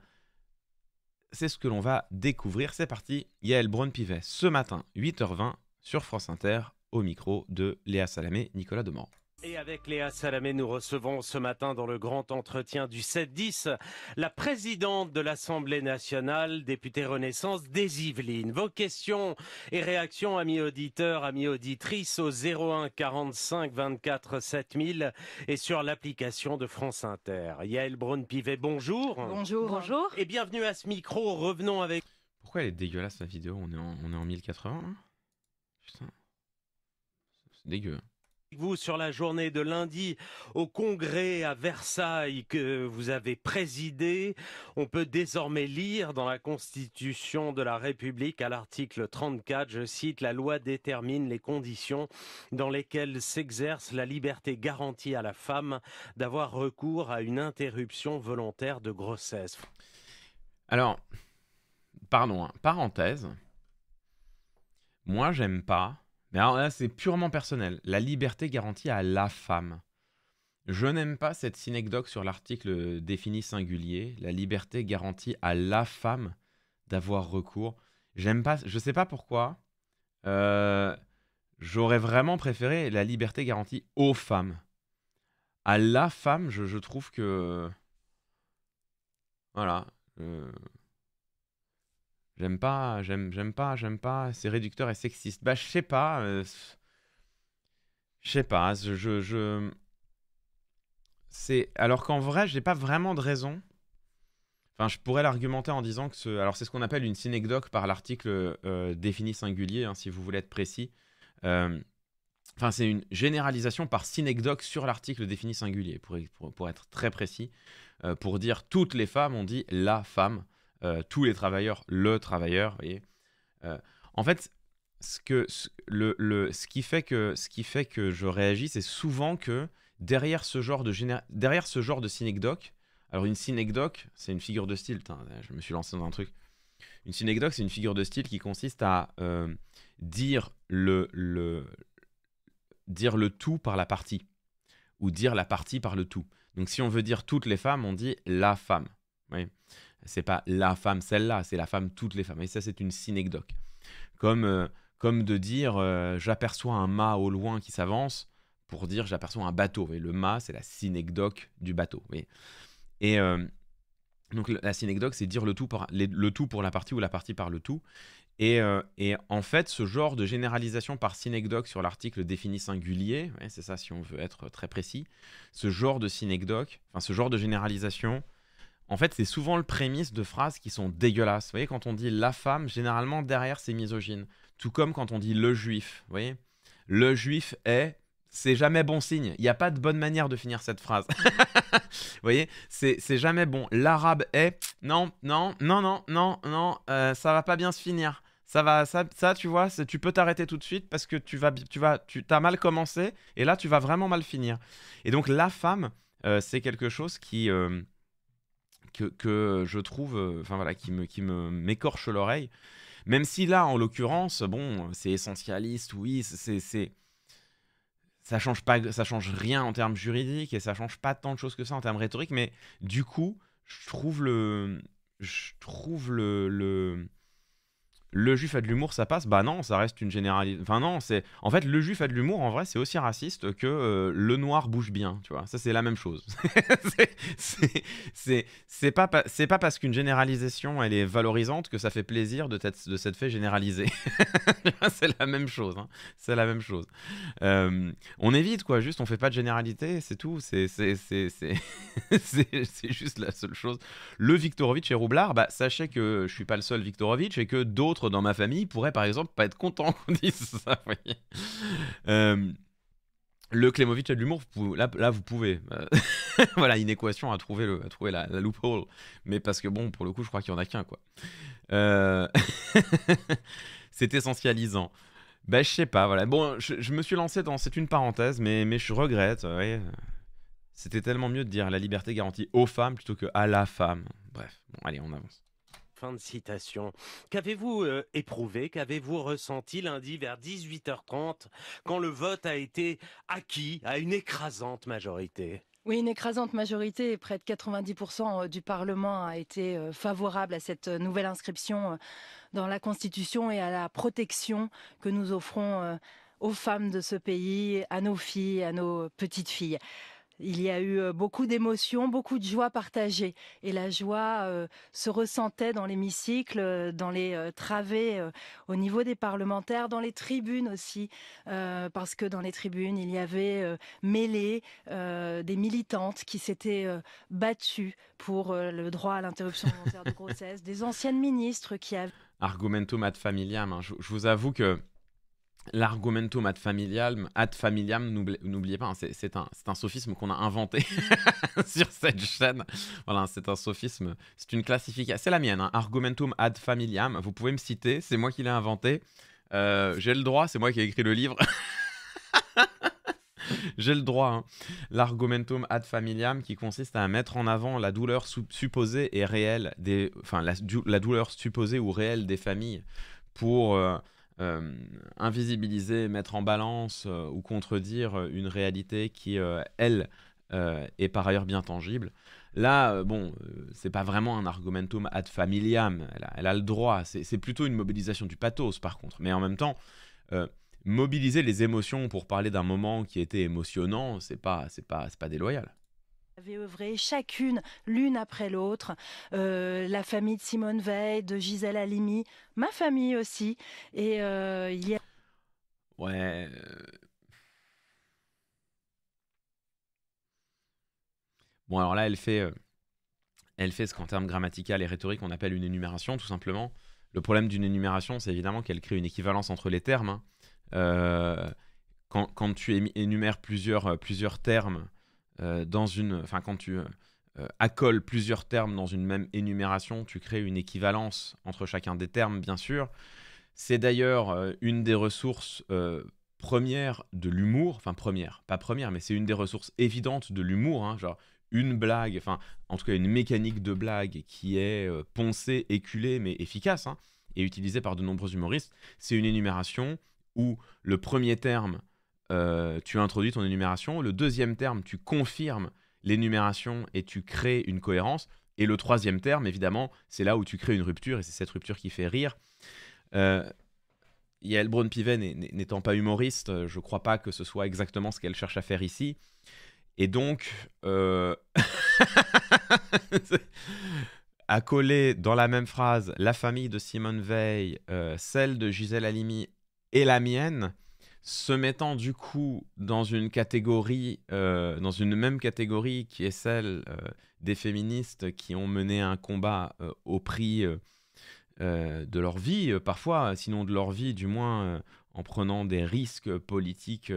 C'est ce que l'on va découvrir. C'est parti, Yael Braun-Pivet, ce matin, 8h20, sur France Inter, au micro de Léa Salamé, Nicolas Demorand. Et avec Léa Salamé, nous recevons ce matin dans le grand entretien du 7-10 la présidente de l'Assemblée nationale, députée Renaissance des Yvelines. Vos questions et réactions, amis auditeurs, amis auditrices, au 01 45 24 7000 et sur l'application de France Inter. Yael Braun-Pivet, bonjour. Bonjour. Bonjour. Et bienvenue à ce micro. Revenons avec... Pourquoi elle est dégueulasse la vidéo on est, en, on est en 1080 hein Putain. C'est dégueu. Hein vous sur la journée de lundi au congrès à Versailles que vous avez présidé. On peut désormais lire dans la Constitution de la République à l'article 34, je cite, la loi détermine les conditions dans lesquelles s'exerce la liberté garantie à la femme d'avoir recours à une interruption volontaire de grossesse. Alors, pardon, hein, parenthèse. Moi, j'aime pas mais là, c'est purement personnel. La liberté garantie à la femme. Je n'aime pas cette synecdoque sur l'article défini singulier, la liberté garantie à la femme d'avoir recours. J'aime pas, je sais pas pourquoi. Euh, j'aurais vraiment préféré la liberté garantie aux femmes. À la femme, je, trouve que voilà. Euh, J'aime pas, j'aime, j'aime pas, j'aime pas. C'est réducteur et sexiste. Bah, je sais pas. Euh, je sais pas. Je, je, C'est alors qu'en vrai, j'ai pas vraiment de raison. Enfin, je pourrais l'argumenter en disant que ce... alors c'est ce qu'on appelle une synecdoque par l'article euh, défini singulier, hein, si vous voulez être précis. Euh, enfin, c'est une généralisation par synecdoque sur l'article défini singulier, pour, pour, pour être très précis, pour dire toutes les femmes, on dit la femme. Euh, tous les travailleurs, le travailleur, vous voyez. Euh, en fait, ce, que, le, le, ce, qui fait que, ce qui fait que je réagis, c'est souvent que derrière ce genre de, derrière ce genre de synecdoque, alors une synecdoque, c'est une figure de style, je me suis lancé dans un truc. Une synecdoque, c'est une figure de style qui consiste à euh, dire, le, le, dire le tout par la partie, ou dire la partie par le tout. Donc si on veut dire toutes les femmes, on dit la femme. voyez c'est pas la femme, celle-là, c'est la femme, toutes les femmes. Et ça, c'est une synecdoque. Comme, euh, comme de dire euh, j'aperçois un mât au loin qui s'avance pour dire j'aperçois un bateau. Et le mât, c'est la synecdoque du bateau. Et euh, donc, la synecdoque, c'est dire le tout, pour, le tout pour la partie ou la partie par le tout. Et, en fait, ce genre de généralisation par synecdoque sur l'article défini singulier, c'est ça si on veut être très précis, ce genre de synecdoque, enfin ce genre de généralisation, en fait, c'est souvent le prémisse de phrases qui sont dégueulasses. Vous voyez, quand on dit la femme, généralement derrière, c'est misogyne. Tout comme quand on dit le juif. Vous voyez Le juif est. C'est jamais bon signe. Il n'y a pas de bonne manière de finir cette phrase. [laughs] vous voyez C'est jamais bon. L'arabe est. Non, non, non, non, non, non, euh, ça va pas bien se finir. Ça va, ça, ça tu vois, tu peux t'arrêter tout de suite parce que tu vas, tu vas, tu as mal commencé et là tu vas vraiment mal finir. Et donc la femme, euh, c'est quelque chose qui, euh, que, je trouve, euh, enfin voilà, qui me, qui me m'écorche l'oreille. Même si là, en l'occurrence, bon, c'est essentialiste, oui, c'est, c'est ça change pas, ça change rien en termes juridiques et ça change pas tant de choses que ça en termes rhétoriques. Mais du coup, je trouve le, je trouve le, le le juif a de l'humour, ça passe. Bah non, ça reste une généralisation, Enfin non, c'est en fait le juif a de l'humour. En vrai, c'est aussi raciste que euh, le noir bouge bien. Tu vois, ça c'est la même chose. [laughs] c'est pas pas parce qu'une généralisation elle est valorisante que ça fait plaisir de de cette fait généraliser [laughs] c'est la même chose. Hein. C'est la même chose. Euh, on évite quoi, juste on fait pas de généralité, c'est tout. [laughs] C'est c'est juste la seule chose. Le Viktorovitch et Roublard, bah sachez que je suis pas le seul Viktorovitch et que d'autres dans ma famille pourrait par exemple pas être content qu'on [laughs] dise ça. Euh, le Klemovic a de l'humour, là, là vous pouvez. Euh, [laughs] voilà, une équation à trouver, le, trouver la, loophole. Mais parce que bon, pour le coup, je crois qu'il y en a qu'un quoi. Euh, [laughs] c'est essentialisant. Bah, je sais pas, voilà. Bon, je, me suis lancé dans. C'est une parenthèse, mais, mais je regrette. C'était tellement mieux de dire la liberté garantie aux femmes plutôt que à la femme. Bref, bon, allez, on avance. Fin de citation. Qu'avez-vous euh, éprouvé, qu'avez-vous ressenti lundi vers 18h30 quand le vote a été acquis à une écrasante majorité oui, une écrasante majorité, près de 90% euh, du Parlement a été euh, favorable à cette nouvelle inscription dans la Constitution et à la protection que nous offrons aux femmes de ce pays, à nos filles, à nos petites filles. Il y a eu euh, beaucoup d'émotions, beaucoup de joie partagée. Et la joie euh, se ressentait dans l'hémicycle, euh, dans les travées, au niveau des parlementaires, dans les tribunes aussi, parce que dans les tribunes, il y avait mêlé des militantes qui s'étaient battues pour le droit à l'interruption volontaire de [laughs] grossesse, des anciennes ministres qui avaient... Argumentum ad familiam, hein. je vous avoue que L'argumentum ad familiam, ad familiam, n'oubliez pas, hein, c'est un, sophisme qu'on a inventé [laughs] sur cette chaîne. Voilà, c'est un sophisme, c'est une classification, c'est la mienne, hein. argumentum ad familiam. Vous pouvez me citer, c'est moi qui l'ai inventé. Euh, j'ai le droit, c'est moi qui ai écrit le livre. [laughs] J'ai le droit. Hein. L'argumentum ad familiam qui consiste à mettre en avant la douleur supposée et réelle enfin la, douleur supposée ou réelle des familles pour euh, euh, invisibiliser, mettre en balance euh, ou contredire euh, une réalité qui, elle, est par ailleurs bien tangible. Là, bon, c'est pas vraiment un argumentum ad familiam, elle a, le droit, c'est plutôt une mobilisation du pathos par contre, mais en même temps, mobiliser les émotions pour parler d'un moment qui était émotionnant, c'est pas, c'est pas, pas déloyal avaient œuvré chacune l'une après l'autre, euh, la famille de Simone Veil, de Gisèle Halimi, ma famille aussi. Et euh, il y a... Ouais. Euh, bon, alors là, elle fait, euh, elle fait ce qu'en termes grammatical et rhétorique, on appelle une énumération, tout simplement. Le problème d'une énumération, c'est évidemment qu'elle crée une équivalence entre les termes. Hein. quand, quand, tu énumères plusieurs, plusieurs termes, euh, dans une, quand tu euh, euh, accoles plusieurs termes dans une même énumération, tu crées une équivalence entre chacun des termes, bien sûr. C'est d'ailleurs une des ressources premières de l'humour, enfin première, pas première, mais c'est une des ressources évidentes de l'humour, hein, genre une blague, enfin en tout cas une mécanique de blague qui est poncée, éculée, mais efficace, hein, et utilisée par de nombreux humoristes, c'est une énumération où le premier terme euh, tu introduis ton énumération. Le deuxième terme, tu confirmes l'énumération et tu crées une cohérence. Et le troisième terme, évidemment, c'est là où tu crées une rupture et c'est cette rupture qui fait rire. Euh, Yael Braun-Pivet n'étant pas humoriste, euh, je crois pas que ce soit exactement ce qu'elle cherche à faire ici. Et donc, euh... à [laughs] coller dans la même phrase la famille de Simone Veil, celle de Gisèle Halimi et la mienne, se mettant du coup dans une catégorie, euh, dans une même catégorie qui est celle euh, des féministes qui ont mené un combat euh, au prix de leur vie, parfois, sinon de leur vie, du moins en prenant des risques politiques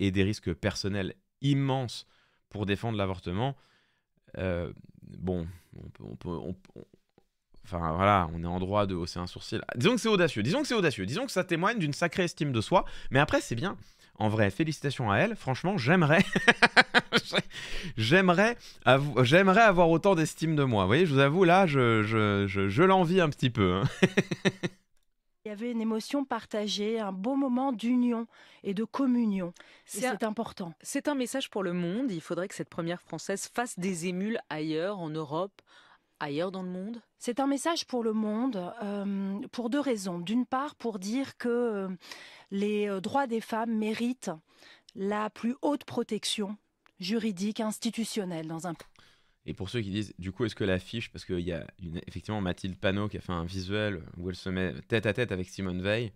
et des risques personnels immenses pour défendre l'avortement. bon, Enfin voilà, on est en droit de hausser un sourcil. Ah, disons que c'est audacieux, disons que c'est audacieux, disons que ça témoigne d'une sacrée estime de soi. Mais après, c'est bien. En vrai, félicitations à elle. Franchement, j'aimerais, [laughs] j'aimerais, j'aimerais avoir autant d'estime de moi. Vous voyez, je vous avoue, là, je, l'envie un petit peu. Hein. Il y avait une émotion partagée, un beau moment d'union et de communion. C'est important. C'est un message pour le monde. Il faudrait que cette première française fasse des émules ailleurs, en Europe, ailleurs dans le monde C'est un message pour le monde euh, pour deux raisons. D'une part, pour dire que euh, les euh, droits des femmes méritent la plus haute protection juridique, institutionnelle dans un Et pour ceux qui disent, du coup, est-ce que l'affiche, parce qu'il y a effectivement Mathilde Panot qui a fait un visuel où elle se met tête à tête avec Simone Veil.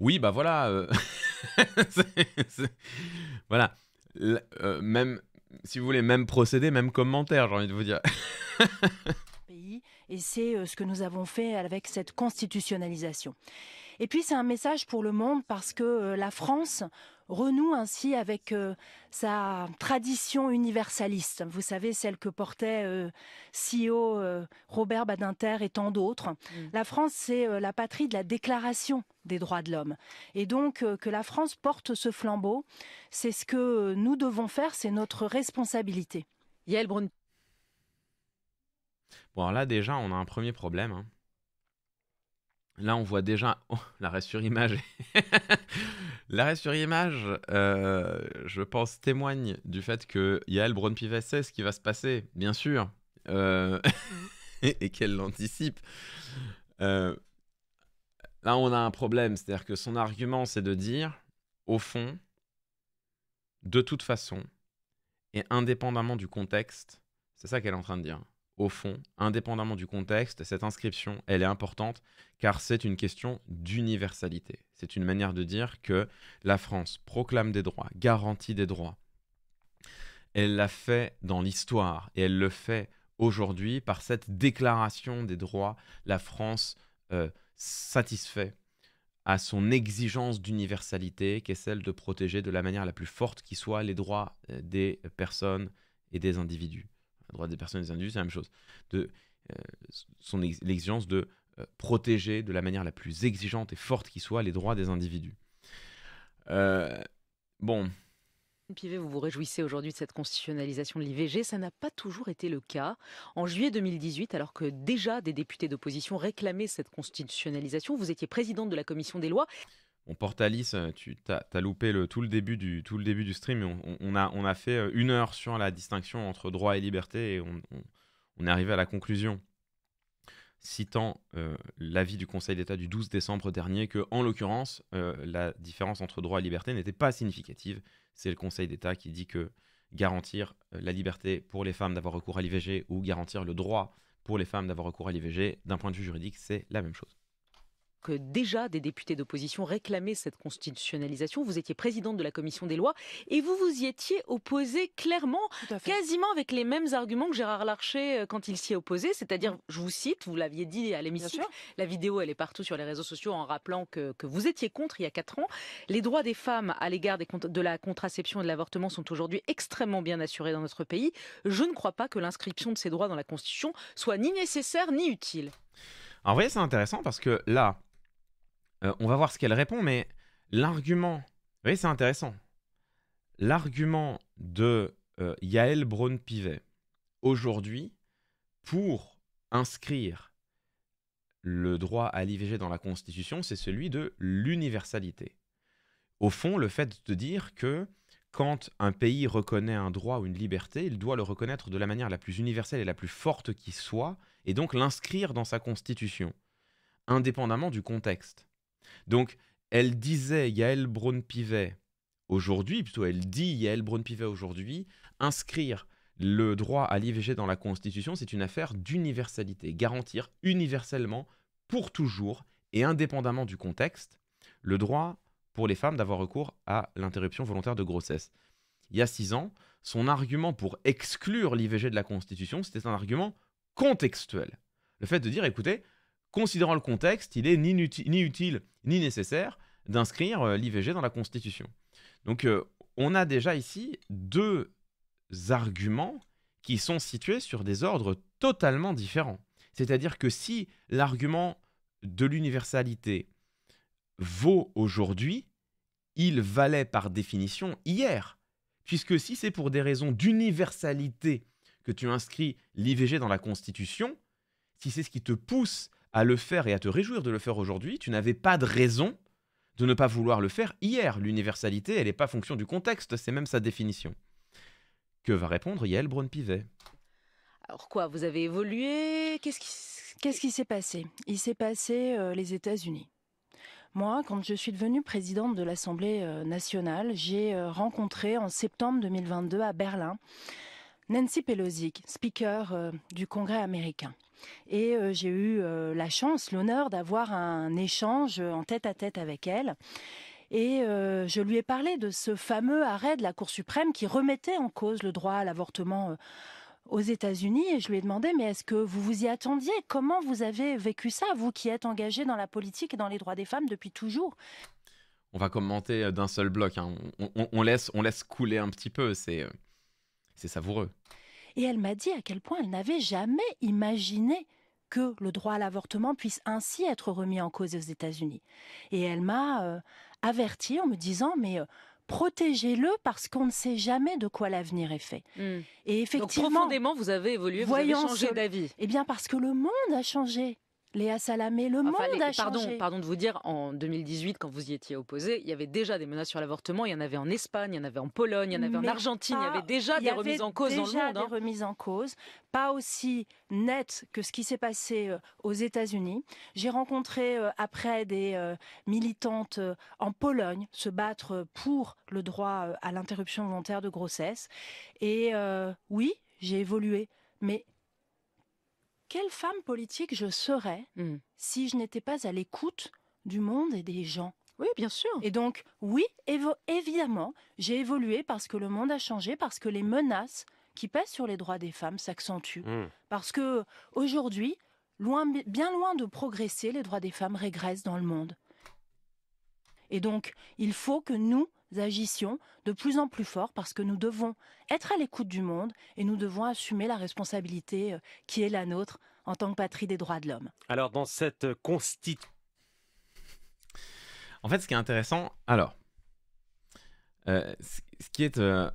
Oui, bah voilà. [laughs] Voilà. même si vous voulez, même procédé, même commentaire, j'ai envie de vous dire. [laughs] et c'est euh, ce que nous avons fait avec cette constitutionnalisation. Et puis c'est un message pour le monde parce que euh, la France renoue ainsi avec euh, sa tradition universaliste, vous savez, celle que portait si euh, e haut euh, Robert Badinter et tant d'autres. Mm. La France, c'est la patrie de la déclaration des droits de l'homme. Et donc, que la France porte ce flambeau, c'est ce que nous devons faire, c'est notre responsabilité. Yael Brun. Bon, alors là, déjà, on a un premier problème. Hein. Là, on voit déjà [laughs] oh, l'arrêt sur image. l'arrêt [laughs] sur image, euh, je pense, témoigne du fait que y a elbron sait ce qui va se passer, bien sûr, euh, [laughs] et qu'elle l'anticipe. Euh, là, on a un problème, c'est-à-dire que son argument, c'est de dire, au fond, de toute façon, et indépendamment du contexte, c'est ça qu'elle est en train de dire au fond, indépendamment du contexte, cette inscription, elle est importante car c'est une question d'universalité. C'est une manière de dire que la France proclame des droits, garantit des droits. Elle l'a fait dans l'histoire et elle le fait aujourd'hui par cette déclaration des droits. La France euh, satisfait à son exigence d'universalité qui est celle de protéger de la manière la plus forte qui soit les droits euh, des personnes et des individus. Le des personnes et des individus, c'est la même chose. De euh, son l'exigence de euh, protéger de la manière la plus exigeante et forte qui soit les droits des individus. Euh, bon, Pivet, vous vous réjouissez aujourd'hui de cette constitutionnalisation de l'IVG. Ça n'a pas toujours été le cas. En juillet 2018, alors que déjà des députés d'opposition réclamaient cette constitutionnalisation, vous étiez présidente de la commission des lois on euh, tu as, loupé tout, le début du, tout le début du stream, on, on, a, fait euh, une heure sur la distinction entre droit et liberté et on, est arrivé à la conclusion, citant euh, l'avis du Conseil d'État du 12 décembre dernier, que en l'occurrence, la différence entre droit et liberté n'était pas significative. C'est le Conseil d'État qui dit que garantir la liberté pour les femmes d'avoir recours à l'IVG ou garantir le droit pour les femmes d'avoir recours à l'IVG, d'un point de vue juridique, c'est la même chose que déjà des députés d'opposition réclamaient cette constitutionnalisation. Vous étiez présidente de la commission des lois et vous vous y étiez opposée clairement, quasiment avec les mêmes arguments que Gérard Larcher euh, quand il s'y est opposé. C'est-à-dire, je vous cite, vous l'aviez dit à l'émission, la vidéo elle est partout sur les réseaux sociaux en rappelant que, que vous étiez contre il y a quatre ans. Les droits des femmes à l'égard de la contraception et de l'avortement sont aujourd'hui extrêmement bien assurés dans notre pays. Je ne crois pas que l'inscription de ces droits dans la Constitution soit ni nécessaire ni utile. En vrai, c'est intéressant parce que là, euh, on va voir ce qu'elle répond, mais l'argument, vous c'est intéressant. L'argument de euh, Yael Braun-Pivet aujourd'hui pour inscrire le droit à l'IVG dans la Constitution, c'est celui de l'universalité. Au fond, le fait de dire que quand un pays reconnaît un droit ou une liberté, il doit le reconnaître de la manière la plus universelle et la plus forte qui soit, et donc l'inscrire dans sa Constitution, indépendamment du contexte. Donc, elle disait Yael Braun-Pivet aujourd'hui, plutôt elle dit Yael Braun-Pivet aujourd'hui, inscrire le droit à l'IVG dans la Constitution, c'est une affaire d'universalité, garantir universellement, pour toujours et indépendamment du contexte, le droit pour les femmes d'avoir recours à l'interruption volontaire de grossesse. Il y a six ans, son argument pour exclure l'IVG de la Constitution, c'était un argument contextuel. Le fait de dire, écoutez, considérant le contexte, il est ni, utile ni nécessaire d'inscrire euh, l'IVG dans la Constitution. Donc euh, on a déjà ici deux arguments qui sont situés sur des ordres totalement différents. C'est-à-dire que si l'argument de l'universalité vaut aujourd'hui, il valait par définition hier. Puisque si c'est pour des raisons d'universalité que tu inscris l'IVG dans la Constitution, si c'est ce qui te pousse à le faire et à te réjouir de le faire aujourd'hui, tu n'avais pas de raison de ne pas vouloir le faire hier. L'universalité, elle n'est pas fonction du contexte, c'est même sa définition. Que va répondre Yael Braun-Pivet Alors quoi, vous avez évolué Qu'est-ce qui s'est passé Il s'est passé euh, les États-Unis. Moi, quand je suis devenue présidente de l'Assemblée euh, nationale, j'ai euh, rencontré en septembre 2022 à Berlin Nancy Pelosi, speaker du Congrès américain. Et euh, j'ai eu euh, la chance, l'honneur d'avoir un échange euh, en tête à tête avec elle. Et je lui ai parlé de ce fameux arrêt de la Cour suprême qui remettait en cause le droit à l'avortement aux États-Unis. Et je lui ai demandé, mais est-ce que vous vous y attendiez Comment vous avez vécu ça, vous qui êtes engagé dans la politique et dans les droits des femmes depuis toujours On va commenter d'un seul bloc. Hein. laisse, on laisse couler un petit peu. C'est savoureux. Et elle m'a dit à quel point elle n'avait jamais imaginé que le droit à l'avortement puisse ainsi être remis en cause aux États-Unis. Et elle m'a euh, averti en me disant mais euh, protégez-le parce qu'on ne sait jamais de quoi l'avenir est fait. Hmm. Et effectivement, Donc profondément vous avez évolué, vous avez changé d'avis. Eh bien parce que le monde a changé. Léa Salamé, le monde a pardon, changé. Pardon de vous dire, en 2018, quand vous y étiez opposé, il y avait déjà des menaces sur l'avortement. Il y en avait en Espagne, il y en avait en Pologne, il y en avait en Argentine. il y avait déjà des remises en cause dans le monde. Déjà des hein. remises en cause, pas aussi nettes que ce qui s'est passé euh, aux États-Unis. J'ai rencontré euh, après des euh, militantes en Pologne se battre pour le droit à l'interruption volontaire de grossesse. Et oui, j'ai évolué. Mais quelle femme politique je serais hmm. si je n'étais pas à l'écoute du monde et des gens oui, bien sûr. Et donc, oui, évidemment, j'ai évolué parce que le monde a changé, parce que les menaces qui pèsent sur les droits des femmes s'accentuent. Hmm. Parce que aujourd'hui, loin, bien loin de progresser, les droits des femmes régressent dans le monde. Et donc, il faut que nous, agissions de plus en plus fort parce que nous devons être à l'écoute du monde et nous devons assumer la responsabilité euh, qui est la nôtre en tant que patrie des droits de l'homme. Alors dans cette constitution... En fait, ce qui est intéressant, alors, euh, ce qui est euh,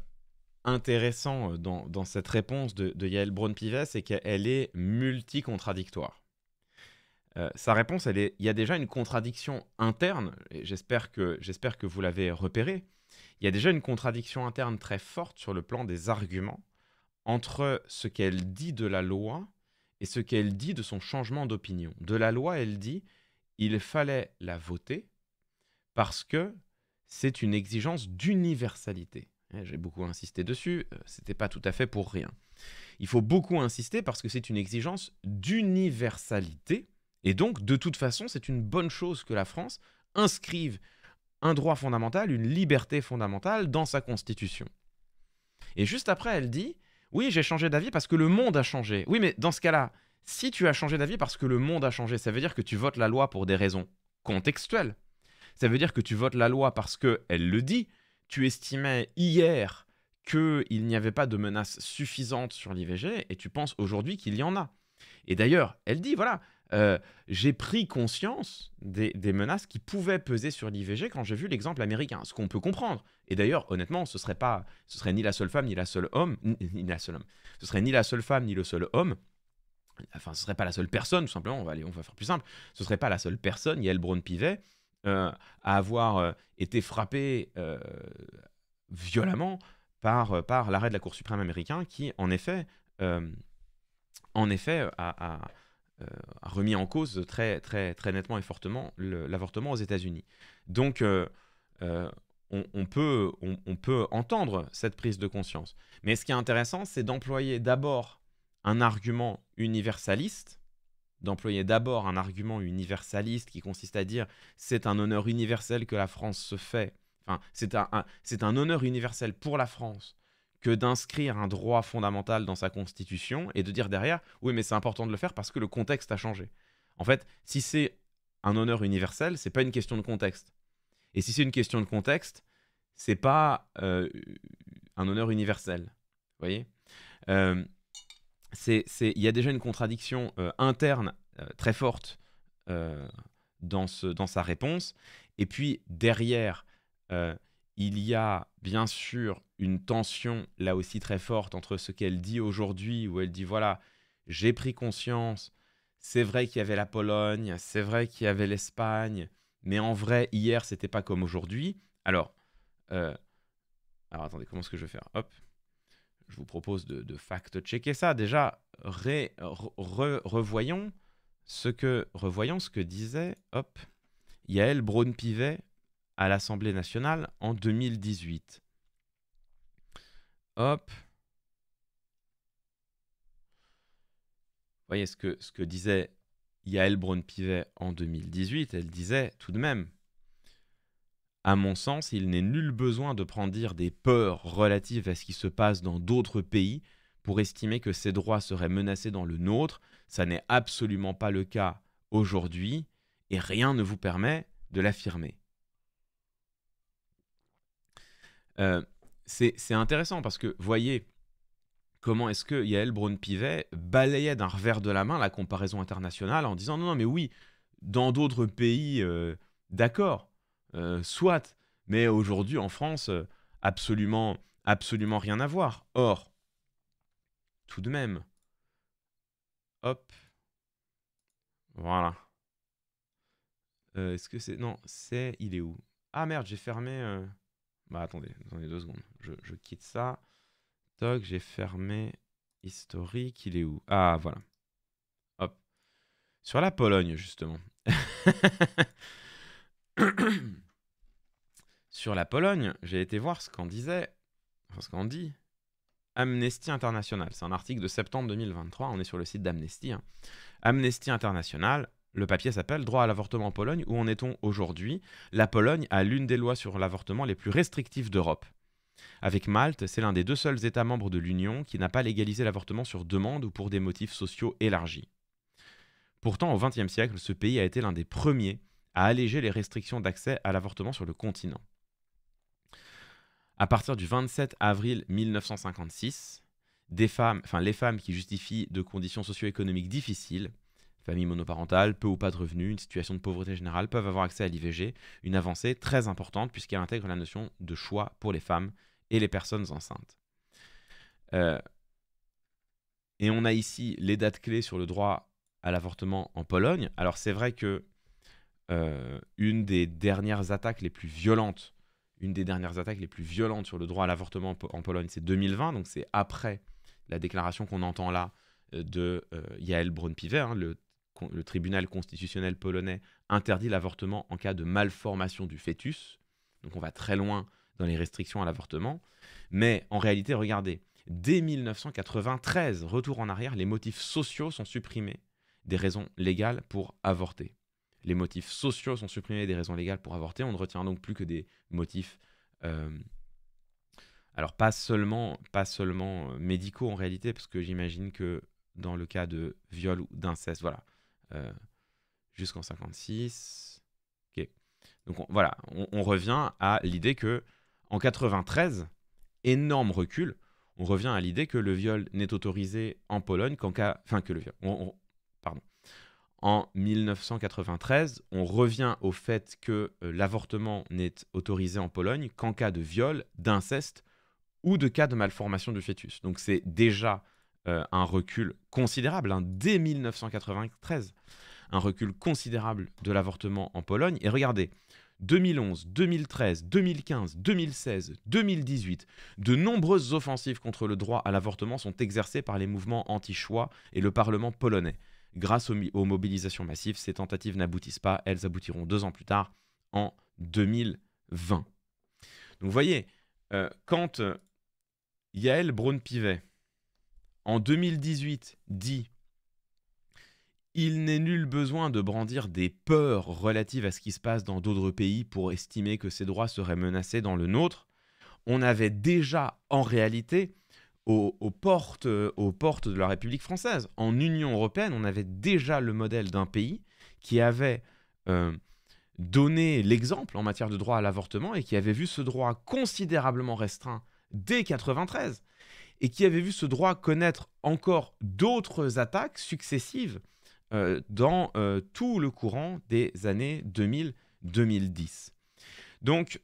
intéressant dans, cette réponse de, Yael Braun-Pivet, c'est qu'elle est multicontradictoire. Euh, sa réponse, il y a déjà une contradiction interne, et j'espère que, que vous l'avez repérée, il y a déjà une contradiction interne très forte sur le plan des arguments entre ce qu'elle dit de la loi et ce qu'elle dit de son changement d'opinion. De la loi, elle dit, il fallait la voter parce que c'est une exigence d'universalité. Eh, j'ai beaucoup insisté dessus, euh, ce n'était pas tout à fait pour rien. Il faut beaucoup insister parce que c'est une exigence d'universalité et donc, de toute façon, c'est une bonne chose que la France inscrive un droit fondamental, une liberté fondamentale dans sa constitution. Et juste après, elle dit Oui, j'ai changé d'avis parce que le monde a changé. Oui, mais dans ce cas-là, si tu as changé d'avis parce que le monde a changé, ça veut dire que tu votes la loi pour des raisons contextuelles. Ça veut dire que tu votes la loi parce que, elle le dit, tu estimais hier qu'il n'y avait pas de menace suffisante sur l'IVG et tu penses aujourd'hui qu'il y en a. Et d'ailleurs, elle dit, voilà, euh, j'ai pris conscience des, menaces qui pouvaient peser sur l'IVG quand j'ai vu l'exemple américain, ce qu'on peut comprendre. Et d'ailleurs, honnêtement, ce serait pas, ce serait ni la seule femme ni la seule homme, ni, la seule homme. Ce serait ni la seule femme ni le seul homme. Enfin, ce serait pas la seule personne, tout simplement. On va aller, on va faire plus simple. Ce serait pas la seule personne, Yael Brown Pivet, euh, à avoir euh, été frappée violemment par, par l'arrêt de la Cour suprême américaine, qui en effet, en effet, a, a euh, a remis en cause très, très, très nettement et fortement l'avortement aux États-Unis. Donc, euh, euh, on, peut, entendre cette prise de conscience. Mais ce qui est intéressant, c'est d'employer d'abord un argument universaliste, d'employer d'abord un argument universaliste qui consiste à dire c'est un honneur universel que la France se fait, c'est un honneur universel pour la France que d'inscrire un droit fondamental dans sa constitution et de dire derrière, oui, mais c'est important de le faire parce que le contexte a changé. En fait, si c'est un honneur universel, c'est pas une question de contexte. Et si c'est une question de contexte, c'est pas euh, un honneur universel. Vous voyez euh, c'est il y a déjà une contradiction euh, interne très forte dans, ce, dans sa réponse. Et puis derrière, il y a bien sûr une tension là aussi très forte entre ce qu'elle dit aujourd'hui, où elle dit voilà, j'ai pris conscience, c'est vrai qu'il y avait la Pologne, c'est vrai qu'il y avait l'Espagne, mais en vrai, hier, c'était pas comme aujourd'hui. Alors, euh, alors attendez, comment est-ce que je vais faire Hop, je vous propose de, fact-checker ça. Déjà, revoyons ce que revoyons ce que disait hop Yael Braun-Pivet à l'Assemblée nationale en 2018. Hop. Vous voyez ce que, ce que disait Yael Braun-Pivet en 2018. Elle disait tout de même à mon sens, il n'est nul besoin de dire des peurs relatives à ce qui se passe dans d'autres pays pour estimer que ces droits seraient menacés dans le nôtre. Ça n'est absolument pas le cas aujourd'hui et rien ne vous permet de l'affirmer. Euh, c'est intéressant parce que, voyez, comment est-ce que Yael Braun-Pivet balayait d'un revers de la main la comparaison internationale en disant non, non, mais oui, dans d'autres pays, euh, d'accord, euh, soit, mais aujourd'hui en France, euh, absolument, absolument rien à voir. Or, tout de même, hop, voilà. est-ce que c'est. Non, c'est. Il est où Ah merde, j'ai fermé. Bah attendez, attendez deux secondes. Je, quitte ça. Toc, j'ai fermé historique. Il est où Ah voilà. Hop. Sur la Pologne justement. [coughs] Sur la Pologne, j'ai été voir ce qu'on disait, ce qu'on dit Amnesty International. C'est un article de septembre 2023. On est sur le site d'Amnesty. Hein. Amnesty International le papier s'appelle Droit à l'avortement en Pologne. Où en est-on aujourd'hui La Pologne a l'une des lois sur l'avortement les plus restrictives d'Europe. Avec Malte, c'est l'un des deux seuls États membres de l'Union qui n'a pas légalisé l'avortement sur demande ou pour des motifs sociaux élargis. Pourtant, au XXe siècle, ce pays a été l'un des premiers à alléger les restrictions d'accès à l'avortement sur le continent. À partir du 27 avril 1956, des femmes, les femmes qui justifient de conditions socio-économiques difficiles famille monoparentale, peu ou pas de revenus, une situation de pauvreté générale, peuvent avoir accès à l'IVG, une avancée très importante puisqu'elle intègre la notion de choix pour les femmes et les personnes enceintes. Euh, et on a ici les dates clés sur le droit à l'avortement en Pologne. Alors c'est vrai que euh, une des dernières attaques les plus violentes, une des dernières attaques les plus violentes sur le droit à l'avortement en Pologne, c'est 2020, donc c'est après la déclaration qu'on entend là euh, de Yaël Yael Braun-Pivet, hein, le le tribunal constitutionnel polonais interdit l'avortement en cas de malformation du fœtus. Donc on va très loin dans les restrictions à l'avortement. Mais en réalité, regardez, dès 1993, retour en arrière, les motifs sociaux sont supprimés des raisons légales pour avorter. Les motifs sociaux sont supprimés des raisons légales pour avorter. On ne retient donc plus que des motifs... Euh, alors pas seulement, pas seulement euh, médicaux en réalité, parce que j'imagine que dans le cas de viol ou d'inceste, voilà, euh, jusqu'en 56. Donc voilà, on, revient à l'idée que en 93, énorme recul, on revient à l'idée que le viol n'est autorisé en Pologne qu'en cas, enfin que le viol, pardon. En 1993, on revient au fait que euh, l'avortement n'est autorisé en Pologne qu'en cas de viol, d'inceste ou de cas de malformation du fœtus. Donc c'est déjà euh, un recul considérable, hein, dès 1993, un recul considérable de l'avortement en Pologne. Et regardez, 2011, 2013, 2015, 2016, 2018, de nombreuses offensives contre le droit à l'avortement sont exercées par les mouvements anti-choix et le Parlement polonais. Grâce aux, mobilisations massives, ces tentatives n'aboutissent pas, elles aboutiront deux ans plus tard, en 2020. Donc vous voyez, euh, quand euh, Yael Braun-Pivet en 2018 dit il n'est nul besoin de brandir des peurs relatives à ce qui se passe dans d'autres pays pour estimer que ces droits seraient menacés dans le nôtre. On avait déjà, en réalité, aux, portes, euh, aux portes de la République française, en Union européenne, on avait déjà le modèle d'un pays qui avait euh, donné l'exemple en matière de droit à l'avortement et qui avait vu ce droit considérablement restreint dès 1993 et qui avait vu ce droit connaître encore d'autres attaques successives euh, dans euh, tout le courant des années 2000-2010. Donc,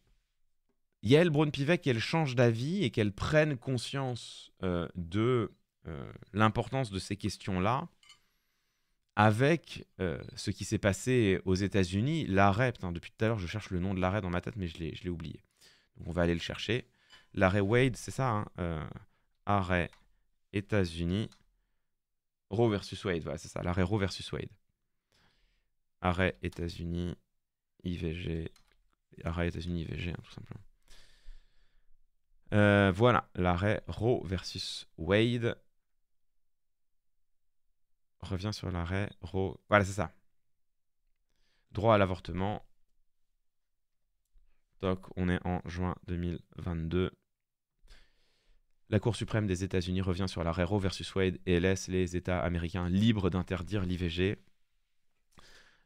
Yael braun pivet qu'elle change d'avis et qu'elle prenne conscience euh, de l'importance de ces questions-là avec ce qui s'est passé aux États-Unis, l'arrêt, depuis tout à l'heure je cherche le nom de l'arrêt dans ma tête mais je l'ai oublié. Donc on va aller le chercher. L'arrêt Wade, c'est ça, hein, arrêt États-Unis, Roe versus Wade, voilà, c'est ça, l'arrêt Roe versus Wade. Arrêt États-Unis, IVG, arrêt États-Unis, IVG, hein, tout simplement. Euh, voilà, l'arrêt Roe versus Wade revient sur l'arrêt Roe. Voilà, c'est ça. Droit à l'avortement. Donc, on est en juin 2022. La Cour suprême des États-Unis revient sur l'arrêt Roe versus Wade et laisse les États américains libres d'interdire l'IVG.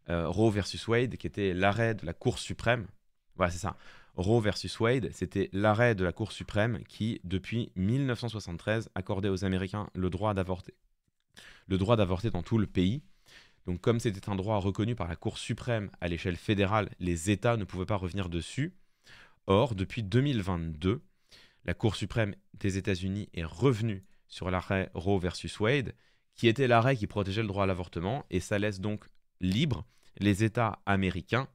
Euh, Roe versus Wade, qui était l'arrêt de la Cour suprême. Voilà, c'est ça. Roe versus Wade, c'était l'arrêt de la Cour suprême qui, depuis 1973, accordait aux Américains le droit d'avorter. Le droit d'avorter dans tout le pays. Donc comme c'était un droit reconnu par la Cour suprême à l'échelle fédérale, les États ne pouvaient pas revenir dessus. Or, depuis 2022, la Cour suprême des États-Unis est revenue sur l'arrêt Roe versus Wade, qui était l'arrêt qui protégeait le droit à l'avortement, et ça laisse donc libre les États américains,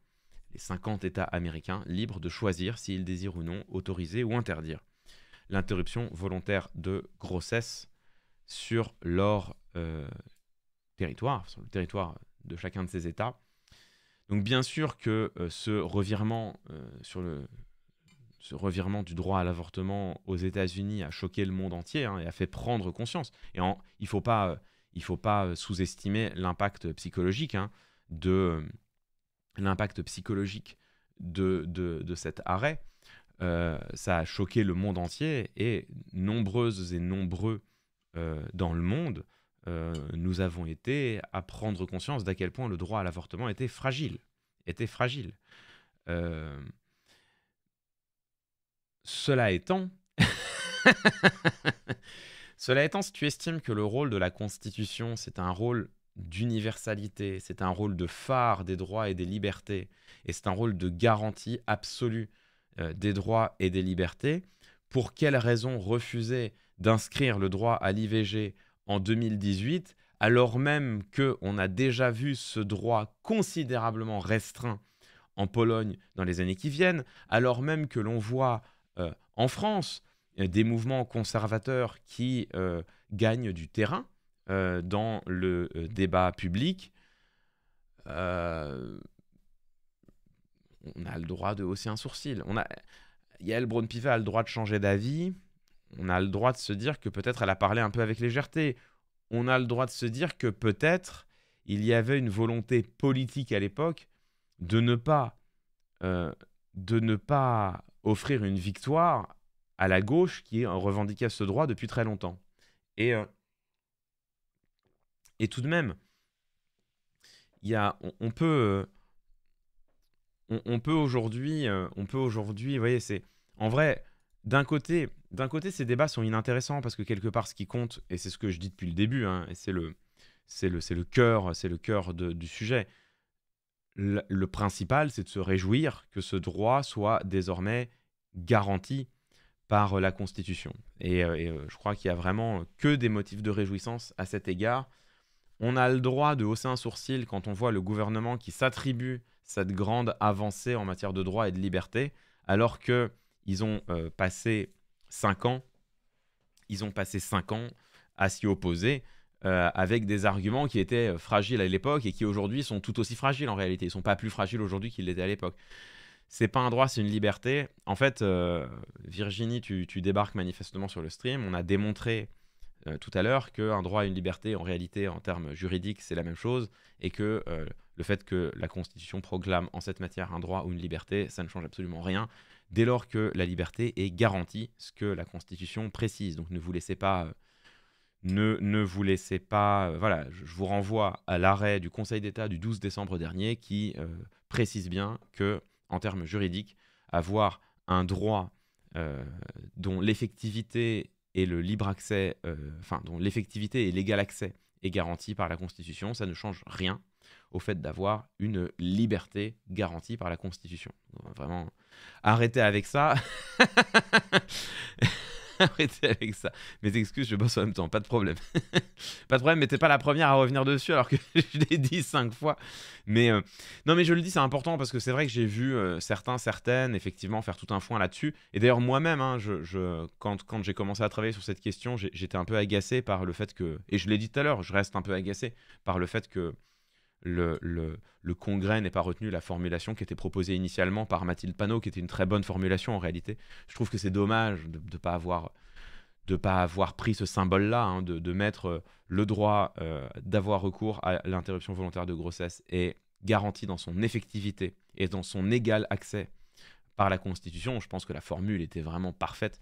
les 50 États américains, libres de choisir s'ils désirent ou non autoriser ou interdire l'interruption volontaire de grossesse sur leur euh, territoire, sur le territoire de chacun de ces États. Donc bien sûr que euh, ce revirement euh, sur le, ce revirement du droit à l'avortement aux États-Unis a choqué le monde entier hein, et a fait prendre conscience. Et il ne faut pas, euh, il pas euh, sous-estimer l'impact psychologique hein, de euh, l'impact psychologique de, cet arrêt. ça a choqué le monde entier et nombreuses et nombreux dans le monde, nous avons été à prendre conscience d'à quel point le droit à l'avortement était fragile, était fragile. Cela étant, [laughs] Cela étant, si tu estimes que le rôle de la Constitution, c'est un rôle d'universalité, c'est un rôle de phare des droits et des libertés, et c'est un rôle de garantie absolue euh, des droits et des libertés, pour quelle raison refuser d'inscrire le droit à l'IVG en 2018 alors même qu'on a déjà vu ce droit considérablement restreint en Pologne dans les années qui viennent, alors même que l'on voit euh, en France, euh, des mouvements conservateurs qui euh, gagnent du terrain dans le débat public. on a le droit de hausser un sourcil. On a, Yael Braun-Pivet a le droit de changer d'avis. On a le droit de se dire que peut-être elle a parlé un peu avec légèreté. On a le droit de se dire que peut-être il y avait une volonté politique à l'époque de ne pas de ne pas offrir une victoire à la gauche qui euh, revendiquait ce droit depuis très longtemps. Et, euh, tout de même, on, peut, euh, on, peut aujourd'hui, on peut aujourd'hui, voyez, c'est en vrai, d'un côté, d'un côté, ces débats sont inintéressants parce que quelque part, ce qui compte, et c'est ce que je dis depuis le début, hein, et c'est le, c'est le, c'est le cœur, c'est le cœur du sujet, le, principal, c'est de se réjouir que ce droit soit désormais garanti par euh, la Constitution. Et, euh, euh, je crois qu'il y a vraiment que des motifs de réjouissance à cet égard. On a le droit de hausser un sourcil quand on voit le gouvernement qui s'attribue cette grande avancée en matière de droit et de liberté, alors qu'ils ont passé cinq ans, ils ont passé 5 ans à s'y opposer. Euh, avec des arguments qui étaient euh, fragiles à l'époque et qui aujourd'hui sont tout aussi fragiles en réalité. Ils ne sont pas plus fragiles aujourd'hui qu'ils l'étaient à l'époque. C'est pas un droit, c'est une liberté. En fait, euh, Virginie, tu, débarques manifestement sur le stream. On a démontré tout à l'heure qu'un droit et une liberté, en réalité, en termes juridiques, c'est la même chose et que le fait que la Constitution proclame en cette matière un droit ou une liberté, ça ne change absolument rien dès lors que la liberté est garantie, ce que la Constitution précise. Donc ne vous laissez pas ne, vous laissez pas. Euh, voilà, je vous renvoie à l'arrêt du Conseil d'État du 12 décembre dernier qui euh, précise bien que, en termes juridiques, avoir un droit euh, dont l'effectivité et le libre accès, enfin, dont l'effectivité et l'égal accès est garanti par la Constitution, ça ne change rien au fait d'avoir une liberté garantie par la Constitution. Vraiment, arrêtez avec ça. [laughs] Arrêtez avec ça. Mes excuses, je bosse en même temps, pas de problème. [laughs] pas de problème, mais t'es pas la première à revenir dessus alors que [laughs] je l'ai dit cinq fois. Mais euh, non, mais je le dis, c'est important parce que c'est vrai que j'ai vu euh, certains, certaines, effectivement, faire tout un foin là-dessus. Et d'ailleurs, moi-même, hein, quand, quand j'ai commencé à travailler sur cette question, j'étais un peu agacé par le fait que, et je l'ai dit tout à l'heure, je reste un peu agacé par le fait que le, le, Congrès n'ait pas retenu la formulation qui était proposée initialement par Mathilde Panot, qui était une très bonne formulation en réalité. Je trouve que c'est dommage de ne pas avoir de pas avoir pris ce symbole-là, hein, de, de, mettre euh, le droit euh, d'avoir recours à l'interruption volontaire de grossesse et garanti dans son effectivité et dans son égal accès par la Constitution. Je pense que la formule était vraiment parfaite.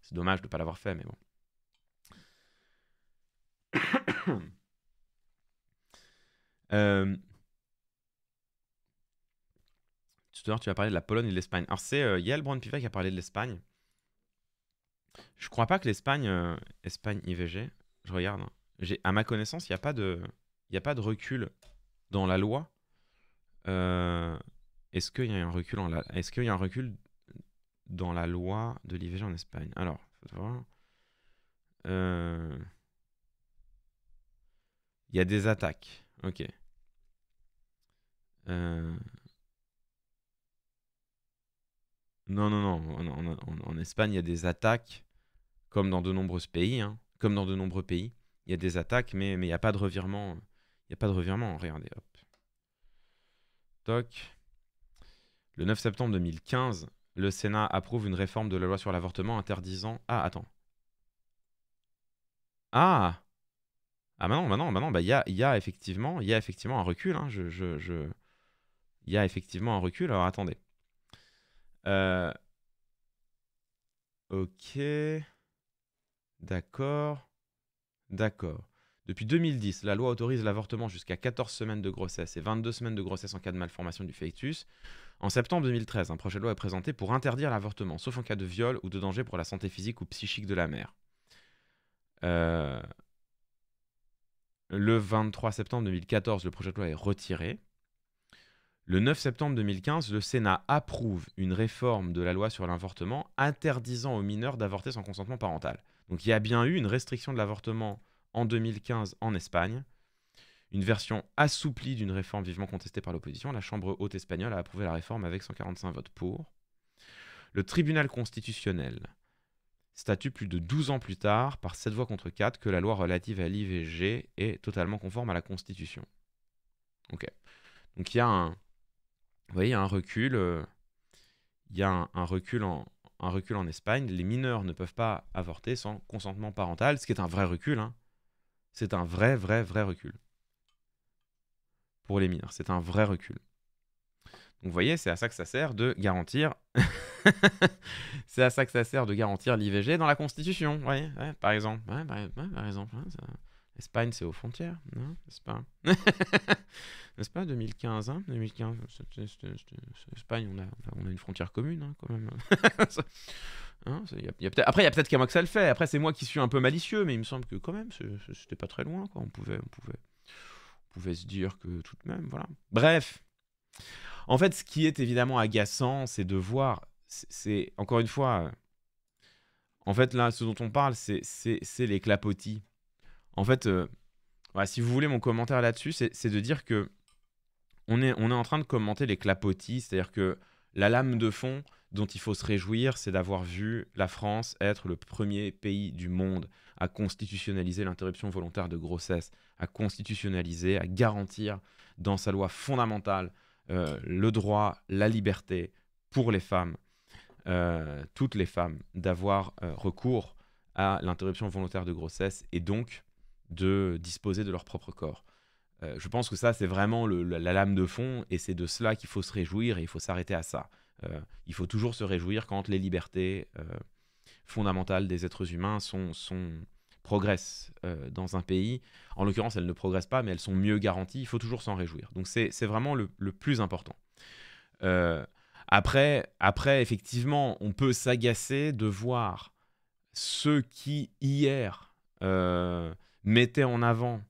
C'est dommage de ne pas l'avoir fait, mais bon. Euh, tout à l'heure, tu as parlé de la Pologne et de l'Espagne. Alors, c'est euh, Yael Brand-Pivet qui a parlé de l'Espagne. Je crois pas que l'Espagne, euh, Espagne IVG, je regarde. Hein. à ma connaissance, il n'y a, pas de, recul dans la loi. est-ce qu'il y a un recul est-ce qu'il y un recul dans la loi de l'IVG en Espagne Alors, Il y a des attaques. Ok. Euh. Non, non, non. En, Espagne, il y a des attaques, comme dans de nombreux pays. Hein, comme dans de nombreux pays, il y a des attaques, mais mais il n'y a pas de revirement. Il n'y a pas de revirement. Regardez, hop. Toc. Le 9 septembre 2015, le Sénat approuve une réforme de la loi sur l'avortement interdisant. Ah, attends. Ah ah maintenant, non, maintenant, bah, il y a, effectivement, il y a effectivement un recul. Hein, il y a effectivement un recul. Alors attendez. Euh, ok. D'accord. D'accord. Depuis 2010, la loi autorise l'avortement jusqu'à 14 semaines de grossesse et 22 semaines de grossesse en cas de malformation du fœtus. En septembre 2013, un projet de loi est présenté pour interdire l'avortement, sauf en cas de viol ou de danger pour la santé physique ou psychique de la mère. Euh, le 23 septembre 2014, le projet de loi est retiré. Le 9 septembre 2015, le Sénat approuve une réforme de la loi sur l'avortement interdisant aux mineurs d'avorter sans consentement parental. Donc il y a bien eu une restriction de l'avortement en 2015 en Espagne, une version assouplie d'une réforme vivement contestée par l'opposition. La Chambre haute espagnole a approuvé la réforme avec 145 votes pour. Le tribunal constitutionnel Statut plus de 12 ans plus tard par 7 voix contre 4 que la loi relative à l'IVG est totalement conforme à la Constitution. Ok. Donc il y a un, vous voyez, un recul, il y a euh, un, recul en, un recul en Espagne. Les mineurs ne peuvent pas avorter sans consentement parental, ce qui est un vrai recul. Hein. C'est un vrai, vrai, vrai recul. Pour les mineurs, c'est un vrai recul. Donc vous voyez, c'est à ça que ça sert de garantir. [laughs] c'est à ça que ça sert de garantir l'IVG dans la Constitution, vous voyez, par exemple. Ouais, e-, hein, Espagne, c'est aux frontières, n'est-ce pas [laughs] N'est-ce pas 2015, hein 2015, Espagne, on a, une frontière commune, hein, quand même. après, il y a peut-être qu'à moi que ça le fait. Après, c'est moi qui suis un peu malicieux, mais il me semble que quand même, c'était pas très loin. Quoi. On, pouvait, on, pouvait, on pouvait se dire que tout de même, voilà. Bref. En fait, ce qui est évidemment agaçant, c'est de voir, c'est encore une fois, euh, en fait, là, ce dont on parle, c'est les clapotis. En fait, euh, si vous voulez mon commentaire là-dessus, c'est de dire que on est, est en train de commenter les clapotis, c'est-à-dire que la lame de fond dont il faut se réjouir, c'est d'avoir vu la France être le premier pays du monde à constitutionnaliser l'interruption volontaire de grossesse, à constitutionnaliser, à garantir dans sa loi fondamentale euh, le droit, la liberté pour les femmes, euh, toutes les femmes, d'avoir euh, recours à l'interruption volontaire de grossesse et donc de disposer de leur propre corps. je pense que ça, c'est vraiment la, lame de fond et c'est de cela qu'il faut se réjouir et il faut s'arrêter à ça. il faut toujours se réjouir quand les libertés fondamentales des êtres humains sont, progressent euh, dans un pays. En l'occurrence, elles ne progressent pas, mais elles sont mieux garanties. Il faut toujours s'en réjouir. Donc c'est vraiment le, plus important. Euh, après, après, effectivement, on peut s'agacer de voir ceux qui, hier, euh, mettaient en avant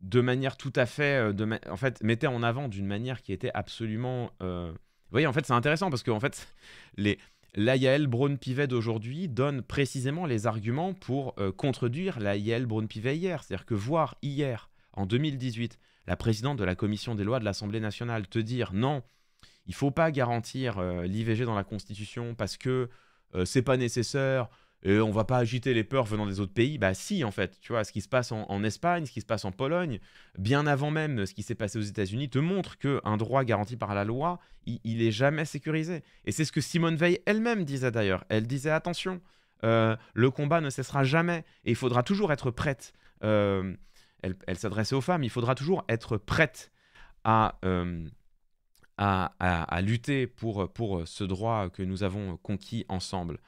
de manière tout à fait... en fait, mettaient en avant d'une manière qui était absolument... Vous voyez, en fait, c'est intéressant parce que en fait, [laughs] les, la Yael Braun-Pivet d'aujourd'hui donne précisément les arguments pour euh, contredire la Braun-Pivet hier. C'est-à-dire que voir hier, en 2018, la présidente de la commission des lois de l'Assemblée nationale te dire non, il faut pas garantir euh, l'IVG dans la Constitution parce que ce euh, c'est pas nécessaire, et euh, on va pas agiter les peurs venant des autres pays. Bah si, en fait, tu vois, ce qui se passe en, Espagne, ce qui se passe en Pologne, bien avant même ce qui s'est passé aux États-Unis, te montre qu'un droit garanti par la loi, il, est jamais sécurisé. Et c'est ce que Simone Veil elle-même disait d'ailleurs. Elle disait attention, euh, le combat ne cessera jamais et il faudra toujours être prête. Euh, elle, s'adressait aux femmes, il faudra toujours être prête à, à, lutter pour, pour ce droit que nous avons conquis ensemble.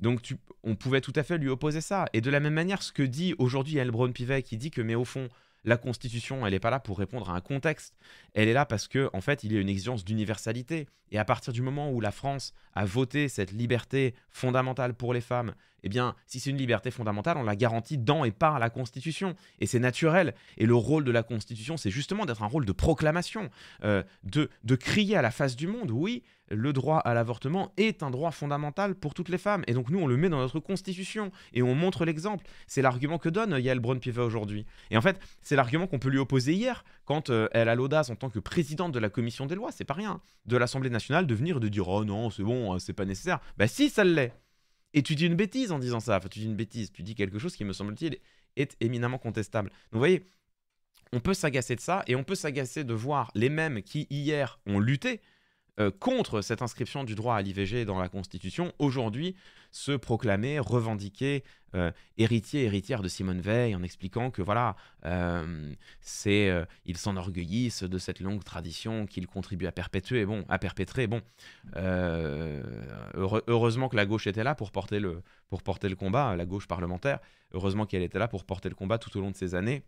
Donc on pouvait tout à fait lui opposer ça. Et de la même manière, ce que dit aujourd'hui Elbron Pivet, qui dit que, mais au fond, la Constitution, elle n'est pas là pour répondre à un contexte. Elle est là parce que, en fait, il y a une exigence d'universalité. Et à partir du moment où la France a voté cette liberté fondamentale pour les femmes eh bien, si c'est une liberté fondamentale, on la garantit dans et par la Constitution. Et c'est naturel. Et le rôle de la Constitution, c'est justement d'être un rôle de proclamation, euh, de, crier à la face du monde, oui, le droit à l'avortement est un droit fondamental pour toutes les femmes. Et donc nous, on le met dans notre constitution et on montre l'exemple. C'est l'argument que donne Yael Braun-Pivet aujourd'hui. Et en fait, c'est l'argument qu'on peut lui opposer hier, quand euh, elle a l'audace en tant que présidente de la commission des lois, c'est pas rien, de l'Assemblée nationale de venir de dire « Oh non, c'est bon, euh, c'est pas nécessaire ». Ben si, ça l'est et tu dis une bêtise en disant ça. tu dis une bêtise. Tu dis quelque chose qui, me semble-t-il, est éminemment contestable. Donc, vous voyez, on peut s'agacer de ça et on peut s'agacer de voir les mêmes qui, hier, ont lutté euh, contre cette inscription du droit à l'IVG dans la Constitution, aujourd'hui se proclamer, revendiquer euh, héritier, héritière de Simone Veil en expliquant que voilà, euh, c'est, ils s'enorgueillissent de cette longue tradition qu'ils contribuent à perpétuer, bon, à perpétrer, bon. heureusement que la gauche était là pour porter le, pour porter le combat, la gauche parlementaire, heureusement qu'elle était là pour porter le combat tout au long de ces années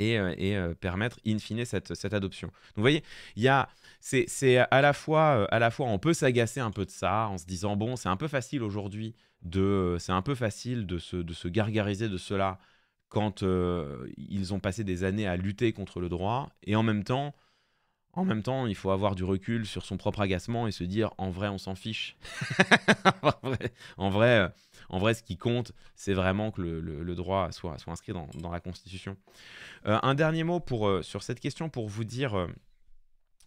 et, euh, euh, permettre in fine cette, cette adoption. vous voyez, il c'est, à, la fois, euh, à la fois, on peut s'agacer un peu de ça en se disant, bon, c'est un peu facile aujourd'hui, de, c'est un peu facile de se, gargariser de cela quand ils ont passé des années à lutter contre le droit, et en même temps, en même temps, il faut avoir du recul sur son propre agacement et se dire en vrai, on s'en fiche. [laughs] en, vrai, en, vrai, ce qui compte, c'est vraiment que le, droit soit, soit, inscrit dans, la Constitution. Euh, un dernier mot pour, euh, sur cette question pour vous dire, euh,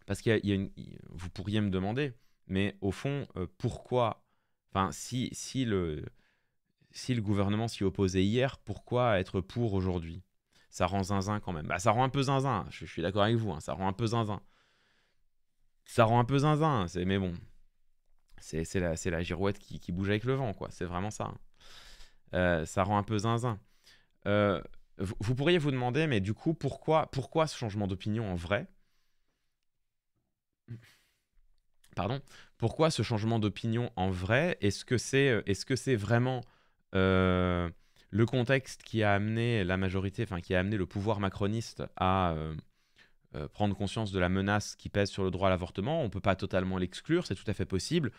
parce qu'il vous pourriez me demander, mais au fond, pourquoi, enfin, si, si, le, si le gouvernement s'y opposait hier, pourquoi être pour aujourd'hui ça rend zinzin quand même. Bah, ça rend un peu zinzin, je, suis d'accord avec vous, hein, ça rend un peu zinzin ça rend un peu zinzin, hein, c'est mais bon, c'est la, girouette qui, bouge avec le vent, quoi. C'est vraiment ça. Hein. Euh, ça rend un peu zinzin. Euh, vous, pourriez vous demander, mais du coup, pourquoi, pourquoi ce changement d'opinion en vrai Pardon Pourquoi ce changement d'opinion en vrai Est-ce que c'est euh, vraiment le contexte qui a amené la majorité, enfin qui a amené le pouvoir macroniste à euh, prendre conscience de la menace qui pèse sur le droit à l'avortement. On ne peut pas totalement l'exclure, c'est tout à fait possible.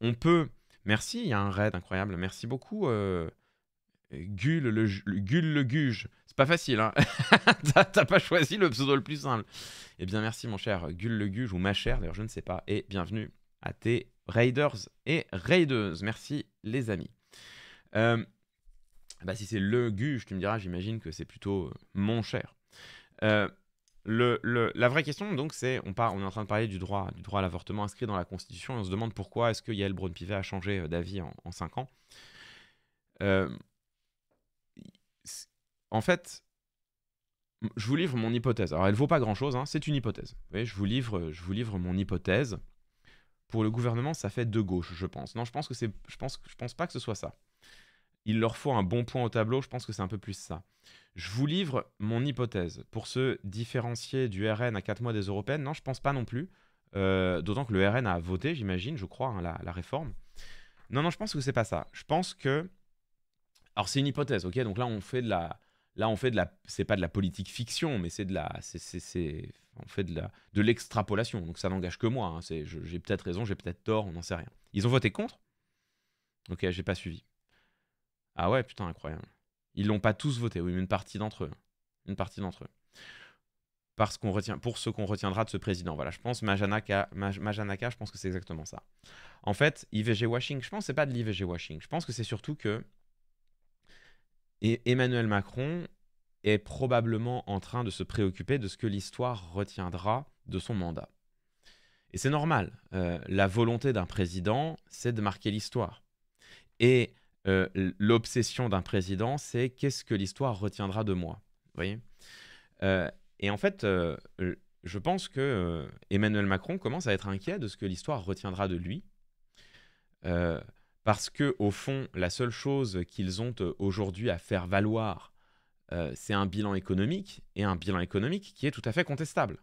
On peut... Merci, il y a un raid incroyable. Merci beaucoup, euh... Gull le, Guge. C'est pas facile, hein [laughs] T'as pas choisi le pseudo le plus simple. Eh bien, merci, mon cher Gul le Guge, ou ma chère, d'ailleurs, je ne sais pas. Et bienvenue à tes raiders et raideuses. Merci, les amis. Euh, bah, si c'est le Guge, tu me diras, j'imagine que c'est plutôt mon cher. Euh, la vraie question, donc, c'est on, est en train de parler du droit, du droit à l'avortement inscrit dans la Constitution et on se demande pourquoi est-ce que Yael Braun-Pivet a changé euh, d'avis en, cinq ans. Euh, en fait, je vous livre mon hypothèse. Alors, elle vaut pas grand-chose, hein, c'est une hypothèse. je, vous livre, je vous livre mon hypothèse. Pour le gouvernement, ça fait de gauche, je pense. Non, je pense que c'est, je pense, je pense pas que ce soit ça il leur faut un bon point au tableau. Je pense que c'est un peu plus ça. Je vous livre mon hypothèse. Pour se différencier du RN à 4 mois des européennes, non, je pense pas non plus. Euh, d'autant que le RN a voté, j'imagine, je crois, hein, la, réforme. Non, non, je pense que c'est pas ça. Je pense que. Alors, c'est une hypothèse, ok Donc là, on fait de la. Là, on fait de la. C'est pas de la politique fiction, mais c'est de la. C'est. On fait de la. De l'extrapolation. Donc ça n'engage que moi. Hein, c'est, J'ai peut-être raison, j'ai peut-être tort, on n'en sait rien. Ils ont voté contre Ok, j'ai pas suivi. Ah ouais, putain, incroyable. Ils l'ont pas tous voté, oui, mais une partie d'entre eux. Une partie d'entre eux. Parce qu'on retient, pour ce qu'on retiendra de ce président. Voilà, je pense Majanaka, Majanaka je pense que c'est exactement ça. En fait, IVG washing, je pense que c'est pas de l'IVG washing. Je pense que c'est surtout que et Emmanuel Macron est probablement en train de se préoccuper de ce que l'histoire retiendra de son mandat. Et c'est normal. Euh, la volonté d'un président, c'est de marquer l'histoire. Et euh, l'obsession d'un président, c'est qu'est-ce que l'histoire retiendra de moi. Vous voyez euh, Et en fait, euh, je pense que Emmanuel Macron commence à être inquiet de ce que l'histoire retiendra de lui. parce que, au fond, la seule chose qu'ils ont aujourd'hui à faire valoir, c'est un bilan économique, et un bilan économique qui est tout à fait contestable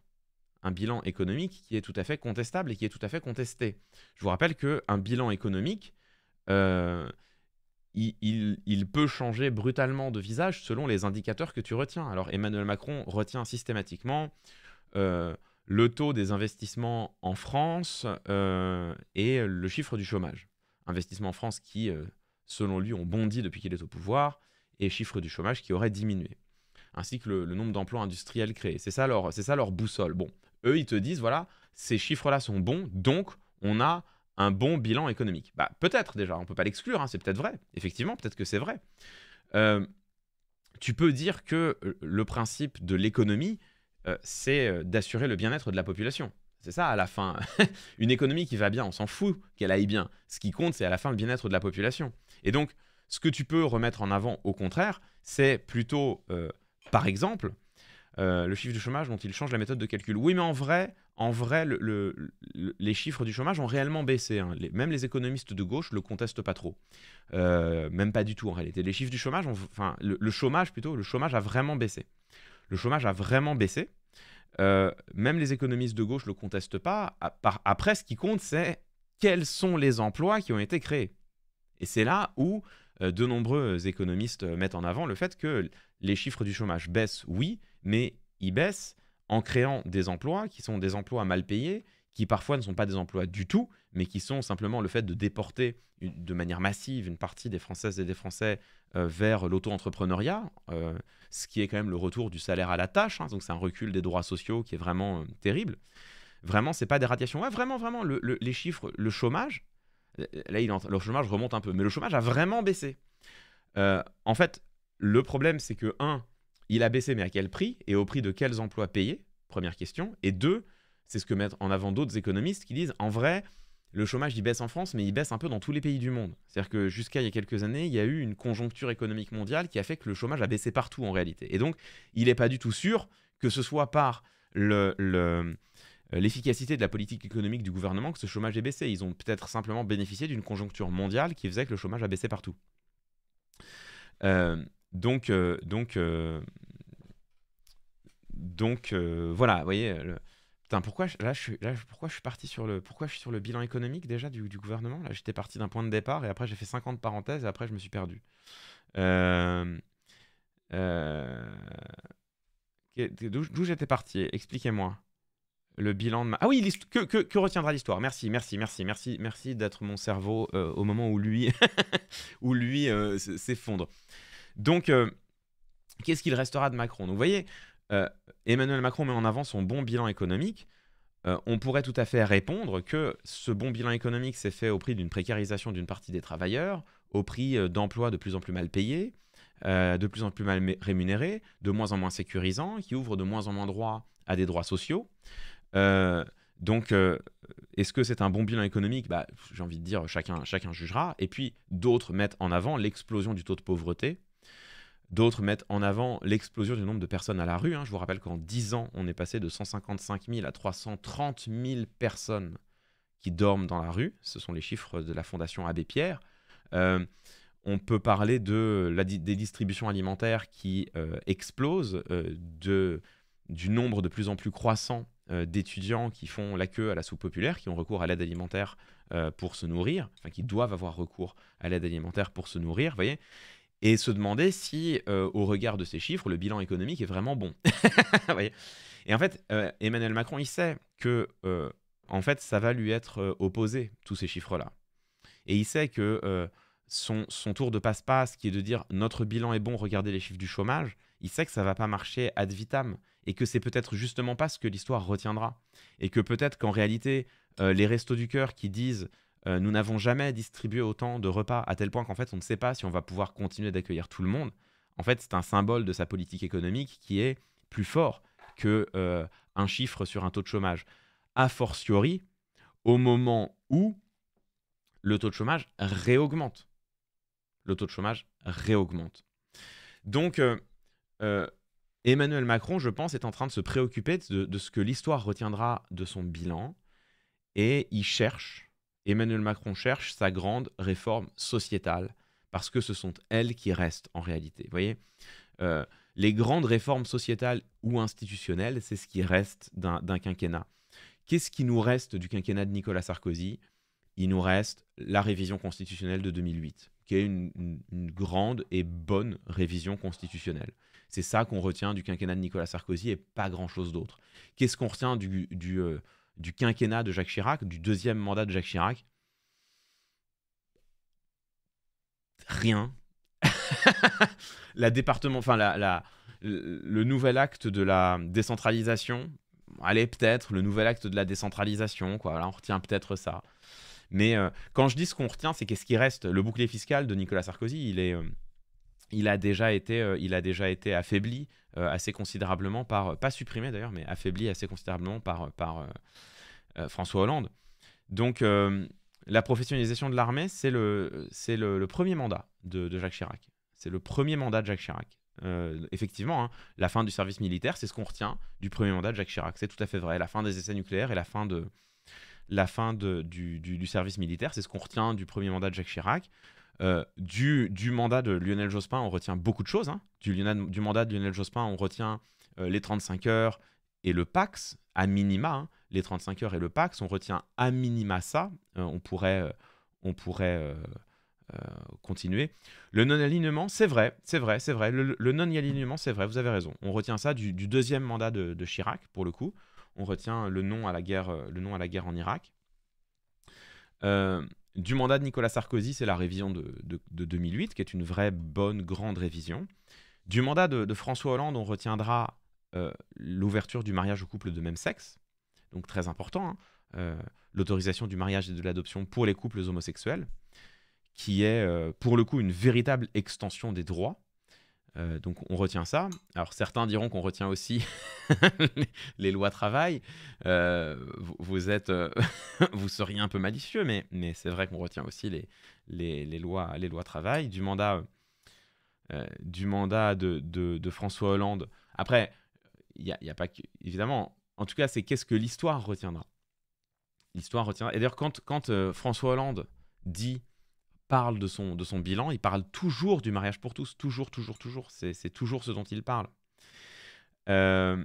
un bilan économique qui est tout à fait contestable et qui est tout à fait contesté. Je vous rappelle qu'un bilan économique, il, peut changer brutalement de visage selon les indicateurs que tu retiens. Alors Emmanuel Macron retient systématiquement euh, le taux des investissements en France euh, et le chiffre du chômage. Investissements en France qui, euh, selon lui, ont bondi depuis qu'il est au pouvoir et chiffre du chômage qui aurait diminué, ainsi que le, nombre d'emplois industriels créés. C'est ça, ça leur boussole. Bon, eux, ils te disent, voilà, ces chiffres-là sont bons, donc on a un bon bilan économique. Bah, peut-être déjà, on ne peut pas l'exclure, hein, c'est peut-être vrai, effectivement, peut-être que c'est vrai. Euh, tu peux dire que euh, le principe de l'économie, euh, c'est d'assurer le bien-être de la population. C'est ça, à la fin. [laughs] une économie qui va bien, on s'en fout qu'elle aille bien. Ce qui compte, c'est à la fin le bien-être de la population. Et donc, ce que tu peux remettre en avant, au contraire, c'est plutôt, par exemple, le chiffre du chômage dont il change la méthode de calcul. Oui, mais en vrai, en vrai, les chiffres du chômage ont réellement baissé. Hein. même les économistes de gauche le contestent pas trop. Euh, même pas du tout en réalité. Les chiffres du chômage, enfin, le, chômage plutôt, le chômage a vraiment baissé. Le chômage a vraiment baissé. Euh, même les économistes de gauche le contestent pas. Après, ce qui compte, c'est quels sont les emplois qui ont été créés. Et c'est là où euh, de nombreux économistes mettent en avant le fait que les chiffres du chômage baissent, oui, mais ils baissent en créant des emplois qui sont des emplois mal payés, qui parfois ne sont pas des emplois du tout, mais qui sont simplement le fait de déporter de manière massive une partie des Françaises et des Français euh, vers l'auto-entrepreneuriat, euh, ce qui est quand même le retour du salaire à la tâche, hein. donc c'est un recul des droits sociaux qui est vraiment euh, terrible. Vraiment, c'est pas des radiations. vraiment, vraiment, les chiffres, le chômage, là, il le chômage remonte un peu, mais le chômage a vraiment baissé. en fait, le problème, c'est que, un, il a baissé, mais à quel prix Et au prix de quels emplois payés Première question. Et deux, c'est ce que mettent en avant d'autres économistes qui disent, en vrai, le chômage, il baisse en France, mais il baisse un peu dans tous les pays du monde. C'est-à-dire que jusqu'à il y a quelques années, il y a eu une conjoncture économique mondiale qui a fait que le chômage a baissé partout en réalité. Et donc, il n'est pas du tout sûr que ce soit par l'efficacité de la politique économique du gouvernement que ce chômage ait baissé. Ils ont peut-être simplement bénéficié d'une conjoncture mondiale qui faisait que le chômage a baissé partout. Euh, donc, euh, donc, euh, donc euh, voilà, vous voyez. Putain, pourquoi je, là, je suis, pourquoi je suis parti sur le, pourquoi je suis sur le bilan économique déjà du, gouvernement Là, j'étais parti d'un point de départ et après j'ai fait 50 parenthèses et après je me suis perdu. D'où j'étais parti Expliquez-moi le bilan de ma... Ah oui, que, que, que retiendra l'histoire Merci, merci, merci, merci, merci d'être mon cerveau au moment où lui, [laughs] où lui s'effondre. Donc, euh, qu'est-ce qu'il restera de Macron vous voyez, euh, Emmanuel Macron met en avant son bon bilan économique. Euh, on pourrait tout à fait répondre que ce bon bilan économique s'est fait au prix d'une précarisation d'une partie des travailleurs, au prix d'emplois de plus en plus mal payés, de plus en plus mal rémunérés, de moins en moins sécurisants, qui ouvrent de moins en moins droit à des droits sociaux. donc, est-ce que c'est un bon bilan économique bah, J'ai envie de dire, chacun, chacun jugera. Et puis, d'autres mettent en avant l'explosion du taux de pauvreté D'autres mettent en avant l'explosion du nombre de personnes à la rue. Hein. Je vous rappelle qu'en 10 ans, on est passé de 155 000 à 330 000 personnes qui dorment dans la rue. Ce sont les chiffres de la Fondation Abbé Pierre. Euh, on peut parler de des distributions alimentaires qui euh, explosent, euh, de, du nombre de plus en plus croissant d'étudiants qui font la queue à la soupe populaire, qui ont recours à l'aide alimentaire pour se nourrir, enfin qui doivent avoir recours à l'aide alimentaire pour se nourrir. Vous voyez, et se demander si, euh, au regard de ces chiffres, le bilan économique est vraiment bon. [laughs] et en fait, euh, Emmanuel Macron, il sait que, euh, en fait, ça va lui être opposé, tous ces chiffres-là. Et il sait que son, son, tour de passe-passe, qui est de dire notre bilan est bon, regardez les chiffres du chômage, il sait que ça va pas marcher ad vitam et que c'est peut-être justement pas ce que l'histoire retiendra. Et que peut-être qu'en réalité, les restos du cœur qui disent euh, nous n'avons jamais distribué autant de repas, à tel point qu'en fait, on ne sait pas si on va pouvoir continuer d'accueillir tout le monde. En fait, c'est un symbole de sa politique économique qui est plus fort que euh, un chiffre sur un taux de chômage. A fortiori, au moment où le taux de chômage réaugmente. Le taux de chômage réaugmente. Donc, euh, Emmanuel Macron, je pense, est en train de se préoccuper de ce que l'histoire retiendra de son bilan et il cherche Emmanuel Macron cherche sa grande réforme sociétale, parce que ce sont elles qui restent en réalité. Vous voyez euh, Les grandes réformes sociétales ou institutionnelles, c'est ce qui reste d'un quinquennat. Qu'est-ce qui nous reste du quinquennat de Nicolas Sarkozy Il nous reste la révision constitutionnelle de 2008, qui est une, grande et bonne révision constitutionnelle. C'est ça qu'on retient du quinquennat de Nicolas Sarkozy et pas grand-chose d'autre. Qu'est-ce qu'on retient du... du euh, du quinquennat de Jacques Chirac, du deuxième mandat de Jacques Chirac. Rien. la département, enfin la, le nouvel acte de la décentralisation, allez peut-être le nouvel acte de la décentralisation, quoi. on retient peut-être ça. Mais euh, quand je dis ce qu'on retient, c'est qu'est-ce qui reste Le bouclier fiscal de Nicolas Sarkozy, il est, euh, il a déjà été, euh, il a déjà été affaibli euh, assez considérablement par, pas supprimé d'ailleurs, mais affaibli assez considérablement par, euh, François Hollande. Donc la professionnalisation de l'armée, c'est le, c'est le, premier mandat de, Jacques Chirac. C'est le premier mandat de Jacques Chirac. effectivement, hein, la fin du service militaire, c'est ce qu'on retient du premier mandat de Jacques Chirac. C'est tout à fait vrai. La fin des essais nucléaires et la fin de, la fin du, service militaire. C'est ce qu'on retient du premier mandat de Jacques Chirac. Euh, du, du, mandat de Lionel Jospin, on retient beaucoup de choses. Hein. Du, du, mandat de Lionel Jospin, on retient euh, les 35 heures et le Pax, à minima. Hein. Les 35 heures et le Pax, on retient à minima ça. Euh, on pourrait, on pourrait continuer. Le non-alignement, c'est vrai, c'est vrai, c'est vrai. Le, non-alignement, c'est vrai, vous avez raison. On retient ça du, deuxième mandat de, de, Chirac, pour le coup. On retient le non à la guerre, le non à la guerre en Irak. Euh, du mandat de Nicolas Sarkozy, c'est la révision de, 2008, qui est une vraie bonne grande révision. Du mandat de, François Hollande, on retiendra euh, l'ouverture du mariage aux couples de même sexe, donc très important, hein. euh, l'autorisation du mariage et de l'adoption pour les couples homosexuels, qui est euh, pour le coup une véritable extension des droits euh, donc on retient ça. Alors certains diront qu'on retient aussi [laughs] les lois travail. Euh, vous, êtes, euh, [laughs] vous seriez un peu malicieux, mais, c'est vrai qu'on retient aussi les, les, lois, les lois travail du mandat, du mandat de, François Hollande. Après, il n'y a, a, pas que, évidemment. En tout cas, c'est qu'est-ce que l'histoire retiendra. L'histoire retiendra. Et d'ailleurs, quand, quand François Hollande dit parle de son, de son bilan, il parle toujours du mariage pour tous, toujours, toujours, toujours. C'est toujours ce dont il parle. Euh,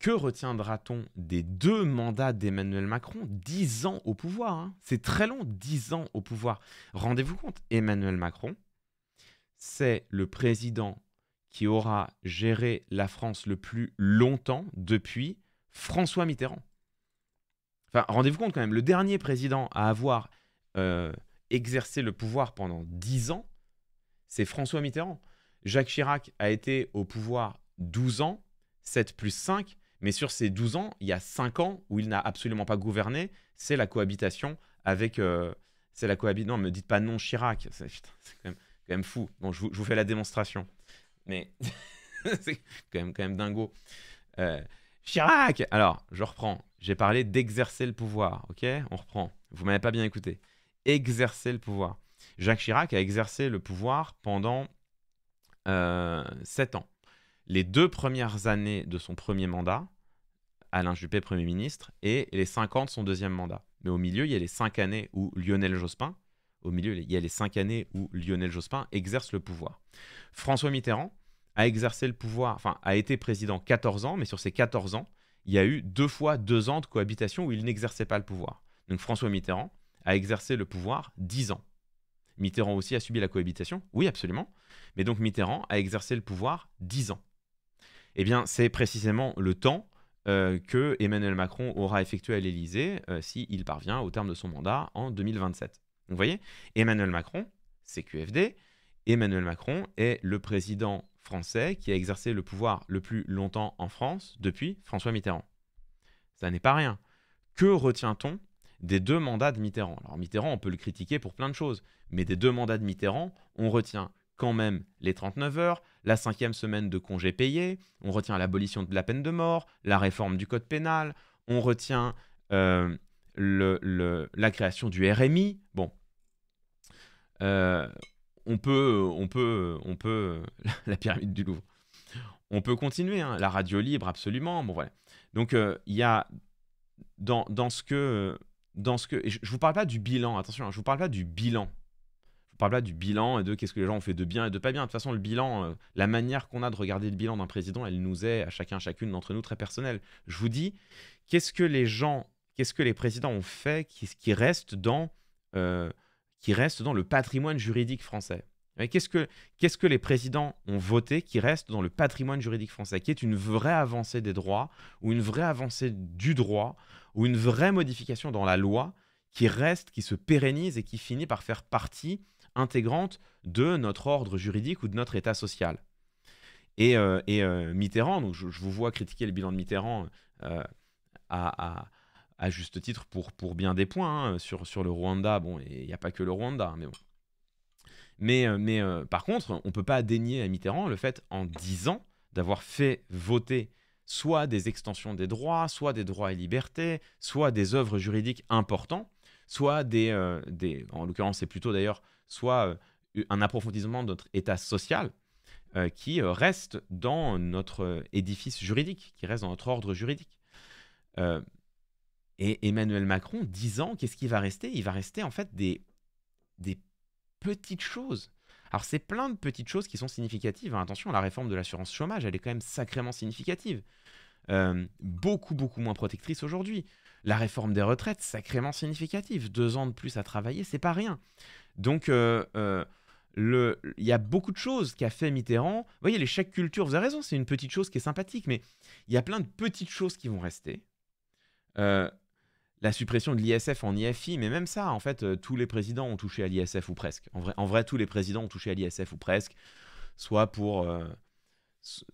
que retiendra-t-on des deux mandats d'Emmanuel Macron Dix ans au pouvoir. Hein. c'est très long, dix ans au pouvoir. Rendez-vous compte, Emmanuel Macron, c'est le président qui aura géré la France le plus longtemps depuis François Mitterrand. Enfin, rendez-vous compte quand même, le dernier président à avoir euh, exercer le pouvoir pendant 10 ans, c'est François Mitterrand. Jacques Chirac a été au pouvoir 12 ans, 7 plus 5, mais sur ces 12 ans, il y a 5 ans où il n'a absolument pas gouverné, c'est la cohabitation avec... Euh, c'est la cohabitation... Non, me dites pas non Chirac, [laughs] c'est quand, même fou. Bon, je vous, fais la démonstration. Mais [laughs] c'est quand même, quand dingo. Euh, Chirac Alors, je reprends. J'ai parlé d'exercer le pouvoir, ok On reprend. Vous m'avez pas bien écouté exercer le pouvoir. Jacques Chirac a exercé le pouvoir pendant euh, sept ans. Les deux premières années de son premier mandat, Alain Juppé Premier ministre, et les ans de son deuxième mandat. Mais au milieu, il y a les cinq années où Lionel Jospin, au milieu, il y a les cinq années où Lionel Jospin exerce le pouvoir. François Mitterrand a exercé le pouvoir, enfin a été président 14 ans, mais sur ces 14 ans, il y a eu deux fois deux ans de cohabitation où il n'exerçait pas le pouvoir. Donc François Mitterrand, a exercé le pouvoir 10 ans. Mitterrand aussi a subi la cohabitation Oui, absolument. Mais donc Mitterrand a exercé le pouvoir 10 ans. Eh bien, c'est précisément le temps euh, que Emmanuel Macron aura effectué à l'Élysée euh, s'il parvient au terme de son mandat en 2027. vous voyez, Emmanuel Macron, c'est QFD. Emmanuel Macron est le président français qui a exercé le pouvoir le plus longtemps en France depuis François Mitterrand. Ça n'est pas rien. Que retient-on des deux mandats de Mitterrand. Alors Mitterrand, on peut le critiquer pour plein de choses, mais des deux mandats de Mitterrand, on retient quand même les 39 heures, la cinquième semaine de congés payés, on retient l'abolition de la peine de mort, la réforme du code pénal, on retient euh, la création du RMI. Bon, euh, on peut, on peut, on peut, [laughs] la pyramide du Louvre. On peut continuer, hein, la radio libre, absolument. Bon voilà. Donc euh, il y a dans, dans ce que dans ce que... je ne vous parle pas du bilan, attention, hein, je ne vous parle pas du bilan. Je vous parle pas du bilan et de qu'est-ce que les gens ont fait de bien et de pas bien. De toute façon, le bilan, euh, la manière qu'on a de regarder le bilan d'un président, elle nous est, à chacun, chacune d'entre nous, très personnelle. Je vous dis, qu'est-ce que les gens, qu'est-ce que les présidents ont fait, qui reste dans... Euh, qui reste dans le patrimoine juridique français. Qu'est-ce que, qu'est-ce que les présidents ont voté qui reste dans le patrimoine juridique français, qui est une vraie avancée des droits ou une vraie avancée du droit ou une vraie modification dans la loi qui reste, qui se pérennise et qui finit par faire partie intégrante de notre ordre juridique ou de notre état social. Et, euh, euh, Mitterrand, donc je, vous vois critiquer le bilan de Mitterrand euh, à, juste titre pour, pour bien des points hein, sur, sur le Rwanda. Bon, il n'y a pas que le Rwanda, mais bon. Mais, mais par contre, on ne peut pas dénier à Mitterrand le fait, en 10 ans, d'avoir fait voter soit des extensions des droits, soit des droits et libertés, soit des œuvres juridiques importantes, soit des, euh, en l'occurrence c'est plutôt d'ailleurs, soit euh, un approfondissement de notre état social euh, qui reste dans notre édifice juridique, qui reste dans notre ordre juridique. et Emmanuel Macron, dix ans, qu'est-ce qui va rester Il va rester en fait des, des petites choses alors c'est plein de petites choses qui sont significatives. Hein. Attention, la réforme de l'assurance chômage, elle est quand même sacrément significative. Euh, beaucoup, beaucoup moins protectrice aujourd'hui. La réforme des retraites, sacrément significative. Deux ans de plus à travailler, c'est pas rien. Donc, euh, euh, il y a beaucoup de choses qu'a fait Mitterrand. Vous voyez, les chèques culture, vous avez raison, c'est une petite chose qui est sympathique, mais il y a plein de petites choses qui vont rester. Euh, la suppression de l'ISF en IFI, mais même ça, en fait, euh, tous les présidents ont touché à l'ISF ou presque. En vrai, tous les présidents ont touché à l'ISF ou presque, soit pour euh,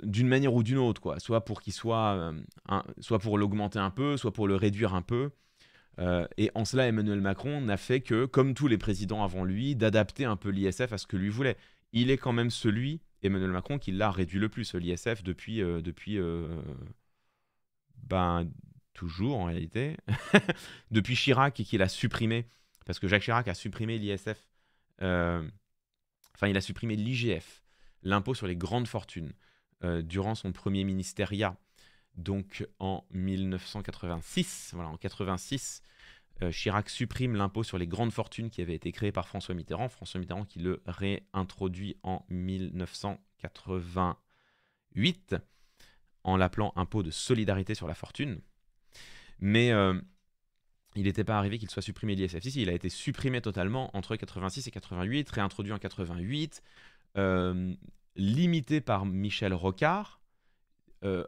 d'une manière ou d'une autre, quoi, soit pour qu'il soit, euh, soit pour l'augmenter un peu, soit pour le réduire un peu. et en cela, Emmanuel Macron n'a fait que, comme tous les présidents avant lui, d'adapter un peu l'ISF à ce que lui voulait. Il est quand même celui, Emmanuel Macron, qui l'a réduit le plus, l'ISF, depuis, depuis ben, toujours en réalité, [laughs] depuis Chirac et qu'il a supprimé, parce que Jacques Chirac a supprimé l'ISF, euh, enfin il a supprimé l'IGF, l'impôt sur les grandes fortunes, euh, durant son premier ministériat, donc en 1986, voilà en 86, euh, Chirac supprime l'impôt sur les grandes fortunes qui avait été créé par François Mitterrand, François Mitterrand qui le réintroduit en 1988 en l'appelant impôt de solidarité sur la fortune. Mais euh, il n'était pas arrivé qu'il soit supprimé l'ISF. Si, il a été supprimé totalement entre 86 et 88, réintroduit en 88, euh, limité par Michel Rocard. Euh,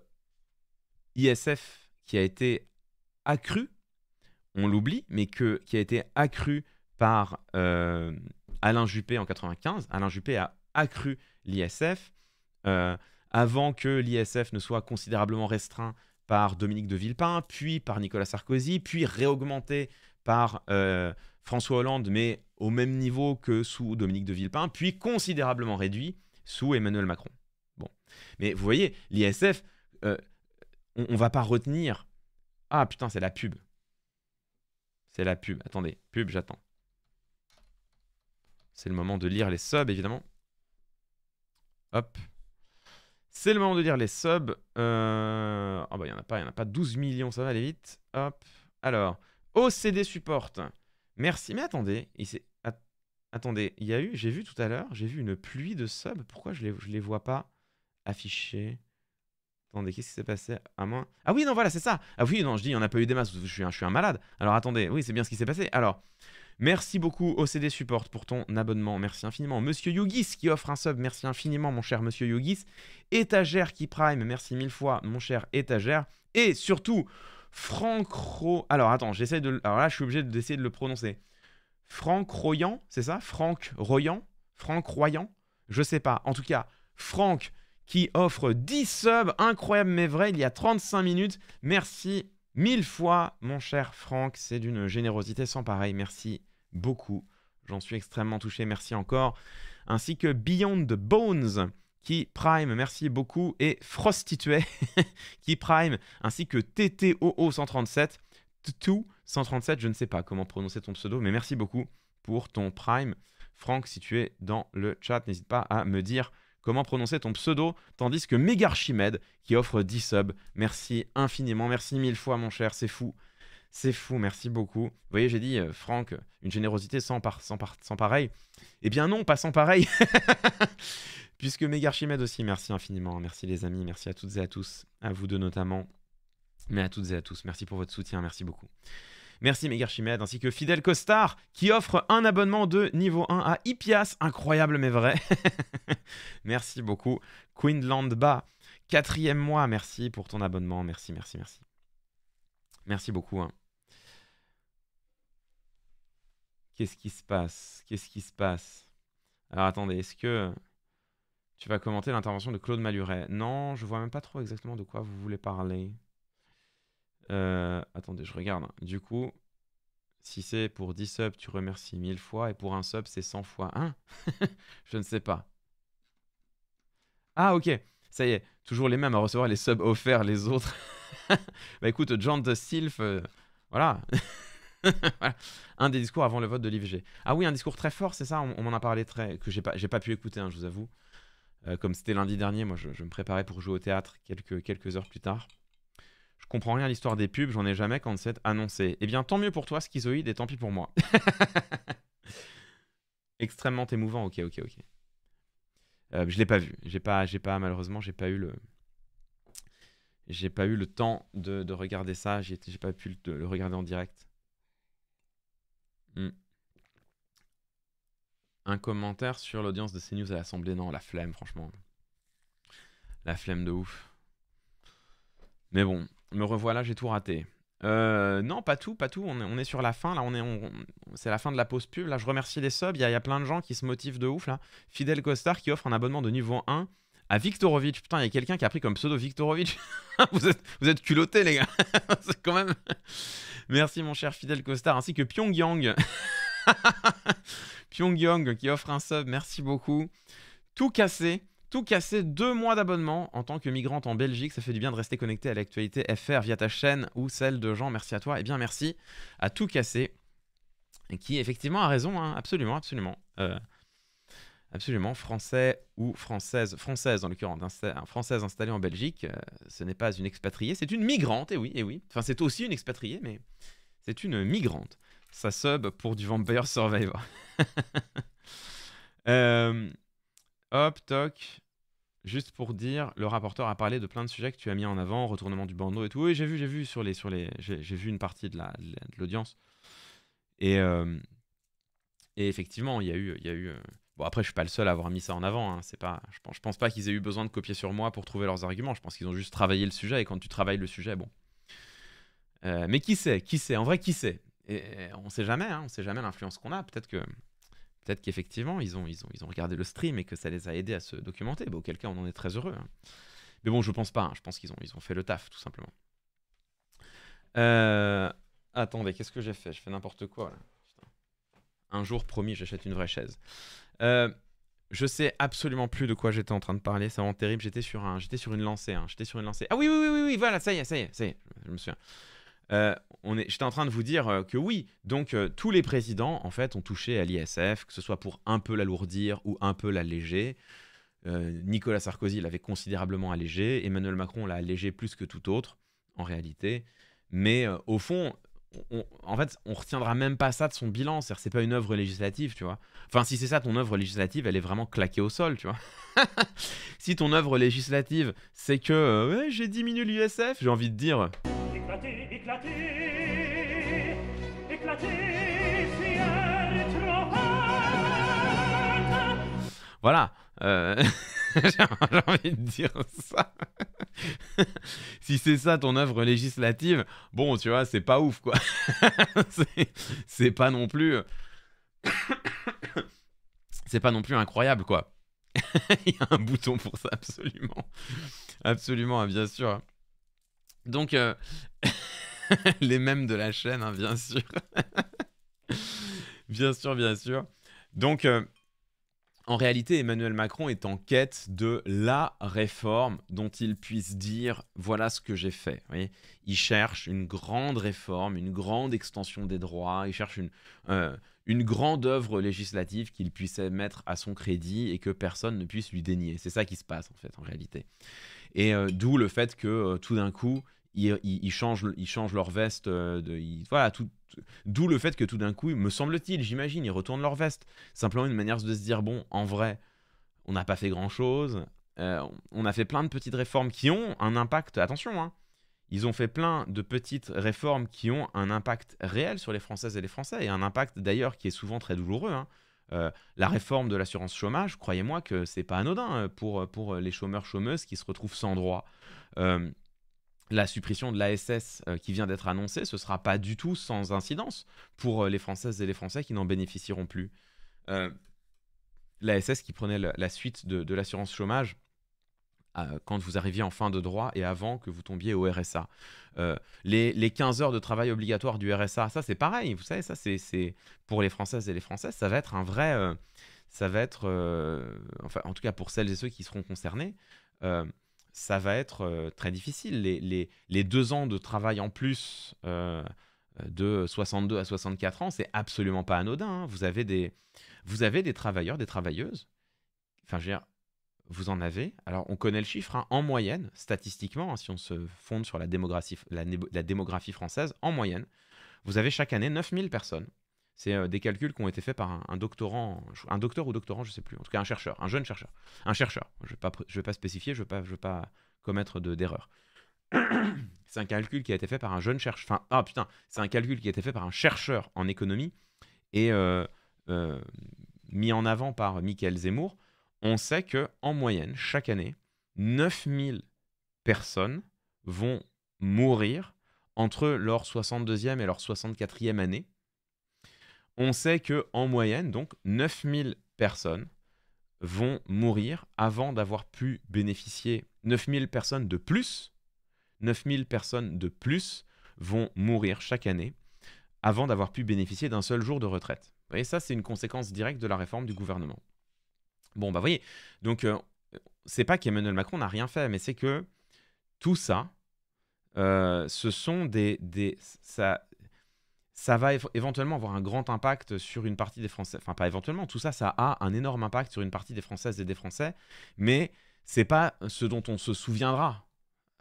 ISF qui a été accru, on l'oublie, mais que, qui a été accru par Alain Juppé en 95. Alain Juppé a accru l'ISF avant que l'ISF ne soit considérablement restreint par Dominique de Villepin, puis par Nicolas Sarkozy, puis réaugmenté par euh, François Hollande, mais au même niveau que sous Dominique de Villepin, puis considérablement réduit sous Emmanuel Macron. Bon. Mais vous voyez, l'ISF, euh, on ne va pas retenir. Ah putain, c'est la pub. C'est la pub. Attendez, pub, j'attends. C'est le moment de lire les subs, évidemment. Hop. C'est le moment de dire les subs. Euh... Ah bah, il n'y en a pas, il n'y en a pas 12 millions, ça va aller vite. Hop. Alors, OCD Support. Merci, mais attendez, il s'est... attendez, il y a eu, j'ai vu tout à l'heure, j'ai vu une pluie de subs. Pourquoi je ne les, je les vois pas affichés Attendez, qu'est-ce qui s'est passé À moi Ah oui, non, voilà, c'est ça. Ah oui, non, je dis, on a pas eu des masses, je suis un, je suis un malade. Alors attendez, oui, c'est bien ce qui s'est passé. Alors, Merci beaucoup OCD Support pour ton abonnement. Merci infiniment. Monsieur Yugis qui offre un sub. Merci infiniment, mon cher Monsieur Yugis. Étagère qui prime. Merci mille fois, mon cher Étagère. Et surtout, Ro Alors attends, j'essaie de... Alors là, je suis obligé d'essayer de le prononcer. Franck Royan, c'est ça Franck Royan Franck Royan Je sais pas. En tout cas, Franck qui offre 10 subs, incroyable mais vrai, il y a 35 minutes. Merci mille fois, mon cher Franck, c'est d'une générosité sans pareil. Merci beaucoup. J'en suis extrêmement touché, merci encore. Ainsi que Beyond Bones qui prime, merci beaucoup, et Frostitué [laughs] qui prime, ainsi que TTOO137, Tout137, je ne sais pas comment prononcer ton pseudo, mais merci beaucoup pour ton prime. Franck, si tu es dans le chat, n'hésite pas à me dire comment prononcer ton pseudo, tandis que Megarchimed qui offre 10 subs, merci infiniment, merci mille fois mon cher, c'est fou. C'est fou, merci beaucoup. Vous voyez, j'ai dit, euh, Franck, une générosité sans, par, sans, sans pareil. Eh bien non, pas sans pareil. [laughs] Puisque Megarchimède aussi, merci infiniment. Merci les amis, merci à toutes et à tous, à vous deux notamment, mais à toutes et à tous. Merci pour votre soutien, merci beaucoup. Merci Megarchimède, ainsi que Fidel Costar, qui offre un abonnement de niveau 1 à Ipias, incroyable mais vrai. [laughs] merci beaucoup. Queenland quatrième mois, merci pour ton abonnement, merci, merci, merci. Merci beaucoup. Hein. Qu'est-ce qui se passe Qu'est-ce qui se passe Alors attendez, est-ce que tu vas commenter l'intervention de Claude Maluret Non, je vois même pas trop exactement de quoi vous voulez parler. Euh, attendez, je regarde. Du coup, si c'est pour 10 subs, tu remercies 1000 fois, et pour un sub, c'est 100 fois. 1. [laughs] Je ne sais pas. Ah, ok. Ça y est, toujours les mêmes à recevoir les subs offerts, les autres. [laughs] bah écoute, John The Sylph, euh, voilà. [laughs] [laughs] Un des discours avant le vote de l'IVG. Ah oui, un discours très fort, c'est ça on, m'en a parlé très. que j'ai pas, pas pu écouter, hein, je vous avoue. Euh, comme c'était lundi dernier, moi je, me préparais pour jouer au théâtre quelques, heures plus tard. Je comprends rien à l'histoire des pubs, j'en ai jamais quand c'est annoncé. Eh bien, tant mieux pour toi, schizoïde, et tant pis pour moi. [laughs] Extrêmement émouvant, ok, ok, ok. Euh, je l'ai pas vu. J'ai pas, pas, malheureusement, j'ai pas eu le. J'ai pas eu le temps de, regarder ça, j'ai, pas pu le regarder en direct. Hmm. Un commentaire sur l'audience de CNews à l'Assemblée. Non, la flemme, franchement. La flemme de ouf. Mais bon, me revoilà, j'ai tout raté. Euh, non, pas tout, pas tout. On est, sur la fin. Là, on est, on, c'est la fin de la pause pub. Là, je remercie les subs. Il y, a plein de gens qui se motivent de ouf là. Fidel Costard qui offre un abonnement de niveau 1 à Viktorovic. Putain, il y a quelqu'un qui a pris comme pseudo Viktorovic. [laughs] vous, êtes, vous êtes culottés, les gars. [laughs] C'est quand même. Merci, mon cher fidèle Costard, ainsi que Pyongyang. [laughs] Pyongyang qui offre un sub. Merci beaucoup. Tout cassé. Tout cassé, deux mois d'abonnement en tant que migrante en Belgique. Ça fait du bien de rester connecté à l'actualité FR via ta chaîne ou celle de Jean. Merci à toi. Et eh bien, merci à Tout cassé, qui effectivement a raison, hein. absolument, absolument. Euh, Absolument, français ou française, française le l'occurrence, d'un française installée en Belgique, euh, ce n'est pas une expatriée, c'est une migrante, et oui, et oui. Enfin, c'est aussi une expatriée, mais c'est une migrante. Ça sub pour du Vampire Survivor. [laughs] Euh, hop, toc. Juste pour dire, le rapporteur a parlé de plein de sujets que tu as mis en avant, retournement du bandeau et tout. Oui, j'ai vu, j'ai vu sur les, sur les, j'ai vu une partie de la, de l'audience. Et, euh, et effectivement, il y a eu, il y a eu Bon, après, je suis pas le seul à avoir mis ça en avant. Hein. C'est pas, je pense, pense pas qu'ils aient eu besoin de copier sur moi pour trouver leurs arguments. Je pense qu'ils ont juste travaillé le sujet. Et quand tu travailles le sujet, bon. Euh, mais qui sait Qui sait En vrai, qui sait et, On sait jamais. Hein. on sait jamais l'influence qu'on a. Peut-être que, peut-être qu'effectivement, ils ont, ils ont, ils ont regardé le stream et que ça les a aidés à se documenter. Bon, auquel on en est très heureux. Hein. Mais bon, je pense pas. Hein. Je pense qu'ils ont, ils ont fait le taf, tout simplement. Euh, attendez, qu'est-ce que j'ai fait Je fais n'importe quoi là. Un jour, promis, j'achète une vraie chaise. Euh, je sais absolument plus de quoi j'étais en train de parler, c'est vraiment terrible. J'étais sur, un, sur une lancée. Hein. j'étais sur une lancée. Ah oui, oui, oui, oui, voilà, ça y est, ça y est, ça y je me souviens. Euh, on est, j'étais en train de vous dire euh, que oui, donc tous les présidents, en fait, ont touché à l'ISF, que ce soit pour un peu l'alourdir ou un peu l'alléger. Nicolas Sarkozy l'avait considérablement allégé, Emmanuel Macron l'a allégé plus que tout autre, en réalité. Mais au fond, en fait, on retiendra même pas ça de son bilan. cest c'est pas une œuvre législative, tu vois. Enfin, si c'est ça, ton œuvre législative, elle est vraiment claquée au sol, tu vois. [laughs] si ton œuvre législative, c'est que euh, j'ai diminué l'USF, j'ai envie de dire. Euh, voilà. Euh, [laughs] [laughs] J'ai envie de dire ça. [laughs] si c'est ça ton œuvre législative, bon, tu vois, c'est pas ouf, quoi. [laughs] c'est pas non plus. [coughs] c'est pas non plus incroyable, quoi. Il y a un bouton pour ça, absolument. Absolument, hein, bien sûr. Donc, euh, les mêmes de la chaîne, hein, bien sûr. bien sûr, bien sûr. Donc. Euh, en réalité, Emmanuel Macron est en quête de la réforme dont il puisse dire voilà ce que j'ai fait. il cherche une grande réforme, une grande extension des droits, il cherche euh, une, grande œuvre législative qu'il puisse mettre à son crédit et que personne ne puisse lui dénier. C'est ça qui se passe en fait, en réalité. Et euh, d'où le fait que euh, tout d'un coup, ils, changent, leur veste. De, voilà, tout, D'où le fait que tout d'un coup, me semble-t-il, j'imagine, ils retournent leur veste. Simplement une manière de se dire, bon, en vrai, on n'a pas fait grand-chose. Euh, on a fait plein de petites réformes qui ont un impact, attention, hein, ils ont fait plein de petites réformes qui ont un impact réel sur les Françaises et les Français, et un impact d'ailleurs qui est souvent très douloureux. Hein. Euh, la réforme de l'assurance chômage, croyez-moi que c'est pas anodin euh, pour, pour les chômeurs chômeuses qui se retrouvent sans droit la suppression de l'ASS euh, qui vient d'être annoncée, ce ne sera pas du tout sans incidence pour euh, les Françaises et les Français qui n'en bénéficieront plus. Euh, L'ASS qui prenait la, suite de, l'assurance chômage quand vous arriviez en fin de droit et avant que vous tombiez au RSA. les, les, 15 heures de travail obligatoire du RSA, ça c'est pareil, vous savez, ça c'est pour les Françaises et les Français, ça va être un vrai... ça va être, enfin, en tout cas pour celles et ceux qui seront concernés, ça va être euh, très difficile. Les, deux ans de travail en plus euh, de 62 à 64 ans, c'est absolument pas anodin. Hein. Vous, avez des, travailleurs, des travailleuses. Enfin, je veux dire, vous en avez. Alors, on connaît le chiffre hein. en moyenne, statistiquement, hein, si on se fonde sur la démographie, la démographie française, en moyenne, vous avez chaque année 9000 personnes c'est euh, des calculs qui ont été faits par un, doctorant, un docteur ou doctorant, je sais plus, en tout cas un chercheur, un jeune chercheur, un chercheur. Je ne vais, pas spécifier, je ne vais, pas, pas commettre d'erreur. [coughs] c'est un calcul qui a été fait par un jeune chercheur. Enfin, ah putain, c'est un calcul qui a été fait par un chercheur en économie et euh, euh, mis en avant par Michael Zemmour. On sait que en moyenne, chaque année, 9000 personnes vont mourir entre leur 62e et leur 64e année on sait que en moyenne, donc 9000 personnes vont mourir avant d'avoir pu bénéficier 9000 personnes de plus. 9000 personnes de plus vont mourir chaque année avant d'avoir pu bénéficier d'un seul jour de retraite. Et ça, c'est une conséquence directe de la réforme du gouvernement. Bon, bah voyez, donc euh, c'est pas qu'Emmanuel Macron n'a rien fait, mais c'est que tout ça, euh, ce sont des, des ça, ça va éventuellement avoir un grand impact sur une partie des Français. Enfin, pas éventuellement, tout ça, ça a un énorme impact sur une partie des Françaises et des Français, mais c'est pas ce dont on se souviendra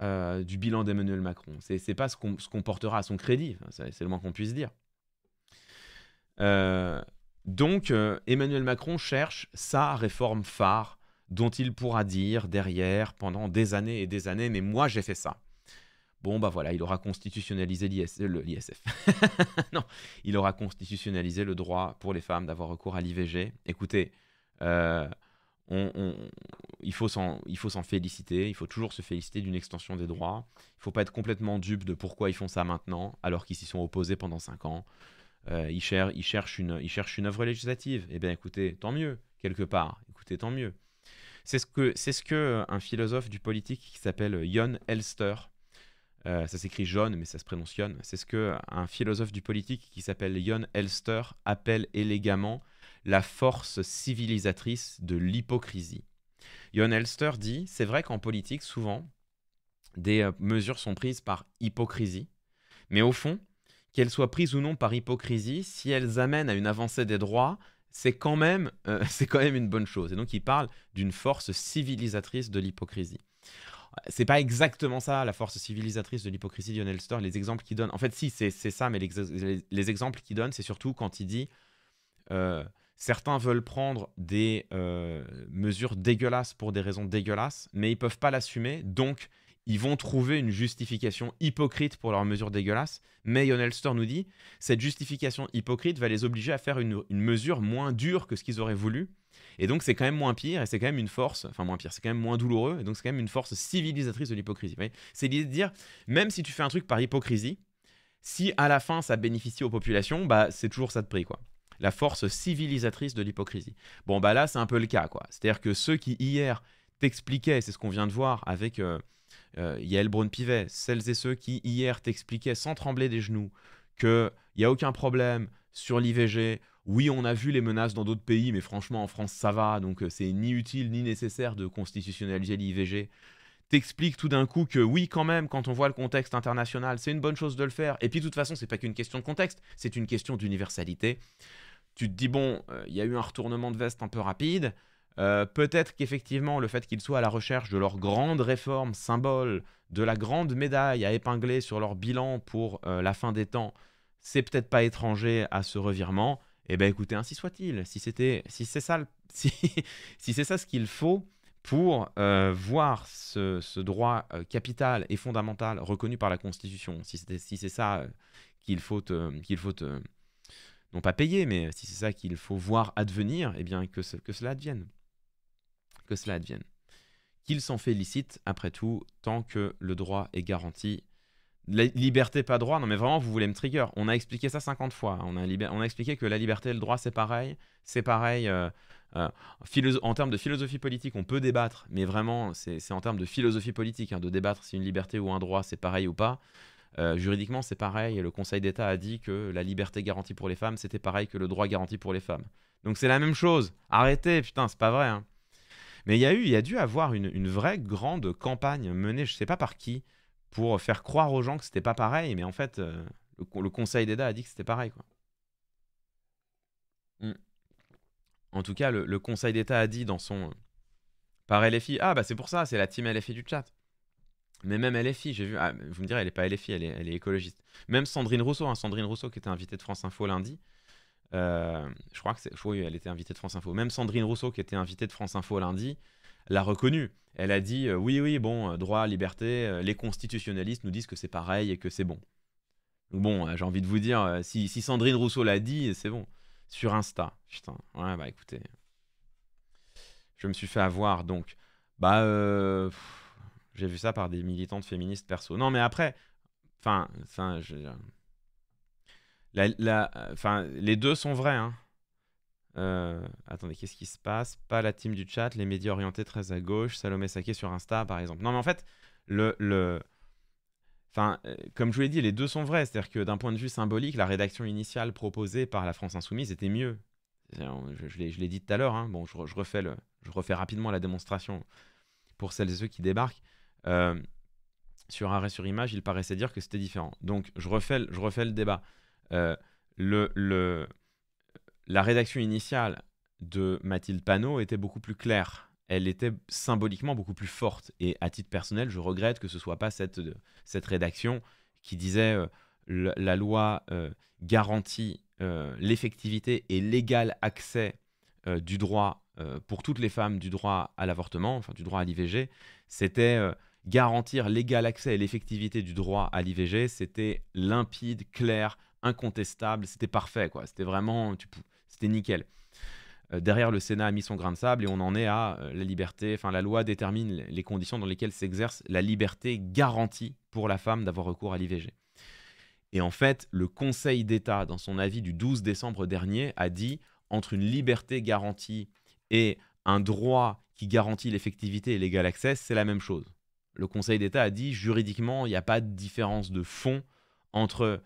euh, du bilan d'Emmanuel Macron. C'est pas ce qu'on portera à son crédit, c'est le moins qu'on puisse dire. Euh, donc, euh, Emmanuel Macron cherche sa réforme phare dont il pourra dire derrière pendant des années et des années, mais moi j'ai fait ça. Bon, bah voilà, il aura constitutionnalisé l'ISF. [laughs] non, il aura constitutionnalisé le droit pour les femmes d'avoir recours à l'IVG. Écoutez, euh, il faut s'en féliciter, il faut toujours se féliciter d'une extension des droits. Il ne faut pas être complètement dupe de pourquoi ils font ça maintenant, alors qu'ils s'y sont opposés pendant cinq ans. Euh, ils, cherchent une, ils cherchent une œuvre législative. Eh bien, écoutez, tant mieux, quelque part. Écoutez, tant mieux. C'est ce que, c'est ce que euh, un philosophe du politique qui s'appelle Jon Elster euh, ça s'écrit jaune, mais ça se prononce Yon. C'est ce que un philosophe du politique qui s'appelle Yon Elster appelle élégamment la force civilisatrice de l'hypocrisie. Yon Elster dit C'est vrai qu'en politique, souvent, des euh, mesures sont prises par hypocrisie, mais au fond, qu'elles soient prises ou non par hypocrisie, si elles amènent à une avancée des droits, c'est quand, même, euh, [laughs] c'est quand même une bonne chose. Et donc, il parle d'une force civilisatrice de l'hypocrisie c'est pas exactement ça la force civilisatrice de l'hypocrisie Lionel Stor, les exemples qu'il donne. En fait, si, c'est ça, mais les, exemples qu'il donne, c'est surtout quand il dit euh, certains veulent prendre des euh, mesures dégueulasses pour des raisons dégueulasses, mais ils peuvent pas l'assumer, donc ils vont trouver une justification hypocrite pour leur mesure dégueulasse. Mais Jon Elster nous dit, cette justification hypocrite va les obliger à faire une, mesure moins dure que ce qu'ils auraient voulu. Et donc c'est quand même moins pire, et c'est quand même une force, enfin moins pire, c'est quand même moins douloureux, et donc c'est quand même une force civilisatrice de l'hypocrisie. C'est l'idée de dire, même si tu fais un truc par hypocrisie, si à la fin ça bénéficie aux populations, bah c'est toujours ça de prix quoi. La force civilisatrice de l'hypocrisie. Bon bah là c'est un peu le cas quoi. C'est-à-dire que ceux qui hier t'expliquaient, c'est ce qu'on vient de voir avec euh, y euh, Yael Braun-Pivet, celles et ceux qui hier t'expliquaient sans trembler des genoux qu'il n'y a aucun problème sur l'IVG. Oui, on a vu les menaces dans d'autres pays, mais franchement, en France, ça va, donc euh, c'est ni utile ni nécessaire de constitutionnaliser l'IVG. T'expliques tout d'un coup que oui, quand même, quand on voit le contexte international, c'est une bonne chose de le faire. Et puis, de toute façon, c'est pas qu'une question de contexte, c'est une question d'universalité. Tu te dis, bon, il euh, y a eu un retournement de veste un peu rapide. Euh, peut-être qu'effectivement, le fait qu'ils soient à la recherche de leur grande réforme symbole, de la grande médaille à épingler sur leur bilan pour euh, la fin des temps, c'est peut-être pas étranger à ce revirement. Eh bien écoutez, ainsi soit-il. Si c'était, si c'est ça, [laughs] si, c'est ça ce qu'il faut pour euh, voir ce, droit capital et fondamental reconnu par la Constitution, si c'est si ça qu'il faut, qu'il faut non pas payer, mais si c'est ça qu'il faut voir advenir, eh bien que, que cela advienne que cela advienne. Qu'ils s'en félicitent, après tout, tant que le droit est garanti. La liberté, pas droit, non mais vraiment, vous voulez me trigger. On a expliqué ça 50 fois. Hein. On a, on a expliqué que la liberté et le droit, c'est pareil. C'est pareil. Euh, euh, en termes de philosophie politique, on peut débattre, mais vraiment, c'est en termes de philosophie politique, hein, de débattre si une liberté ou un droit, c'est pareil ou pas. Euh, juridiquement, c'est pareil. Le Conseil d'État a dit que la liberté garantie pour les femmes, c'était pareil que le droit garanti pour les femmes. Donc c'est la même chose. Arrêtez, putain, c'est pas vrai. Hein. Mais il y a eu, il y a dû avoir une, vraie grande campagne menée, je ne sais pas par qui, pour faire croire aux gens que c'était pas pareil. Mais en fait, euh, le, Conseil d'État a dit que c'était pareil. Quoi. Mm. En tout cas, le, Conseil d'État a dit dans son. Euh, par LFI, ah bah c'est pour ça, c'est la team LFI du chat. Mais même LFI, j'ai vu, ah, vous me direz, elle n'est pas LFI, elle est, elle est, écologiste. Même Sandrine Rousseau, hein, Sandrine Rousseau qui était invitée de France Info lundi, euh, je crois que oui, elle qu'elle était invitée de France Info. Même Sandrine Rousseau, qui était invitée de France Info lundi, l'a reconnue. Elle a dit euh, oui, oui, bon, euh, droit, liberté, les constitutionnalistes nous disent que c'est pareil et que c'est bon. Bon, j'ai envie de vous dire, si, Sandrine Rousseau l'a dit, c'est bon. Sur Insta, putain. Ouais, bah écoutez, je me suis fait avoir donc. Bah, j'ai vu ça par des militantes féministes perso. Non, mais après, enfin, enfin, je la, euh, les deux sont vrais. Hein. Euh, attendez, qu'est-ce qui se passe Pas la team du chat, les médias orientés très à gauche, Salomé Saké sur Insta, par exemple. Non, mais en fait, euh, comme je vous l'ai dit, les deux sont vrais. C'est-à-dire que d'un point de vue symbolique, la rédaction initiale proposée par la France Insoumise était mieux. Je, l'ai dit tout à l'heure. Hein. Bon, je, refais le, je refais rapidement la démonstration pour celles et ceux qui débarquent. sur arrêt sur image, il paraissait dire que c'était différent. Donc, je refais, je refais le débat. Euh, le, la rédaction initiale de Mathilde Panot était beaucoup plus claire. Elle était symboliquement beaucoup plus forte. Et à titre personnel, je regrette que ce soit pas cette, cette rédaction qui disait euh, la, loi euh, garantit l'effectivité et l'égal accès du droit pour toutes les femmes du droit à l'avortement, enfin du droit à l'IVG. C'était garantir l'égal accès et l'effectivité du droit à l'IVG, c'était limpide, clair, incontestable, c'était parfait, quoi. C'était vraiment, c'était nickel. Euh, derrière, le Sénat a mis son grain de sable et on en est à euh, la liberté. Enfin, la loi détermine les conditions dans lesquelles s'exerce la liberté garantie pour la femme d'avoir recours à l'IVG. Et en fait, le Conseil d'État, dans son avis du 12 décembre dernier, a dit entre une liberté garantie et un droit qui garantit l'effectivité et l'égal accès, c'est la même chose. Le Conseil d'État a dit juridiquement, il n'y a pas de différence de fond entre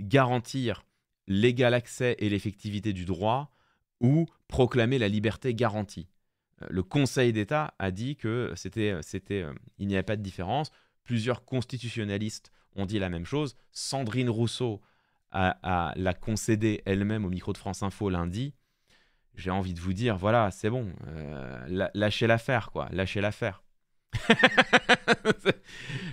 garantir l'égal accès et l'effectivité du droit ou proclamer la liberté garantie. Euh, le Conseil d'État a dit que c'était, c'était, euh, il n'y avait pas de différence. Plusieurs constitutionnalistes ont dit la même chose. Sandrine Rousseau a, l'a concédé elle-même au micro de France Info lundi. J'ai envie de vous dire, voilà, c'est bon, euh, lâchez l'affaire, quoi, lâchez l'affaire. [laughs]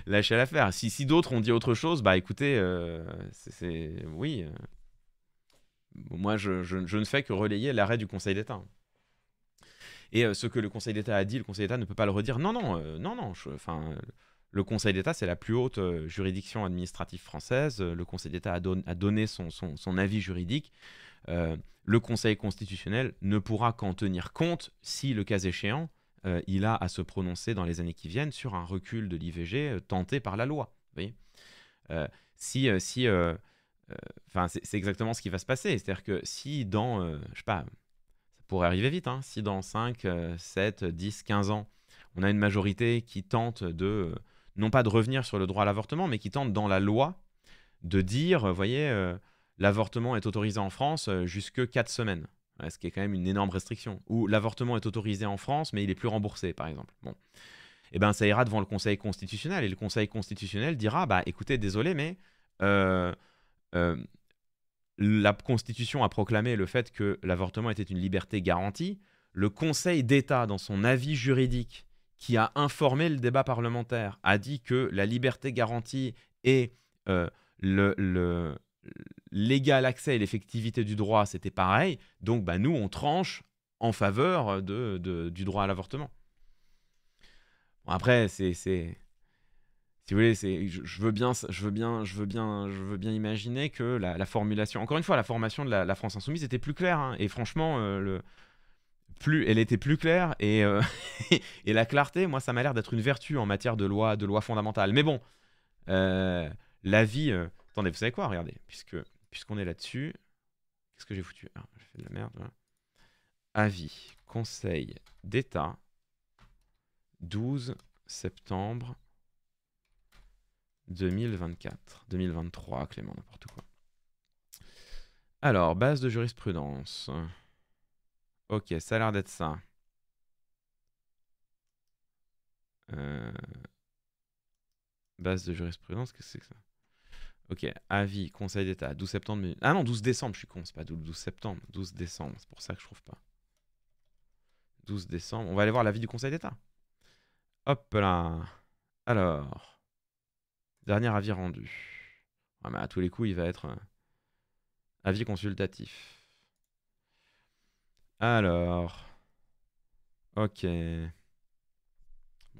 Lâchez l'affaire. Si, si d'autres ont dit autre chose, bah écoutez, euh, c'est oui. Euh, moi, je, ne fais que relayer l'arrêt du Conseil d'État. Et euh, ce que le Conseil d'État a dit, le Conseil d'État ne peut pas le redire. Non, non, non, non. Enfin, le Conseil d'État, c'est la plus haute juridiction administrative française. Le Conseil d'État a, donné son avis juridique. le Conseil constitutionnel ne pourra qu'en tenir compte si, le cas échéant, euh, il a à se prononcer dans les années qui viennent sur un recul de l'IVG euh, tenté par la loi. Euh, si, si, enfin, c'est exactement ce qui va se passer. C'est-à-dire que si dans, je sais pas, ça pourrait arriver vite, hein, si dans 5, 7, 10, 15 ans, on a une majorité qui tente de, non pas de revenir sur le droit à l'avortement, mais qui tente dans la loi de dire, vous voyez, l'avortement est autorisé en France jusque 4 semaines ce qui est quand même une énorme restriction. Où l'avortement est autorisé en France, mais il est plus remboursé, par exemple. Bon. Eh ben, ça ira devant le Conseil constitutionnel. Et le Conseil constitutionnel dira bah, écoutez, désolé, mais euh, euh, la Constitution a proclamé le fait que l'avortement était une liberté garantie. Le Conseil d'État, dans son avis juridique, qui a informé le débat parlementaire, a dit que la liberté garantie et euh, le, l'égal accès et l'effectivité du droit, c'était pareil. Donc, bah, nous, on tranche en faveur de, du droit à l'avortement. après, c'est, si vous voulez, c'est, je, veux bien, je veux bien, je veux bien, je veux bien imaginer que la, formulation, encore une fois, la formation de la, France insoumise était plus claire. Hein. et franchement, euh, le, plus, elle était plus claire euh, [laughs] et, la clarté, moi, ça m'a l'air d'être une vertu en matière de loi, de loi fondamentale. Mais bon, euh, la vie Attendez, vous savez quoi Regardez, puisque puisqu'on est là-dessus, qu'est-ce que j'ai foutu ah, J'ai fait de la merde. Hein. Avis, Conseil d'État, 12 septembre 2024. 2023, Clément, n'importe quoi. Alors, base de jurisprudence. Ok, ça a l'air d'être ça. Euh, base de jurisprudence, qu'est-ce que c'est que ça Ok, avis, Conseil d'État, 12 septembre. Ah non, 12 décembre, je suis con, c'est pas 12, septembre. 12 décembre, c'est pour ça que je trouve pas. 12 décembre, on va aller voir l'avis du Conseil d'État. Hop là. Alors, dernier avis rendu. Ah, mais à tous les coups, il va être euh, avis consultatif. Alors, ok. Bon,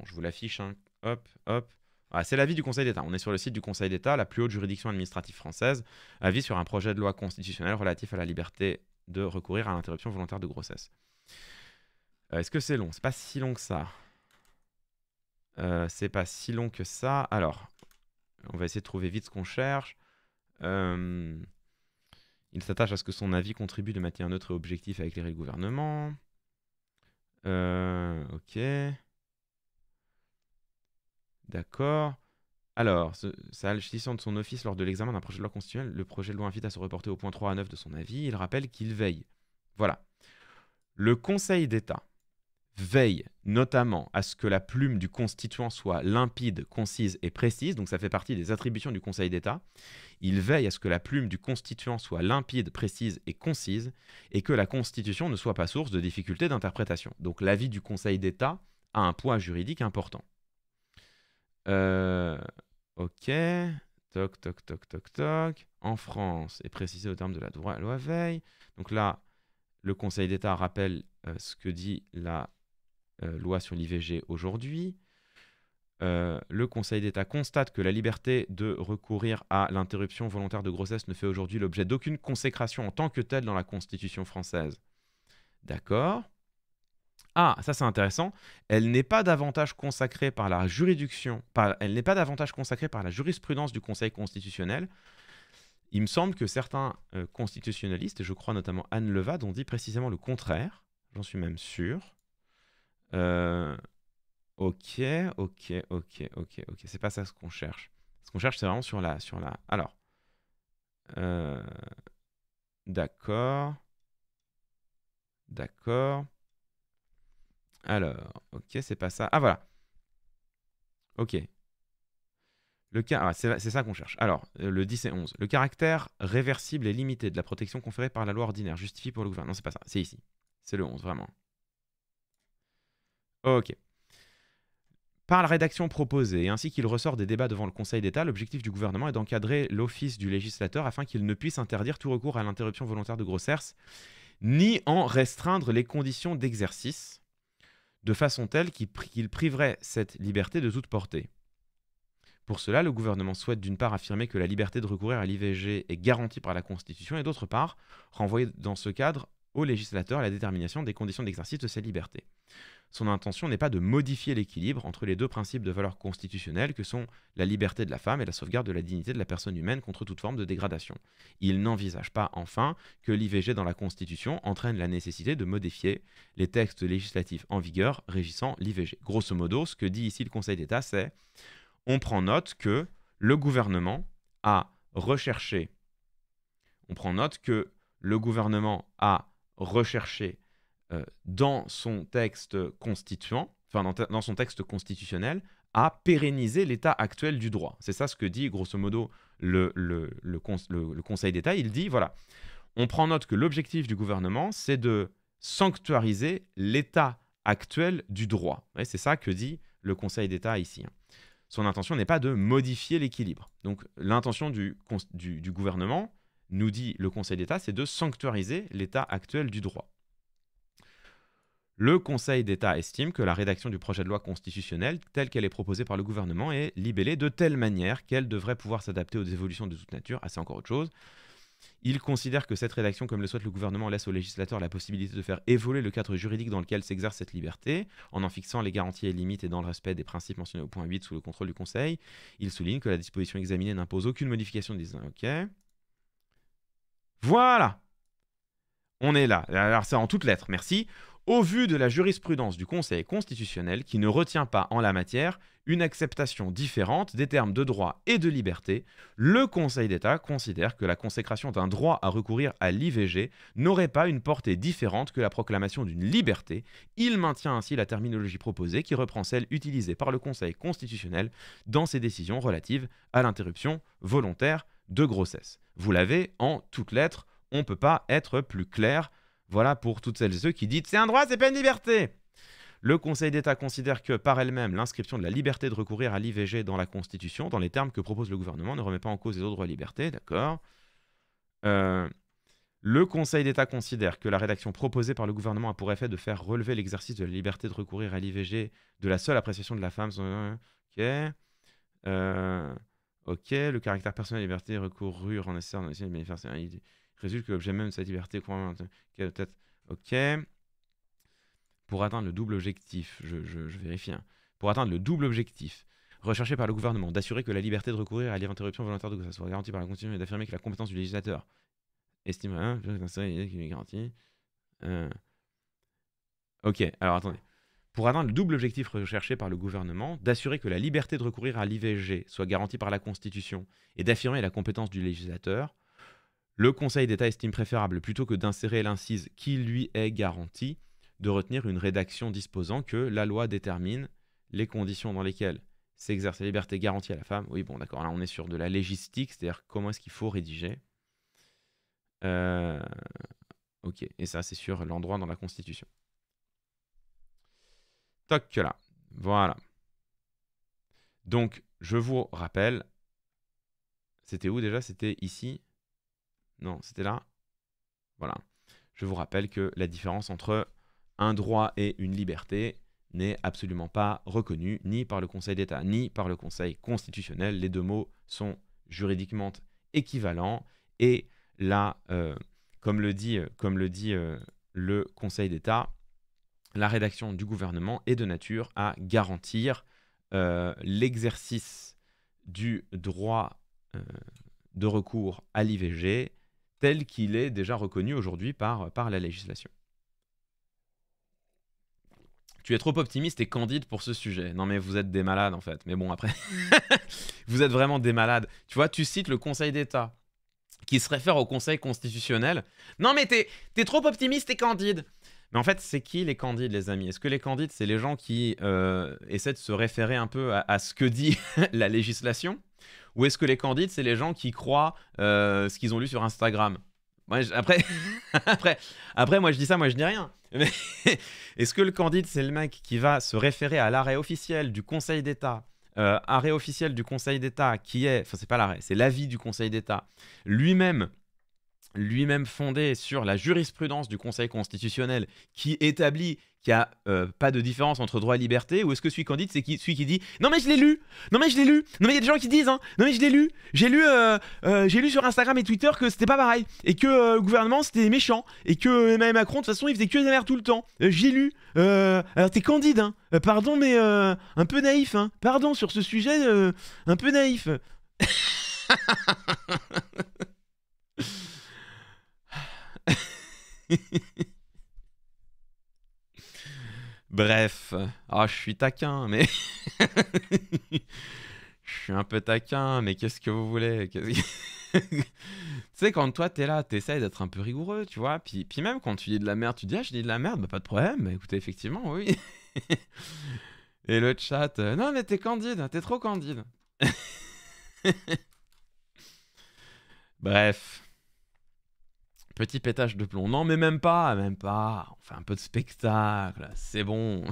je vous l'affiche. Hein. Hop, hop. Ah, c'est l'avis du Conseil d'État. On est sur le site du Conseil d'État, la plus haute juridiction administrative française, avis sur un projet de loi constitutionnelle relatif à la liberté de recourir à l'interruption volontaire de grossesse. Euh, est-ce que c'est long C'est pas si long que ça. Euh, c'est pas si long que ça. Alors, on va essayer de trouver vite ce qu'on cherche. Euh, il s'attache à ce que son avis contribue de manière neutre et objective à éclairer le gouvernement. ok. D'accord. Alors, s'agissant de son office lors de l'examen d'un projet de loi constitutionnel, le projet de loi invite à se reporter au point 3 à 9 de son avis. Il rappelle qu'il veille. Voilà. Le Conseil d'État veille notamment à ce que la plume du constituant soit limpide, concise et précise, donc ça fait partie des attributions du Conseil d'État. Il veille à ce que la plume du constituant soit limpide, précise et concise, et que la Constitution ne soit pas source de difficultés d'interprétation. Donc l'avis du Conseil d'État a un poids juridique important. Euh, ok. Toc, toc, toc, toc, toc. En France, et précisé au terme de la loi veille. Donc là, le Conseil d'État rappelle euh, ce que dit la euh, loi sur l'IVG aujourd'hui. le Conseil d'État constate que la liberté de recourir à l'interruption volontaire de grossesse ne fait aujourd'hui l'objet d'aucune consécration en tant que telle dans la Constitution française. D'accord ah, ça c'est intéressant. Elle n'est pas davantage consacrée par la juridiction, elle n'est pas davantage consacrée par la jurisprudence du Conseil constitutionnel. Il me semble que certains constitutionnalistes, je crois notamment Anne Levade, ont dit précisément le contraire. J'en suis même sûr. ok, ok, ok, ok, ok. C'est pas ça ce qu'on cherche. Ce qu'on cherche, c'est vraiment sur la, sur la. Alors, d'accord, d'accord. Alors, ok, c'est pas ça. Ah, voilà. Ok. Le cas, ah, c'est ça qu'on cherche. Alors, euh, le 10 et 11. Le caractère réversible et limité de la protection conférée par la loi ordinaire justifie pour le gouvernement. Non, c'est pas ça. C'est ici. C'est le 11, vraiment. Ok. Par la rédaction proposée, et ainsi qu'il ressort des débats devant le Conseil d'État, l'objectif du gouvernement est d'encadrer l'office du législateur afin qu'il ne puisse interdire tout recours à l'interruption volontaire de grossesse, ni en restreindre les conditions d'exercice de façon telle qu'il priverait cette liberté de toute portée. Pour cela, le gouvernement souhaite d'une part affirmer que la liberté de recourir à l'IVG est garantie par la Constitution et d'autre part renvoyer dans ce cadre au législateur la détermination des conditions d'exercice de cette libertés son intention n'est pas de modifier l'équilibre entre les deux principes de valeur constitutionnelle que sont la liberté de la femme et la sauvegarde de la dignité de la personne humaine contre toute forme de dégradation. Il n'envisage pas enfin que l'IVG dans la Constitution entraîne la nécessité de modifier les textes législatifs en vigueur régissant l'IVG. Grosso modo, ce que dit ici le Conseil d'État, c'est on prend note que le gouvernement a recherché, on prend note que le gouvernement a recherché euh, dans son texte constituant, enfin dans, son texte constitutionnel, à pérenniser l'état actuel du droit. C'est ça ce que dit grosso modo le, le, Conseil d'État. Il dit, voilà, on prend note que l'objectif du gouvernement, c'est de sanctuariser l'état actuel du droit. C'est ça que dit le Conseil d'État ici. Hein. Son intention n'est pas de modifier l'équilibre. Donc l'intention du, du gouvernement, nous dit le Conseil d'État, c'est de sanctuariser l'état actuel du droit. Le Conseil d'État estime que la rédaction du projet de loi constitutionnelle telle qu'elle est proposée par le gouvernement est libellée de telle manière qu'elle devrait pouvoir s'adapter aux évolutions de toute nature. Ah, c'est encore autre chose. Il considère que cette rédaction, comme le souhaite le gouvernement, laisse au législateur la possibilité de faire évoluer le cadre juridique dans lequel s'exerce cette liberté, en en fixant les garanties et limites et dans le respect des principes mentionnés au point 8 sous le contrôle du Conseil. Il souligne que la disposition examinée n'impose aucune modification des... Ok. Voilà On est là. Alors c'est en toutes lettres, merci au vu de la jurisprudence du Conseil constitutionnel qui ne retient pas en la matière une acceptation différente des termes de droit et de liberté, le Conseil d'État considère que la consécration d'un droit à recourir à l'IVG n'aurait pas une portée différente que la proclamation d'une liberté. Il maintient ainsi la terminologie proposée qui reprend celle utilisée par le Conseil constitutionnel dans ses décisions relatives à l'interruption volontaire de grossesse. Vous l'avez en toutes lettres, on ne peut pas être plus clair voilà pour toutes celles et ceux qui disent c'est un droit, c'est pas une liberté. Le Conseil d'État considère que par elle-même, l'inscription de la liberté de recourir à l'IVG dans la Constitution, dans les termes que propose le gouvernement, ne remet pas en cause les autres droits et libertés, d'accord euh, Le Conseil d'État considère que la rédaction proposée par le gouvernement a pour effet de faire relever l'exercice de la liberté de recourir à l'IVG de la seule appréciation de la femme. Euh, ok. Euh, ok, le caractère personnel de la liberté de recourir en nécessaire dans résulte que l'objet même sa liberté peut-être. Ok. Pour atteindre le double objectif, je, vérifie. Hein. Pour atteindre le double objectif recherché par le gouvernement, d'assurer que la liberté de recourir à l'interruption volontaire soit garantie par la Constitution et d'affirmer que la compétence du législateur estime hein, est garanti Ok, alors attendez. Pour atteindre le double objectif recherché par le gouvernement, d'assurer que la liberté de recourir à l'IVG soit garantie par la Constitution et d'affirmer la compétence du législateur, le Conseil d'État estime préférable, plutôt que d'insérer l'incise qui lui est garantie, de retenir une rédaction disposant que la loi détermine les conditions dans lesquelles s'exerce la liberté garantie à la femme. Oui, bon, d'accord, là on est sur de la légistique, c'est-à-dire comment est-ce qu'il faut rédiger. Euh, ok, et ça c'est sur l'endroit dans la Constitution. Toc là, voilà. Donc, je vous rappelle, c'était où déjà C'était ici non, c'était là. Voilà. Je vous rappelle que la différence entre un droit et une liberté n'est absolument pas reconnue ni par le Conseil d'État ni par le Conseil constitutionnel. Les deux mots sont juridiquement équivalents et là, euh, comme le dit, euh, comme le, dit euh, le Conseil d'État, la rédaction du gouvernement est de nature à garantir l'exercice du droit de recours à l'IVG tel qu'il est déjà reconnu aujourd'hui par, par la législation. Tu es trop optimiste et candide pour ce sujet. Non mais vous êtes des malades en fait. Mais bon après, [laughs] vous êtes vraiment des malades. Tu vois, tu cites le Conseil d'État qui se réfère au Conseil constitutionnel. Non mais t'es es trop optimiste et candide. Mais en fait, c'est qui les candides, les amis Est-ce que les candides, c'est les gens qui euh, essaient de se référer un peu à ce que dit [laughs] la législation ou est-ce que les candidats, c'est les gens qui croient euh, ce qu'ils ont lu sur Instagram après, [laughs] après, après, moi je dis ça, moi je dis rien. [laughs] est-ce que le candidat, c'est le mec qui va se référer à l'arrêt officiel du Conseil d'État euh, Arrêt officiel du Conseil d'État qui est, enfin c'est pas l'arrêt, c'est l'avis du Conseil d'État. Lui-même lui-même fondé sur la jurisprudence du Conseil constitutionnel qui établit qu'il n'y a euh, pas de différence entre droit et liberté Ou est-ce que celui candide, c'est qui, celui qui dit « Non mais je l'ai lu Non mais je l'ai lu Non mais il y a des gens qui disent hein, Non mais je l'ai lu J'ai lu, euh, euh, j'ai lu sur Instagram et Twitter que c'était pas pareil Et que le gouvernement c'était méchant Et que Emmanuel Macron de toute façon il faisait que des merdes tout le temps J'ai lu Alors t'es candide hein Pardon mais un peu naïf hein Pardon sur ce sujet un peu naïf [laughs] [laughs] Bref. Ah, je suis taquin, mais. [laughs] je suis un peu taquin, mais qu'est-ce que vous voulez [laughs] Tu sais, quand toi, t'es là, t'essayes d'être un peu rigoureux, tu vois. Puis, même quand tu dis de la merde, tu dis, ah, je dis de la merde, bah, pas de problème. Bah, écoutez, effectivement, oui. Et le chat, euh, non, mais t'es candide, t'es trop candide. Bref. Petit pétage de plomb. Non, mais même pas, même pas. On fait un peu de spectacle. C'est bon.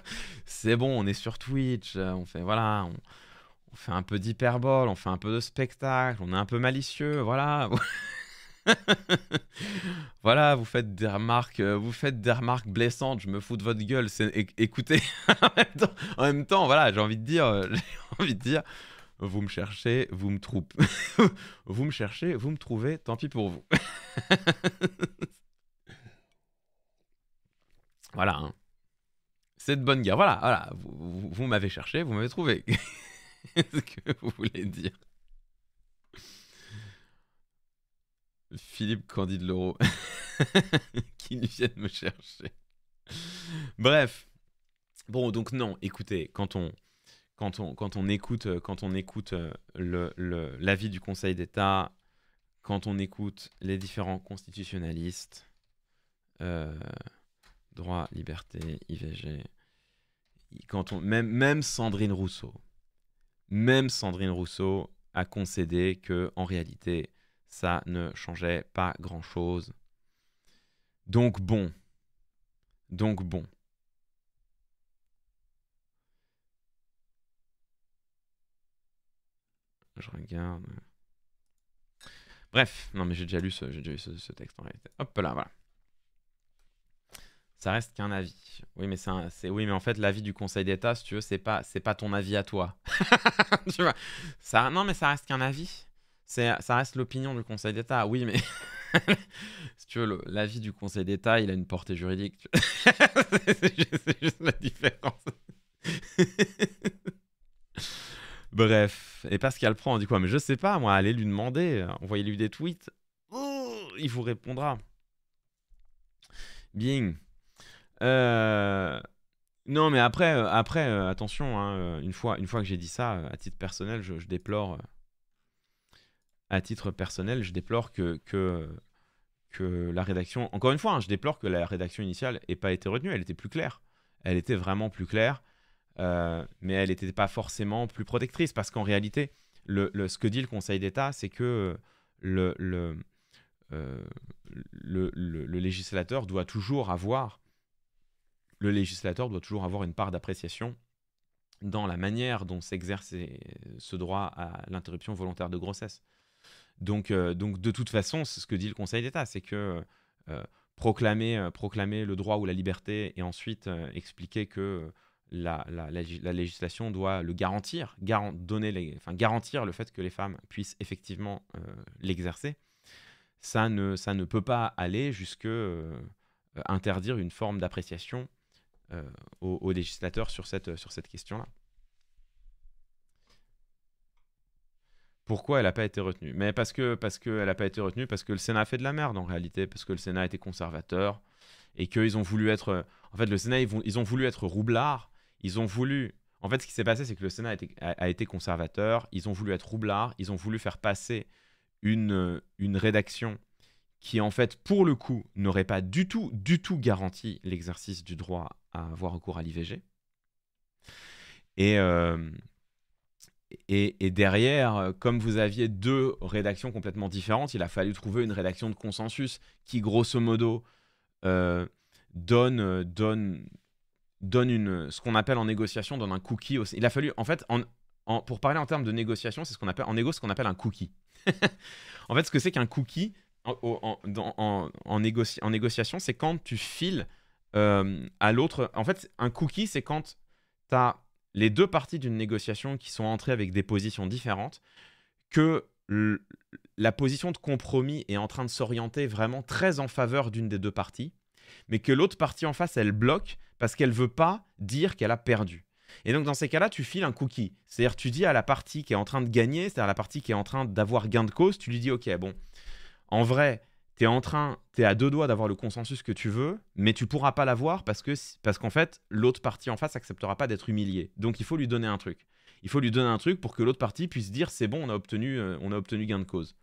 [laughs] c'est bon, on est sur Twitch. On fait, voilà, on, fait un peu d'hyperbole, on fait un peu de spectacle, on est un peu malicieux. Voilà. [laughs] voilà, vous faites des remarques, euh, vous faites des remarques blessantes. Je me fous de votre gueule. écoutez, [laughs] en, même temps, en, même temps, voilà, j'ai envie de dire, euh, j'ai envie de dire, vous me cherchez, vous me trouvez. [laughs] vous me cherchez, vous me trouvez, tant pis pour vous. [laughs] voilà. Hein. C'est bonne guerre. Voilà, voilà. Vous, m'avez cherché, vous m'avez trouvé. [laughs] ce que vous voulez dire Philippe Candide Leroux, qui vient de me chercher. Bref. Bon, donc non, écoutez, quand on, quand on, écoute, euh, quand on écoute euh, le, l'avis du Conseil d'État, quand on écoute les différents constitutionnalistes, euh, droit, liberté, IVG, quand on, même, même Sandrine Rousseau, même Sandrine Rousseau a concédé que en réalité, ça ne changeait pas grand-chose. Donc bon, donc bon. je regarde. Bref, non mais j'ai déjà lu ce, ce, texte en réalité. Hop là, voilà. Ça reste qu'un avis. Oui, mais c'est oui, mais en fait l'avis du Conseil d'État, si tu veux, c'est pas c'est pas ton avis à toi. [laughs] tu ça, non mais ça reste qu'un avis. C'est ça reste l'opinion du Conseil d'État. Oui, mais [laughs] si tu veux, l'avis du Conseil d'État, il a une portée juridique. [laughs] c'est juste la différence. Bref, et Pascal prend, on dit quoi Mais je sais pas, moi, allez lui demander, envoyez-lui des tweets, il vous répondra. Bing. Euh, non, mais après, euh, après euh, attention, hein, une, fois, une fois que j'ai dit ça, à titre personnel, je, déplore. À titre personnel, je déplore que, que, la rédaction. Encore une fois, hein, je déplore que la rédaction initiale n'ait pas été retenue. Elle était plus claire. Elle était vraiment plus claire. Euh, mais elle n'était pas forcément plus protectrice parce qu'en réalité, le, ce que dit le Conseil d'État, c'est que euh, le, le, législateur doit toujours avoir le législateur doit toujours avoir une part d'appréciation dans la manière dont s'exerce ce droit à l'interruption volontaire de grossesse. Donc, euh, donc de toute façon, c'est ce que dit le Conseil d'État, c'est que proclamer, proclamer le droit ou la liberté et ensuite expliquer que la, législation doit le garantir, donner garantir le fait que les femmes puissent effectivement euh, l'exercer. Ça ne, ça ne peut pas aller jusque euh, interdire une forme d'appréciation euh, aux, législateurs sur cette, sur cette question-là. Pourquoi elle n'a pas été retenue Mais parce que parce qu'elle n'a pas été retenue, parce que le Sénat a fait de la merde en réalité, parce que le Sénat était conservateur et qu'ils ont voulu être. En fait, le Sénat, ils, ils ont voulu être roublards ils ont voulu. En fait, ce qui s'est passé, c'est que le Sénat a été, conservateur. Ils ont voulu être roublards. Ils ont voulu faire passer une, euh, une rédaction qui, en fait, pour le coup, n'aurait pas du tout, du tout garanti l'exercice du droit à avoir recours à l'IVG. Euh, et, et, derrière, comme vous aviez deux rédactions complètement différentes, il a fallu trouver une rédaction de consensus qui, grosso modo, euh, donne, donne donne une, ce qu'on appelle en négociation, donne un cookie. Aussi. Il a fallu, en fait, pour parler en termes de négociation, c'est ce qu'on appelle en négo ce qu'on appelle un cookie. [laughs] en fait, ce que c'est qu'un cookie en, en négociation, c'est quand tu files euh, à l'autre. En fait, un cookie, c'est quand tu as les deux parties d'une négociation qui sont entrées avec des positions différentes, que la position de compromis est en train de s'orienter vraiment très en faveur d'une des deux parties, mais que l'autre partie en face, elle bloque parce qu'elle veut pas dire qu'elle a perdu. Et donc dans ces cas-là, tu files un cookie. C'est-à-dire tu dis à la partie qui est en train de gagner, c'est-à-dire la partie qui est en train d'avoir gain de cause, tu lui dis OK, bon, en vrai, tu es en train, à deux doigts d'avoir le consensus que tu veux, mais tu pourras pas l'avoir parce que parce qu'en fait, l'autre partie en face acceptera pas d'être humiliée. Donc il faut lui donner un truc. Il faut lui donner un truc pour que l'autre partie puisse dire c'est bon, on a euh, on a obtenu gain de cause.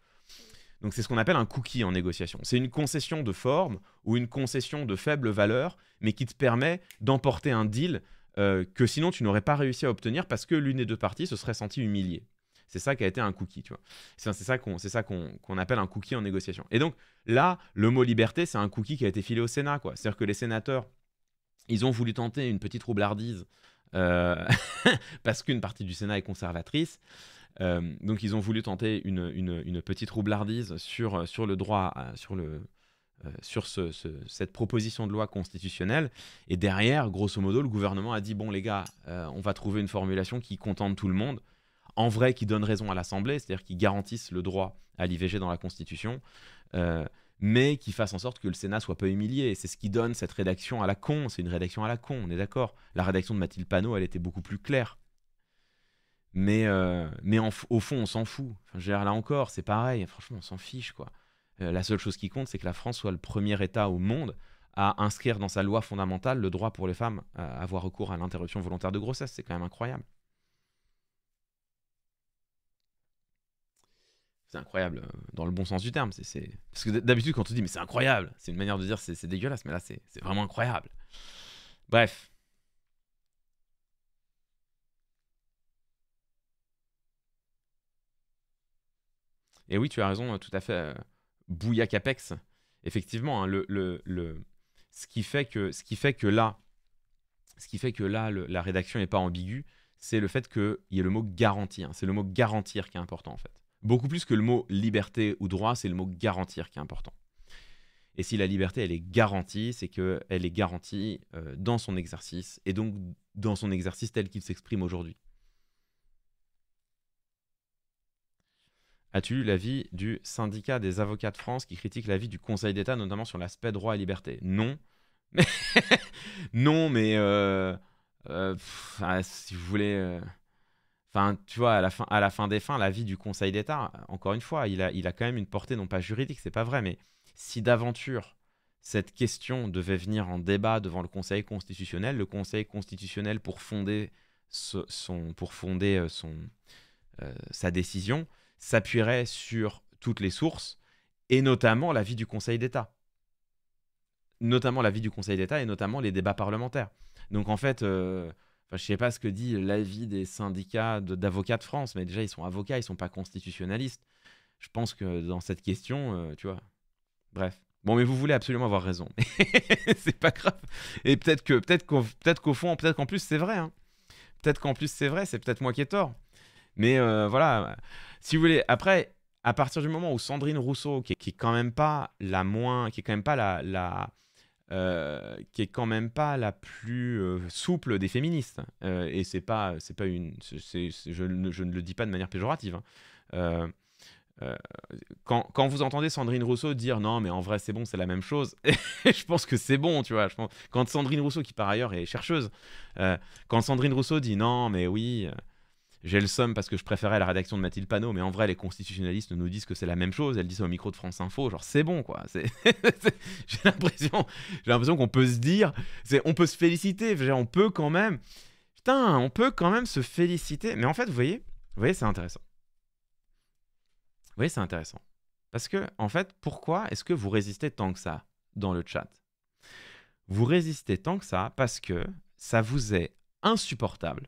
Donc c'est ce qu'on appelle un cookie en négociation. C'est une concession de forme ou une concession de faible valeur, mais qui te permet d'emporter un deal euh, que sinon tu n'aurais pas réussi à obtenir parce que l'une des deux parties se serait sentie humiliée. C'est ça qui a été un cookie, tu vois. C'est ça qu'on qu'on appelle un cookie en négociation. Et donc là, le mot liberté, c'est un cookie qui a été filé au Sénat, quoi. C'est-à-dire que les sénateurs, ils ont voulu tenter une petite roublardise euh, [laughs] parce qu'une partie du Sénat est conservatrice. Euh, donc ils ont voulu tenter une, petite roublardise sur, euh, le droit, euh, sur, cette proposition de loi constitutionnelle. Et derrière, grosso modo, le gouvernement a dit, bon les gars, on va trouver une formulation qui contente tout le monde, en vrai qui donne raison à l'Assemblée, c'est-à-dire qui garantisse le droit à l'IVG dans la Constitution. mais qui fasse en sorte que le Sénat soit pas humilié. C'est ce qui donne cette rédaction à la con. C'est une rédaction à la con, on est d'accord. La rédaction de Mathilde Panot, elle était beaucoup plus claire. Mais, euh, mais au fond, on s'en fout. je là encore, c'est pareil. Franchement, on s'en fiche. quoi. Euh, la seule chose qui compte, c'est que la France soit le premier État au monde à inscrire dans sa loi fondamentale le droit pour les femmes à avoir recours à l'interruption volontaire de grossesse. C'est quand même incroyable. c'est incroyable euh, dans le bon sens du terme. C'est, Parce que d'habitude, quand on dit mais c'est incroyable, c'est une manière de dire c'est, dégueulasse, mais là c'est, vraiment incroyable. Bref, Et oui, tu as raison, hein, tout à fait. Euh, Bouillac Apex. Effectivement, hein, le, ce, qui fait que, ce qui fait que là, ce qui fait que là la rédaction n'est pas ambiguë, c'est le fait qu'il y ait le mot garantir. C'est le mot garantir qui est important, en fait. Beaucoup plus que le mot liberté ou droit, c'est le mot garantir qui est important. Et si la liberté, elle est garantie, c'est qu'elle est garantie euh, dans son exercice, et donc dans son exercice tel qu'il s'exprime aujourd'hui. As-tu eu l'avis du syndicat des avocats de France qui critique l'avis du Conseil d'État, notamment sur l'aspect droit et liberté Non. Mais [laughs] non, mais euh, euh, ah, si vous voulez. Euh, enfin, tu vois, à la fin, à la fin des fins, l'avis du Conseil d'État, encore une fois, il a, il a quand même une portée, non pas juridique, c'est pas vrai, mais si d'aventure cette question devait venir en débat devant le Conseil constitutionnel, le Conseil constitutionnel, pour fonder, son, pour fonder son, sa décision, s'appuierait sur toutes les sources, et notamment l'avis du Conseil d'État. Notamment l'avis du Conseil d'État et notamment les débats parlementaires. Donc en fait, euh, je ne sais pas ce que dit l'avis des syndicats d'avocats de, France, mais déjà ils sont avocats, ils ne sont pas constitutionnalistes. Je pense que dans cette question, euh, tu vois, bref. Bon, mais vous voulez absolument avoir raison. [laughs] c'est pas grave. Et peut-être que, peut-être qu'au, peut-être qu'au fond, peut-être qu'en plus c'est vrai. Hein. Peut-être qu'en plus c'est vrai. C'est peut-être moi qui ai tort. Mais euh, voilà. Si vous voulez, après, à partir du moment où Sandrine Rousseau, qui, qui est quand même pas la moins, qui est quand même pas la, euh, qui est quand même pas la plus euh, souple des féministes. Euh, et c'est pas, c'est pas une, je, ne, le dis pas de manière péjorative. Hein, quand, vous entendez Sandrine Rousseau dire non mais en vrai c'est bon c'est la même chose, [laughs] je pense que c'est bon tu vois. Je pense... Quand Sandrine Rousseau qui par ailleurs est chercheuse, quand Sandrine Rousseau dit non mais oui j'ai le somme parce que je préférais la rédaction de Mathilde Panot, mais en vrai, les constitutionnalistes nous disent que c'est la même chose. Elle disent au micro de France Info, genre c'est bon quoi. [laughs] j'ai l'impression, j'ai l'impression qu'on peut se dire, on peut se féliciter. On peut quand même, putain, on peut quand même se féliciter. Mais en fait, vous voyez, vous voyez, c'est intéressant. Vous voyez, c'est intéressant. Parce que, en fait, pourquoi est-ce que vous résistez tant que ça dans le chat Vous résistez tant que ça parce que ça vous est insupportable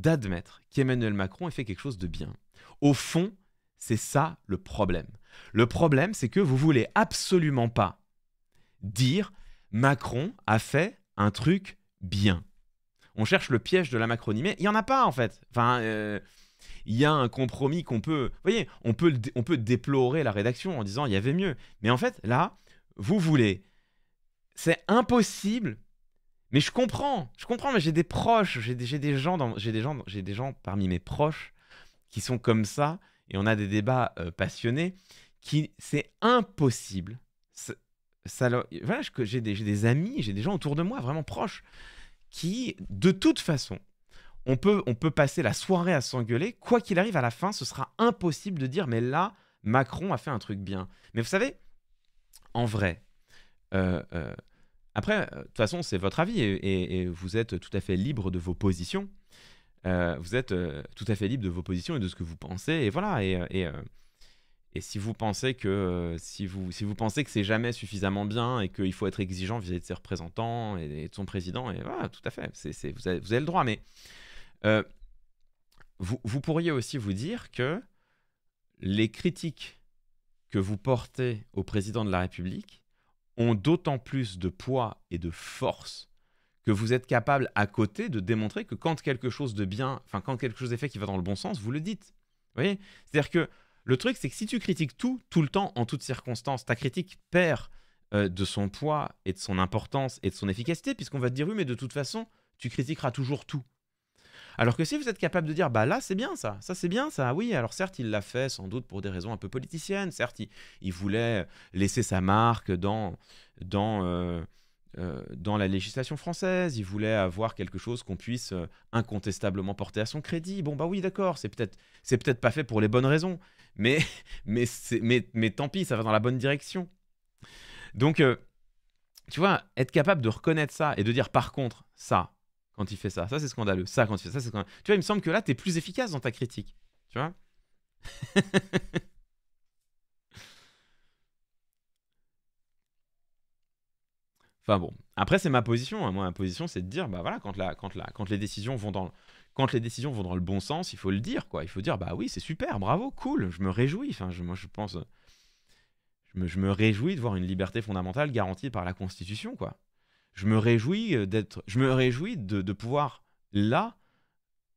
d'admettre qu'Emmanuel Macron ait fait quelque chose de bien. Au fond, c'est ça le problème. Le problème, c'est que vous voulez absolument pas dire Macron a fait un truc bien. On cherche le piège de la Macronie, mais il n'y en a pas en fait. Enfin, euh, il y a un compromis qu'on peut... Vous voyez, on peut, on peut déplorer la rédaction en disant il y avait mieux. Mais en fait, là, vous voulez... C'est impossible mais je comprends, je comprends, mais j'ai des proches, j'ai des, des, gens, dans, des, gens, des gens parmi mes proches qui sont comme ça, et on a des débats euh, passionnés, qui c'est impossible. Ça, voilà, j'ai des, des amis, j'ai des gens autour de moi vraiment proches qui, de toute façon, on peut, on peut passer la soirée à s'engueuler. Quoi qu'il arrive, à la fin, ce sera impossible de dire, mais là, Macron a fait un truc bien. Mais vous savez, en vrai, euh, euh, après, euh, de toute façon, c'est votre avis et, vous êtes tout à fait libre de vos positions. Euh, vous êtes euh, tout à fait libre de vos positions et de ce que vous pensez. Et voilà. Et, et, si vous pensez que si vous si vous pensez que c'est jamais suffisamment bien et qu'il faut être exigeant vis-à-vis de ses représentants et, de son président, et voilà, tout à fait. vous, avez, le droit. Mais vous, vous pourriez aussi vous dire que les critiques que vous portez au président de la République ont d'autant plus de poids et de force que vous êtes capable à côté de démontrer que quand quelque chose de bien, enfin quand quelque chose est fait qui va dans le bon sens, vous le dites. Vous voyez C'est-à-dire que le truc, c'est que si tu critiques tout, tout le temps, en toutes circonstances, ta critique perd euh, de son poids et de son importance et de son efficacité, puisqu'on va te dire, oui, mais de toute façon, tu critiqueras toujours tout. Alors que si vous êtes capable de dire, bah là c'est bien ça, ça c'est bien ça, oui, alors certes il l'a fait sans doute pour des raisons un peu politiciennes, certes il, voulait laisser sa marque dans, dans, euh, euh, dans la législation française, il voulait avoir quelque chose qu'on puisse euh, incontestablement porter à son crédit. Bon bah oui d'accord, c'est peut-être peut pas fait pour les bonnes raisons, mais, [laughs] mais, mais tant pis, ça va dans la bonne direction. Donc tu vois, être capable de reconnaître ça et de dire par contre ça, quand il fait ça. Ça, c'est scandaleux. Ça, quand il fait ça, c'est scandaleux. Tu vois, il me semble que là, t'es plus efficace dans ta critique. Tu vois [laughs] Enfin bon, après c'est ma position. Hein. Moi, ma position, c'est de dire, bah voilà, quand, la, quand, quand les décisions vont dans, quand les décisions vont dans le bon sens, il faut le dire, quoi. Il faut dire, bah oui, c'est super, bravo, cool, je me réjouis. Enfin, je, moi, je pense, me, je me réjouis de voir une liberté fondamentale garantie par la Constitution, quoi je me réjouis euh, d'être, je me réjouis de, pouvoir là,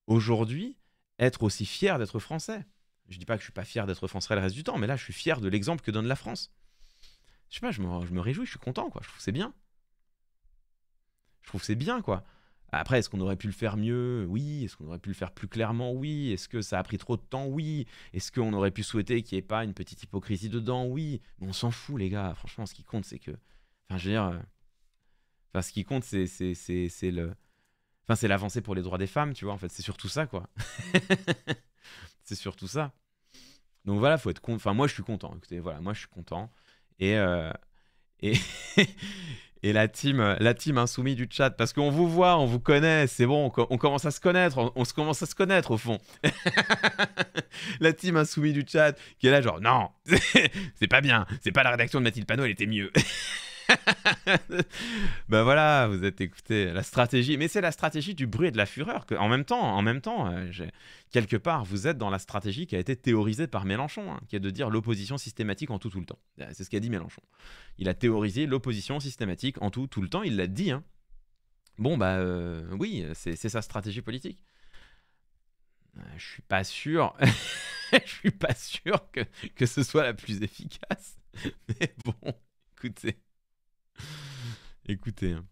aujourd'hui, être aussi fier d'être français. Je dis pas que je suis pas fier d'être français le reste du temps, mais là, je suis fier de l'exemple que donne la France. Je sais pas, je me, réjouis, je suis content, quoi. Je trouve c'est bien. Je trouve c'est bien, quoi. Après, est-ce qu'on aurait pu le faire mieux Oui. Est-ce qu'on aurait pu le faire plus clairement Oui. Est-ce que ça a pris trop de temps Oui. Est-ce qu'on aurait pu souhaiter qu'il n'y ait pas une petite hypocrisie dedans Oui. Mais on s'en fout, les gars. Franchement, ce qui compte, c'est que. Enfin, je veux dire, euh, Enfin, ce qui compte, c'est c'est le. Enfin, c'est l'avancée pour les droits des femmes, tu vois. En fait, c'est surtout ça, quoi. [laughs] c'est surtout ça. Donc voilà, faut être content. Enfin, moi, je suis content. Écoutez, voilà, moi, je suis content. Et euh, [laughs] et la team, la team insoumise du chat, parce qu'on vous voit, on vous connaît, c'est bon, on, commence à se connaître, on, se commence à se connaître au fond. [laughs] la team insoumise du chat qui est là genre non, c'est pas bien, c'est pas la rédaction de Mathilde Panot, elle était mieux. [laughs] ben voilà, vous êtes écouté. La stratégie, mais c'est la stratégie du bruit et de la fureur. Que, en même temps, en même temps, euh, quelque part, vous êtes dans la stratégie qui a été théorisée par Mélenchon, hein, qui est de dire l'opposition systématique en tout tout le temps. Euh, c'est ce qu'a dit Mélenchon. Il a théorisé l'opposition systématique en tout tout le temps. Il l'a dit. Hein. Bon bah euh, oui, c'est sa stratégie politique. je suis pas sûr. [laughs] Je suis pas sûr que, que ce soit la plus efficace. [laughs] Mais bon, écoutez. Écoutez. Hein.